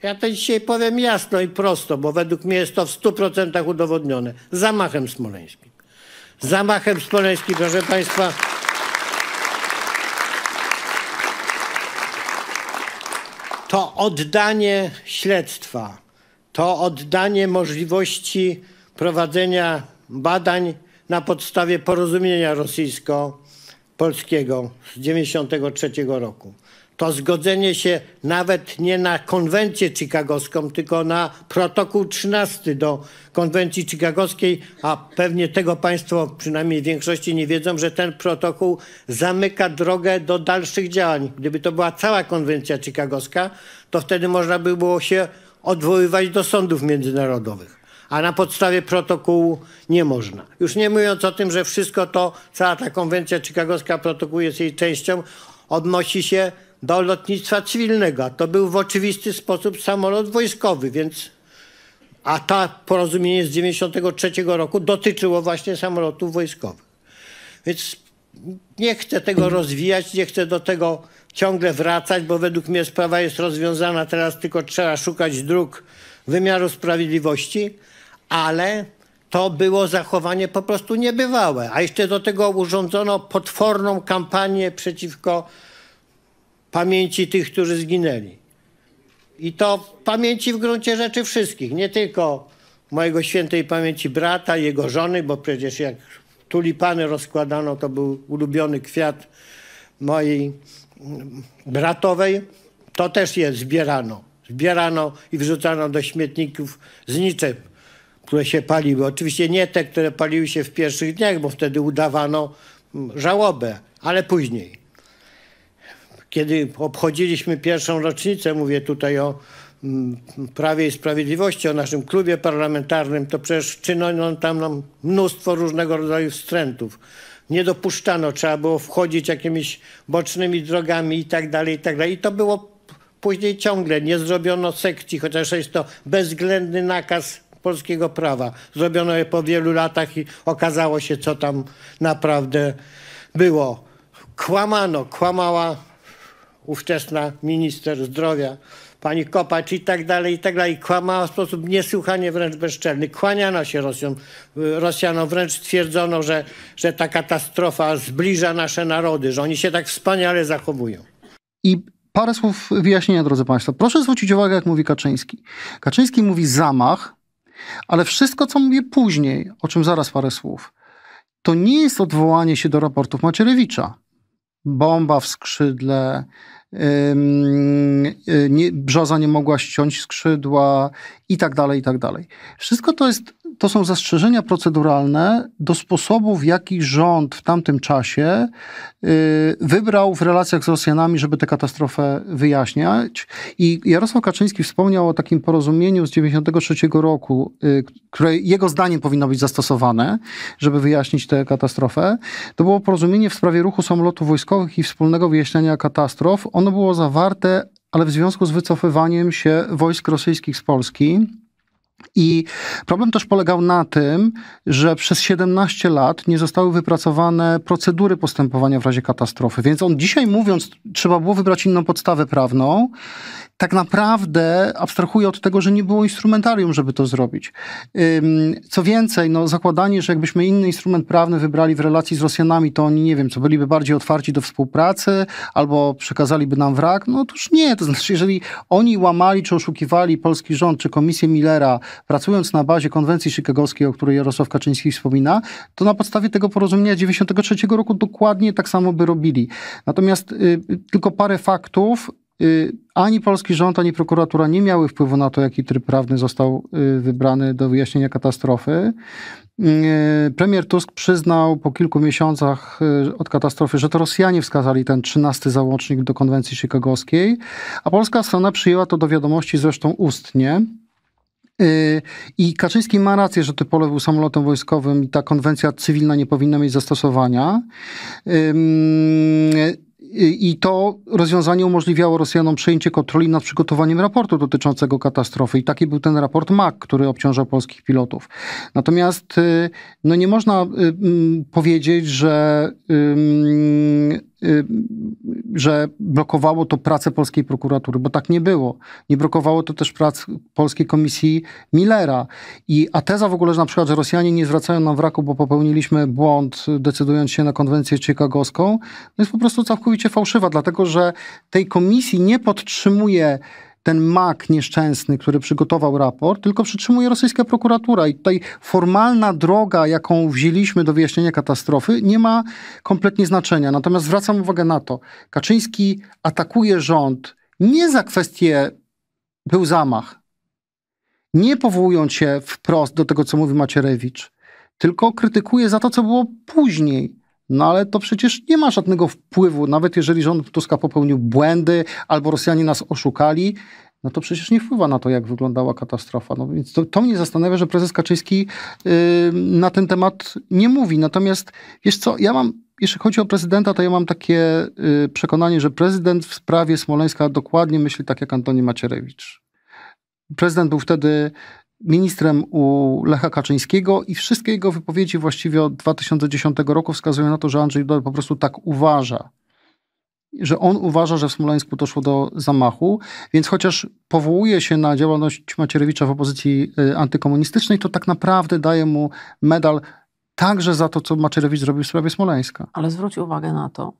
Speaker 3: Ja to dzisiaj powiem jasno i prosto, bo według mnie jest to w 100% udowodnione. Zamachem smoleńskim. Zamachem smoleńskim, proszę Państwa. to oddanie śledztwa, to oddanie możliwości prowadzenia badań na podstawie porozumienia rosyjsko-polskiego z 1993 roku to zgodzenie się nawet nie na konwencję chicagowską, tylko na protokół 13 do konwencji chicagowskiej, a pewnie tego państwo, przynajmniej w większości nie wiedzą, że ten protokół zamyka drogę do dalszych działań. Gdyby to była cała konwencja chicagowska, to wtedy można by było się odwoływać do sądów międzynarodowych a na podstawie protokołu nie można. Już nie mówiąc o tym, że wszystko to, cała ta konwencja chicagowska, protokół jest jej częścią, odnosi się do lotnictwa cywilnego, to był w oczywisty sposób samolot wojskowy, więc a to porozumienie z 93 roku dotyczyło właśnie samolotów wojskowych. Więc nie chcę tego rozwijać, nie chcę do tego ciągle wracać, bo według mnie sprawa jest rozwiązana teraz, tylko trzeba szukać dróg wymiaru sprawiedliwości, ale to było zachowanie po prostu niebywałe. A jeszcze do tego urządzono potworną kampanię przeciwko pamięci tych, którzy zginęli. I to w pamięci w gruncie rzeczy wszystkich, nie tylko mojego świętej pamięci brata, jego żony, bo przecież jak tulipany rozkładano, to był ulubiony kwiat mojej mm, bratowej, to też je zbierano. Zbierano i wrzucano do śmietników z niczym, które się paliły. Oczywiście nie te, które paliły się w pierwszych dniach, bo wtedy udawano mm, żałobę, ale później. Kiedy obchodziliśmy pierwszą rocznicę, mówię tutaj o mm, Prawie i Sprawiedliwości, o naszym klubie parlamentarnym, to przecież czyniono tam nam no mnóstwo różnego rodzaju wstrętów. Nie dopuszczano, trzeba było wchodzić jakimiś bocznymi drogami i tak dalej, i tak dalej. I to było później ciągle. Nie zrobiono sekcji, chociaż jest to bezwzględny nakaz polskiego prawa. Zrobiono je po wielu latach i okazało się, co tam naprawdę było. Kłamano, kłamała ówczesna minister zdrowia, pani Kopacz i tak dalej, i tak dalej, kłamała w sposób niesłychanie wręcz bezczelny. Kłaniano się Rosjom, Rosjanom, wręcz twierdzono, że, że ta katastrofa zbliża nasze narody, że oni się tak wspaniale zachowują.
Speaker 1: I parę słów wyjaśnienia, drodzy Państwo. Proszę zwrócić uwagę, jak mówi Kaczyński. Kaczyński mówi zamach, ale wszystko, co mówi później, o czym zaraz parę słów, to nie jest odwołanie się do raportów Macierewicza bomba w skrzydle, y, brzoza nie mogła ściąć skrzydła i tak dalej, i tak dalej. Wszystko to jest to są zastrzeżenia proceduralne do sposobów, jaki rząd w tamtym czasie y, wybrał w relacjach z Rosjanami, żeby tę katastrofę wyjaśniać. I Jarosław Kaczyński wspomniał o takim porozumieniu z 1993 roku, y, które jego zdaniem powinno być zastosowane, żeby wyjaśnić tę katastrofę. To było porozumienie w sprawie ruchu samolotów wojskowych i wspólnego wyjaśniania katastrof. Ono było zawarte ale w związku z wycofywaniem się wojsk rosyjskich z Polski, i problem też polegał na tym, że przez 17 lat nie zostały wypracowane procedury postępowania w razie katastrofy. Więc on dzisiaj mówiąc, trzeba było wybrać inną podstawę prawną tak naprawdę abstrahuję od tego, że nie było instrumentarium, żeby to zrobić. Co więcej, no, zakładanie, że jakbyśmy inny instrument prawny wybrali w relacji z Rosjanami, to oni, nie wiem, co byliby bardziej otwarci do współpracy albo przekazaliby nam wrak, no już nie. To znaczy, jeżeli oni łamali czy oszukiwali polski rząd czy komisję Millera, pracując na bazie konwencji szykagowskiej, o której Jarosław Kaczyński wspomina, to na podstawie tego porozumienia 93 roku dokładnie tak samo by robili. Natomiast y, tylko parę faktów Y, ani polski rząd, ani prokuratura nie miały wpływu na to, jaki tryb prawny został y, wybrany do wyjaśnienia katastrofy. Y, premier Tusk przyznał po kilku miesiącach od katastrofy, że to Rosjanie wskazali ten trzynasty załącznik do konwencji chicagowskiej, a polska strona przyjęła to do wiadomości zresztą ustnie. I Kaczyński ma rację, że Typolew był samolotem wojskowym i ta konwencja cywilna nie powinna mieć zastosowania. I to rozwiązanie umożliwiało Rosjanom przejęcie kontroli nad przygotowaniem raportu dotyczącego katastrofy. I taki był ten raport MAC, który obciążał polskich pilotów. Natomiast y, no nie można y, mm, powiedzieć, że Y, że blokowało to pracę polskiej prokuratury, bo tak nie było. Nie blokowało to też prac polskiej komisji Millera. I a teza w ogóle, że na przykład że Rosjanie nie zwracają nam wraku, bo popełniliśmy błąd decydując się na konwencję chicagowską, no jest po prostu całkowicie fałszywa, dlatego że tej komisji nie podtrzymuje ten mak nieszczęsny, który przygotował raport, tylko przytrzymuje rosyjska prokuratura. I tutaj formalna droga, jaką wzięliśmy do wyjaśnienia katastrofy, nie ma kompletnie znaczenia. Natomiast zwracam uwagę na to, Kaczyński atakuje rząd nie za kwestię był zamach, nie powołując się wprost do tego, co mówi Macierewicz, tylko krytykuje za to, co było później. No ale to przecież nie ma żadnego wpływu, nawet jeżeli rząd Tuska popełnił błędy albo Rosjanie nas oszukali, no to przecież nie wpływa na to, jak wyglądała katastrofa. No więc to, to mnie zastanawia, że prezes Kaczyński yy, na ten temat nie mówi. Natomiast wiesz co, ja mam, jeśli chodzi o prezydenta, to ja mam takie yy, przekonanie, że prezydent w sprawie Smoleńska dokładnie myśli tak jak Antoni Macierewicz. Prezydent był wtedy ministrem u Lecha Kaczyńskiego i wszystkie jego wypowiedzi właściwie od 2010 roku wskazują na to, że Andrzej Duda po prostu tak uważa. Że on uważa, że w Smoleńsku doszło do zamachu, więc chociaż powołuje się na działalność Macierewicza w opozycji y, antykomunistycznej, to tak naprawdę daje mu medal także za to, co Macierewicz zrobił w sprawie Smoleńska. Ale zwróć uwagę na to,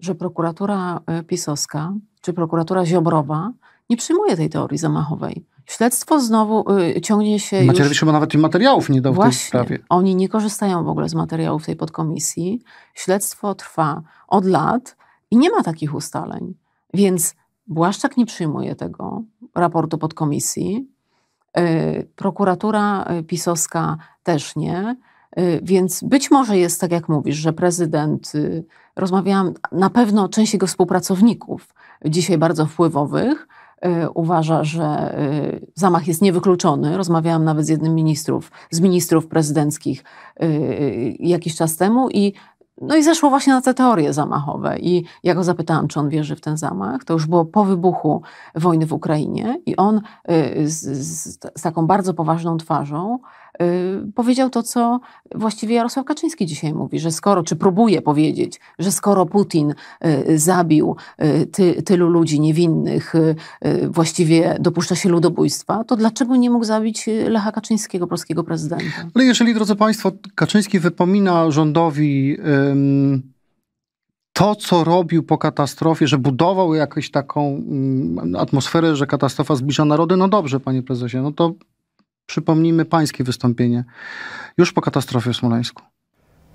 Speaker 4: że prokuratura y, pisowska czy prokuratura ziobrowa nie przyjmuje tej teorii zamachowej. Śledztwo znowu y, ciągnie się. Macierewicz już... chyba
Speaker 1: nawet i materiałów nie dał Właśnie, tej sprawie.
Speaker 4: Oni nie korzystają w ogóle z materiałów tej podkomisji. Śledztwo trwa od lat i nie ma takich ustaleń. Więc Błaszczak nie przyjmuje tego raportu podkomisji. Y, prokuratura y, pisowska też nie. Y, więc być może jest tak, jak mówisz, że prezydent, y, rozmawiałam na pewno część jego współpracowników, dzisiaj bardzo wpływowych, Y, uważa, że y, zamach jest niewykluczony. Rozmawiałam nawet z jednym ministrów, z ministrów prezydenckich y, jakiś czas temu i no i zeszło właśnie na te teorie zamachowe. I ja go zapytałam, czy on wierzy w ten zamach. To już było po wybuchu wojny w Ukrainie. I on z, z, z taką bardzo poważną twarzą Y, powiedział to, co właściwie Jarosław Kaczyński dzisiaj mówi, że skoro, czy próbuje powiedzieć, że skoro Putin y, zabił y, ty, tylu ludzi niewinnych, właściwie dopuszcza się ludobójstwa, to dlaczego nie mógł zabić Lecha Kaczyńskiego, polskiego prezydenta?
Speaker 1: Ale no jeżeli, drodzy Państwo, Kaczyński wypomina rządowi. Um to, co robił po katastrofie, że budował jakąś taką atmosferę, że katastrofa zbliża narody, no dobrze, panie prezesie, no to Przypomnijmy pańskie wystąpienie już po katastrofie w Smoleńsku.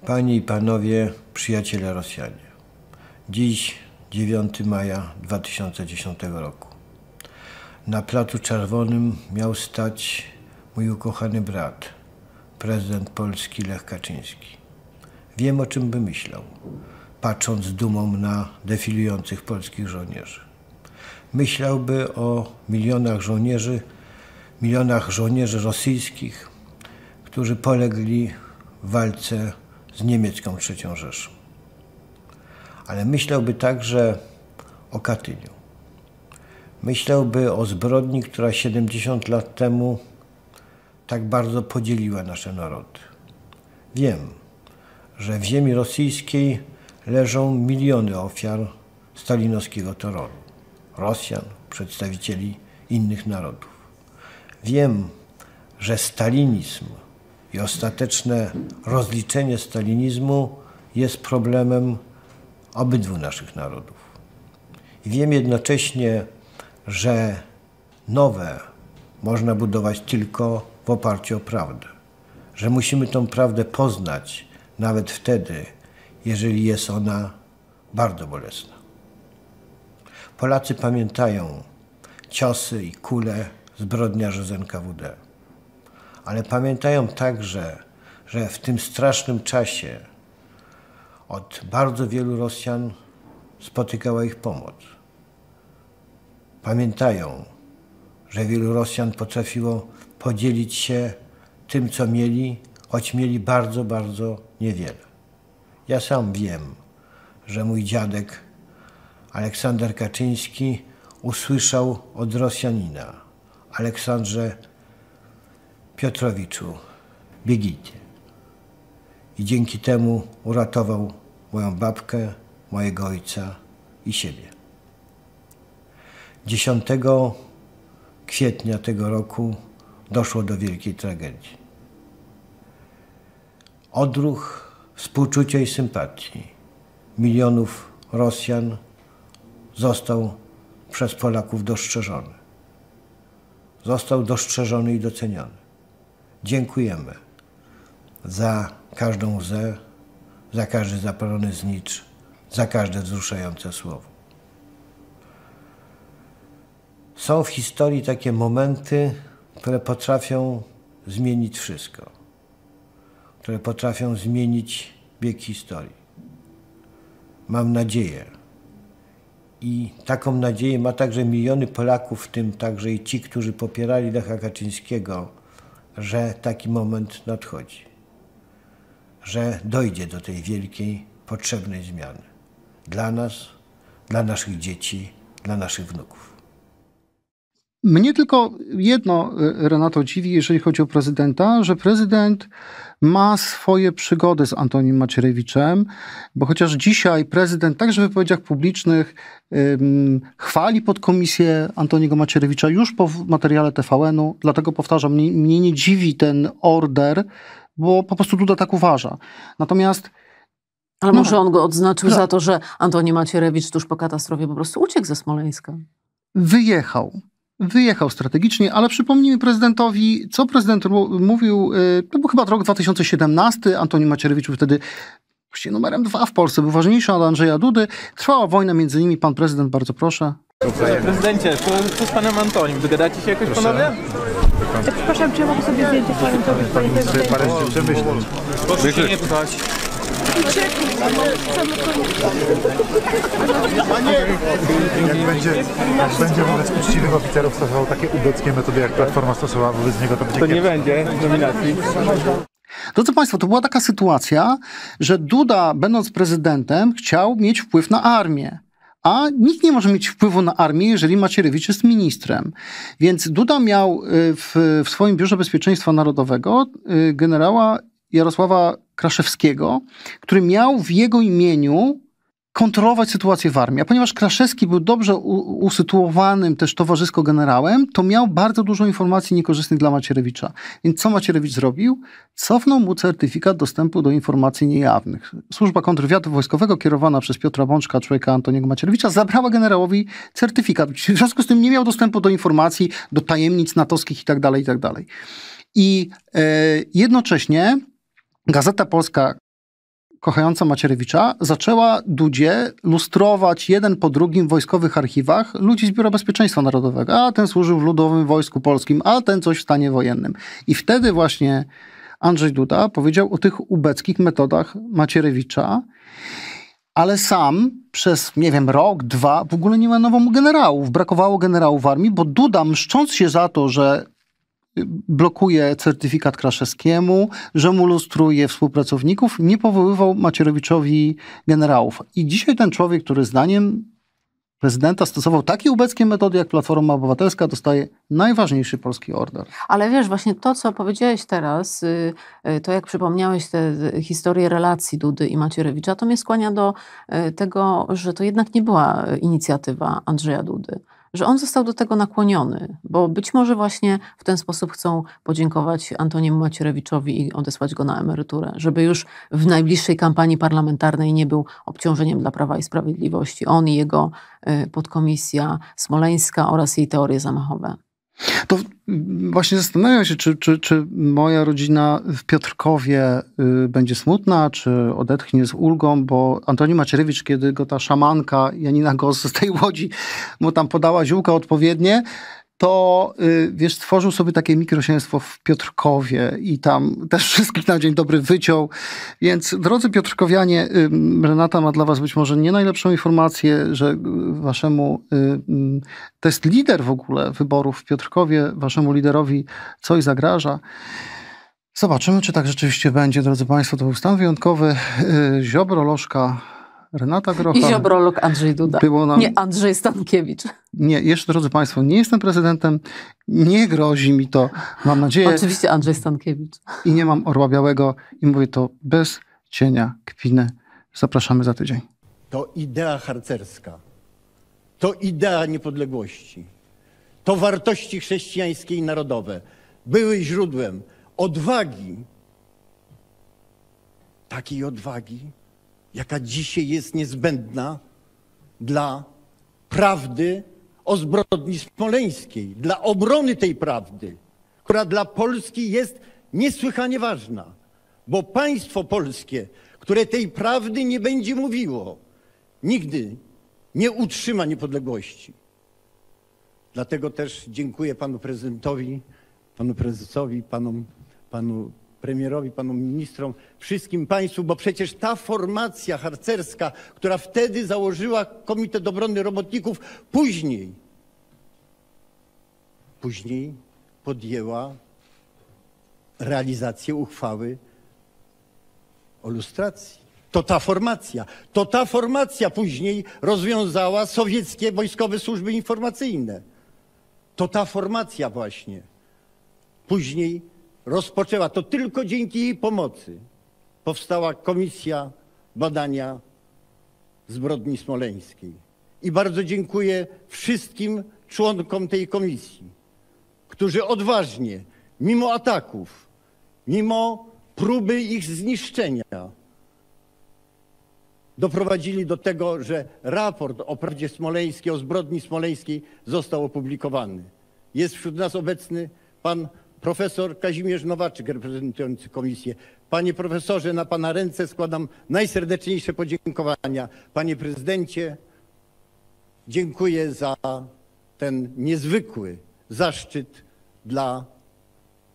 Speaker 1: Panie i panowie, przyjaciele Rosjanie. Dziś 9 maja
Speaker 3: 2010 roku. Na Placu Czerwonym miał stać mój ukochany brat, prezydent Polski Lech Kaczyński. Wiem, o czym by myślał, patrząc z dumą na defilujących polskich żołnierzy. Myślałby o milionach żołnierzy, milionach żołnierzy rosyjskich, którzy polegli w walce z niemiecką III Rzeszą. Ale myślałby także o Katyniu. Myślałby o zbrodni, która 70 lat temu tak bardzo podzieliła nasze narody. Wiem, że w ziemi rosyjskiej leżą miliony ofiar stalinowskiego terroru Rosjan, przedstawicieli innych narodów. Wiem, że stalinizm i ostateczne rozliczenie stalinizmu jest problemem obydwu naszych narodów. I wiem jednocześnie, że nowe można budować tylko w oparciu o prawdę. Że musimy tą prawdę poznać nawet wtedy, jeżeli jest ona bardzo bolesna. Polacy pamiętają ciosy i kule zbrodniarzy z NKWD. Ale pamiętają także, że w tym strasznym czasie od bardzo wielu Rosjan spotykała ich pomoc. Pamiętają, że wielu Rosjan potrafiło podzielić się tym, co mieli, choć mieli bardzo, bardzo niewiele. Ja sam wiem, że mój dziadek Aleksander Kaczyński usłyszał od Rosjanina, Aleksandrze Piotrowiczu, biegnijcie. I dzięki temu uratował moją babkę, mojego ojca i siebie. 10 kwietnia tego roku doszło do wielkiej tragedii. Odruch współczucia i sympatii milionów Rosjan został przez Polaków dostrzeżony został dostrzeżony i doceniony. Dziękujemy za każdą łzę, za każdy zapalony znicz, za każde wzruszające słowo. Są w historii takie momenty, które potrafią zmienić wszystko, które potrafią zmienić bieg historii. Mam nadzieję, i taką nadzieję ma także miliony Polaków, w tym także i ci, którzy popierali Lecha Kaczyńskiego, że taki moment nadchodzi, że dojdzie do tej wielkiej, potrzebnej zmiany dla nas, dla naszych dzieci, dla naszych wnuków.
Speaker 1: Mnie tylko jedno, e, Renato, dziwi, jeżeli chodzi o prezydenta, że prezydent ma swoje przygody z Antonim Macierewiczem, bo chociaż dzisiaj prezydent także w wypowiedziach publicznych um, chwali podkomisję Antoniego Macierewicza już po materiale TVN-u, dlatego powtarzam, mnie, mnie nie dziwi ten order, bo po prostu Duda tak uważa. Natomiast ale no, może tak. on go odznaczył za to, że Antoni Macierewicz tuż po katastrofie po prostu uciekł ze Smoleńska. Wyjechał wyjechał strategicznie, ale przypomnijmy prezydentowi, co prezydent mówił, y, to był chyba rok 2017, Antoni Macierewicz był wtedy właściwie numerem dwa w Polsce, był ważniejszy od Andrzeja Dudy, trwała wojna między nimi, pan prezydent, bardzo proszę.
Speaker 2: prezydencie, co, z panem Antonim, dogadacie się jakoś proszę. panowie? Przepraszam,
Speaker 7: czy ja mogę sobie zdjęcie z panem zrobić? Parę zdjęć
Speaker 2: Proszę nie pchać.
Speaker 1: Jak będzie, jak będzie wobec uczciwych oficerów stosował takie ubockie metody, jak Platforma stosowała wobec niego, to będzie To nie będzie nominacji. Drodzy Państwo, to była taka sytuacja, że Duda, będąc prezydentem, chciał mieć wpływ na armię. A nikt nie może mieć wpływu na armię, jeżeli Macierewicz jest ministrem. Więc Duda miał y, w, w swoim Biurze Bezpieczeństwa Narodowego y, generała Jarosława Kraszewskiego, który miał w jego imieniu kontrolować sytuację w armii. A ponieważ Kraszewski był dobrze usytuowanym też towarzysko generałem, to miał bardzo dużo informacji niekorzystnych dla Macierewicza. Więc co Macierewicz zrobił? Cofnął mu certyfikat dostępu do informacji niejawnych. Służba kontrwywiadu wojskowego kierowana przez Piotra Bączka, człowieka Antoniego Macierewicza, zabrała generałowi certyfikat. W związku z tym nie miał dostępu do informacji, do tajemnic natowskich tak dalej I tak dalej. I e, jednocześnie Gazeta Polska kochająca Macierewicza zaczęła Dudzie lustrować jeden po drugim w wojskowych archiwach ludzi z Biura Bezpieczeństwa Narodowego. A ten służył w Ludowym Wojsku Polskim, a ten coś w stanie wojennym. I wtedy właśnie Andrzej Duda powiedział o tych ubeckich metodach Macierewicza, ale sam przez, nie wiem, rok, dwa w ogóle nie mianował generałów. Brakowało generałów w armii, bo Duda, mszcząc się za to, że blokuje certyfikat Kraszewskiemu, że mu lustruje współpracowników, nie powoływał Macierowiczowi generałów. I dzisiaj ten człowiek, który zdaniem prezydenta stosował takie ubeckie metody, jak Platforma Obywatelska, dostaje najważniejszy polski order.
Speaker 4: Ale wiesz, właśnie to, co powiedziałeś teraz, y, y, to jak przypomniałeś tę y, historię relacji Dudy i Macierewicza, to mnie skłania do tego, że to jednak nie była inicjatywa Andrzeja Dudy że on został do tego nakłoniony, bo być może właśnie w ten sposób chcą podziękować Antoniemu Macierewiczowi i odesłać go na emeryturę, żeby już w najbliższej kampanii parlamentarnej nie był obciążeniem dla Prawa i Sprawiedliwości. On i jego y, podkomisja smoleńska oraz jej teorie zamachowe.
Speaker 1: To właśnie zastanawiam się, czy, czy, czy moja rodzina w Piotrkowie y, będzie smutna, czy odetchnie z ulgą, bo Antoni Macierewicz, kiedy go ta szamanka Janina Gos z tej Łodzi mu tam podała ziółka odpowiednie, to y, wiesz, tworzył sobie takie mikrosięstwo w Piotrkowie i tam też wszystkich na dzień dobry wyciął. Więc drodzy Piotrkowianie, Renata ma dla was być może nie najlepszą informację, że y, waszemu, y, mm, to jest lider w ogóle wyborów w Piotrkowie, waszemu liderowi coś zagraża. Zobaczymy, czy tak rzeczywiście będzie, drodzy Państwo. To był stan wyjątkowy. Ziobro, Lożka, Renata Grocha. I Ziobrolok Andrzej Duda. Nam... Nie
Speaker 4: Andrzej Stankiewicz.
Speaker 1: Nie, jeszcze drodzy Państwo, nie jestem prezydentem, nie grozi mi to, mam nadzieję. Oczywiście Andrzej Stankiewicz. I nie mam orła białego i mówię to bez cienia kpiny. Zapraszamy za tydzień.
Speaker 6: To idea harcerska. To idea niepodległości. To wartości chrześcijańskie i narodowe. Były źródłem odwagi takiej odwagi, jaka dzisiaj jest niezbędna dla prawdy o zbrodni smoleńskiej, dla obrony tej prawdy, która dla Polski jest niesłychanie ważna, bo państwo polskie, które tej prawdy nie będzie mówiło, nigdy nie utrzyma niepodległości. Dlatego też dziękuję panu prezydentowi, panu prezesowi, panom, panu premierowi, panu ministrom, wszystkim państwu, bo przecież ta formacja harcerska, która wtedy założyła Komitet Obrony Robotników, później, później podjęła realizację uchwały o lustracji. To ta formacja, to ta formacja później rozwiązała sowieckie wojskowe służby informacyjne. To ta formacja właśnie później rozpoczęła, to tylko dzięki jej pomocy powstała Komisja Badania Zbrodni Smoleńskiej. I bardzo dziękuję wszystkim członkom tej komisji, którzy odważnie, mimo ataków, mimo próby ich zniszczenia, doprowadzili do tego, że raport o prawdzie smoleńskiej, o zbrodni smoleńskiej został opublikowany. Jest wśród nas obecny pan Profesor Kazimierz Nowaczyk, reprezentujący komisję. Panie profesorze, na pana ręce składam najserdeczniejsze podziękowania. Panie prezydencie, dziękuję za ten niezwykły zaszczyt dla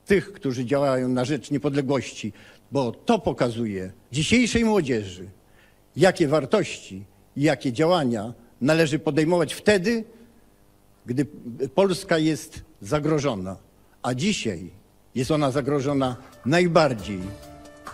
Speaker 6: tych, którzy działają na rzecz niepodległości, bo to pokazuje dzisiejszej młodzieży, jakie wartości i jakie działania należy podejmować wtedy, gdy Polska jest zagrożona a dzisiaj jest ona zagrożona najbardziej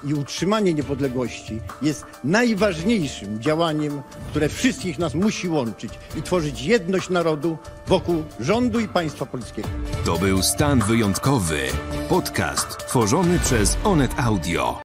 Speaker 6: i utrzymanie niepodległości jest najważniejszym działaniem, które wszystkich nas musi łączyć i tworzyć jedność narodu wokół rządu i państwa polskiego.
Speaker 3: To był stan wyjątkowy. Podcast tworzony przez Onet Audio.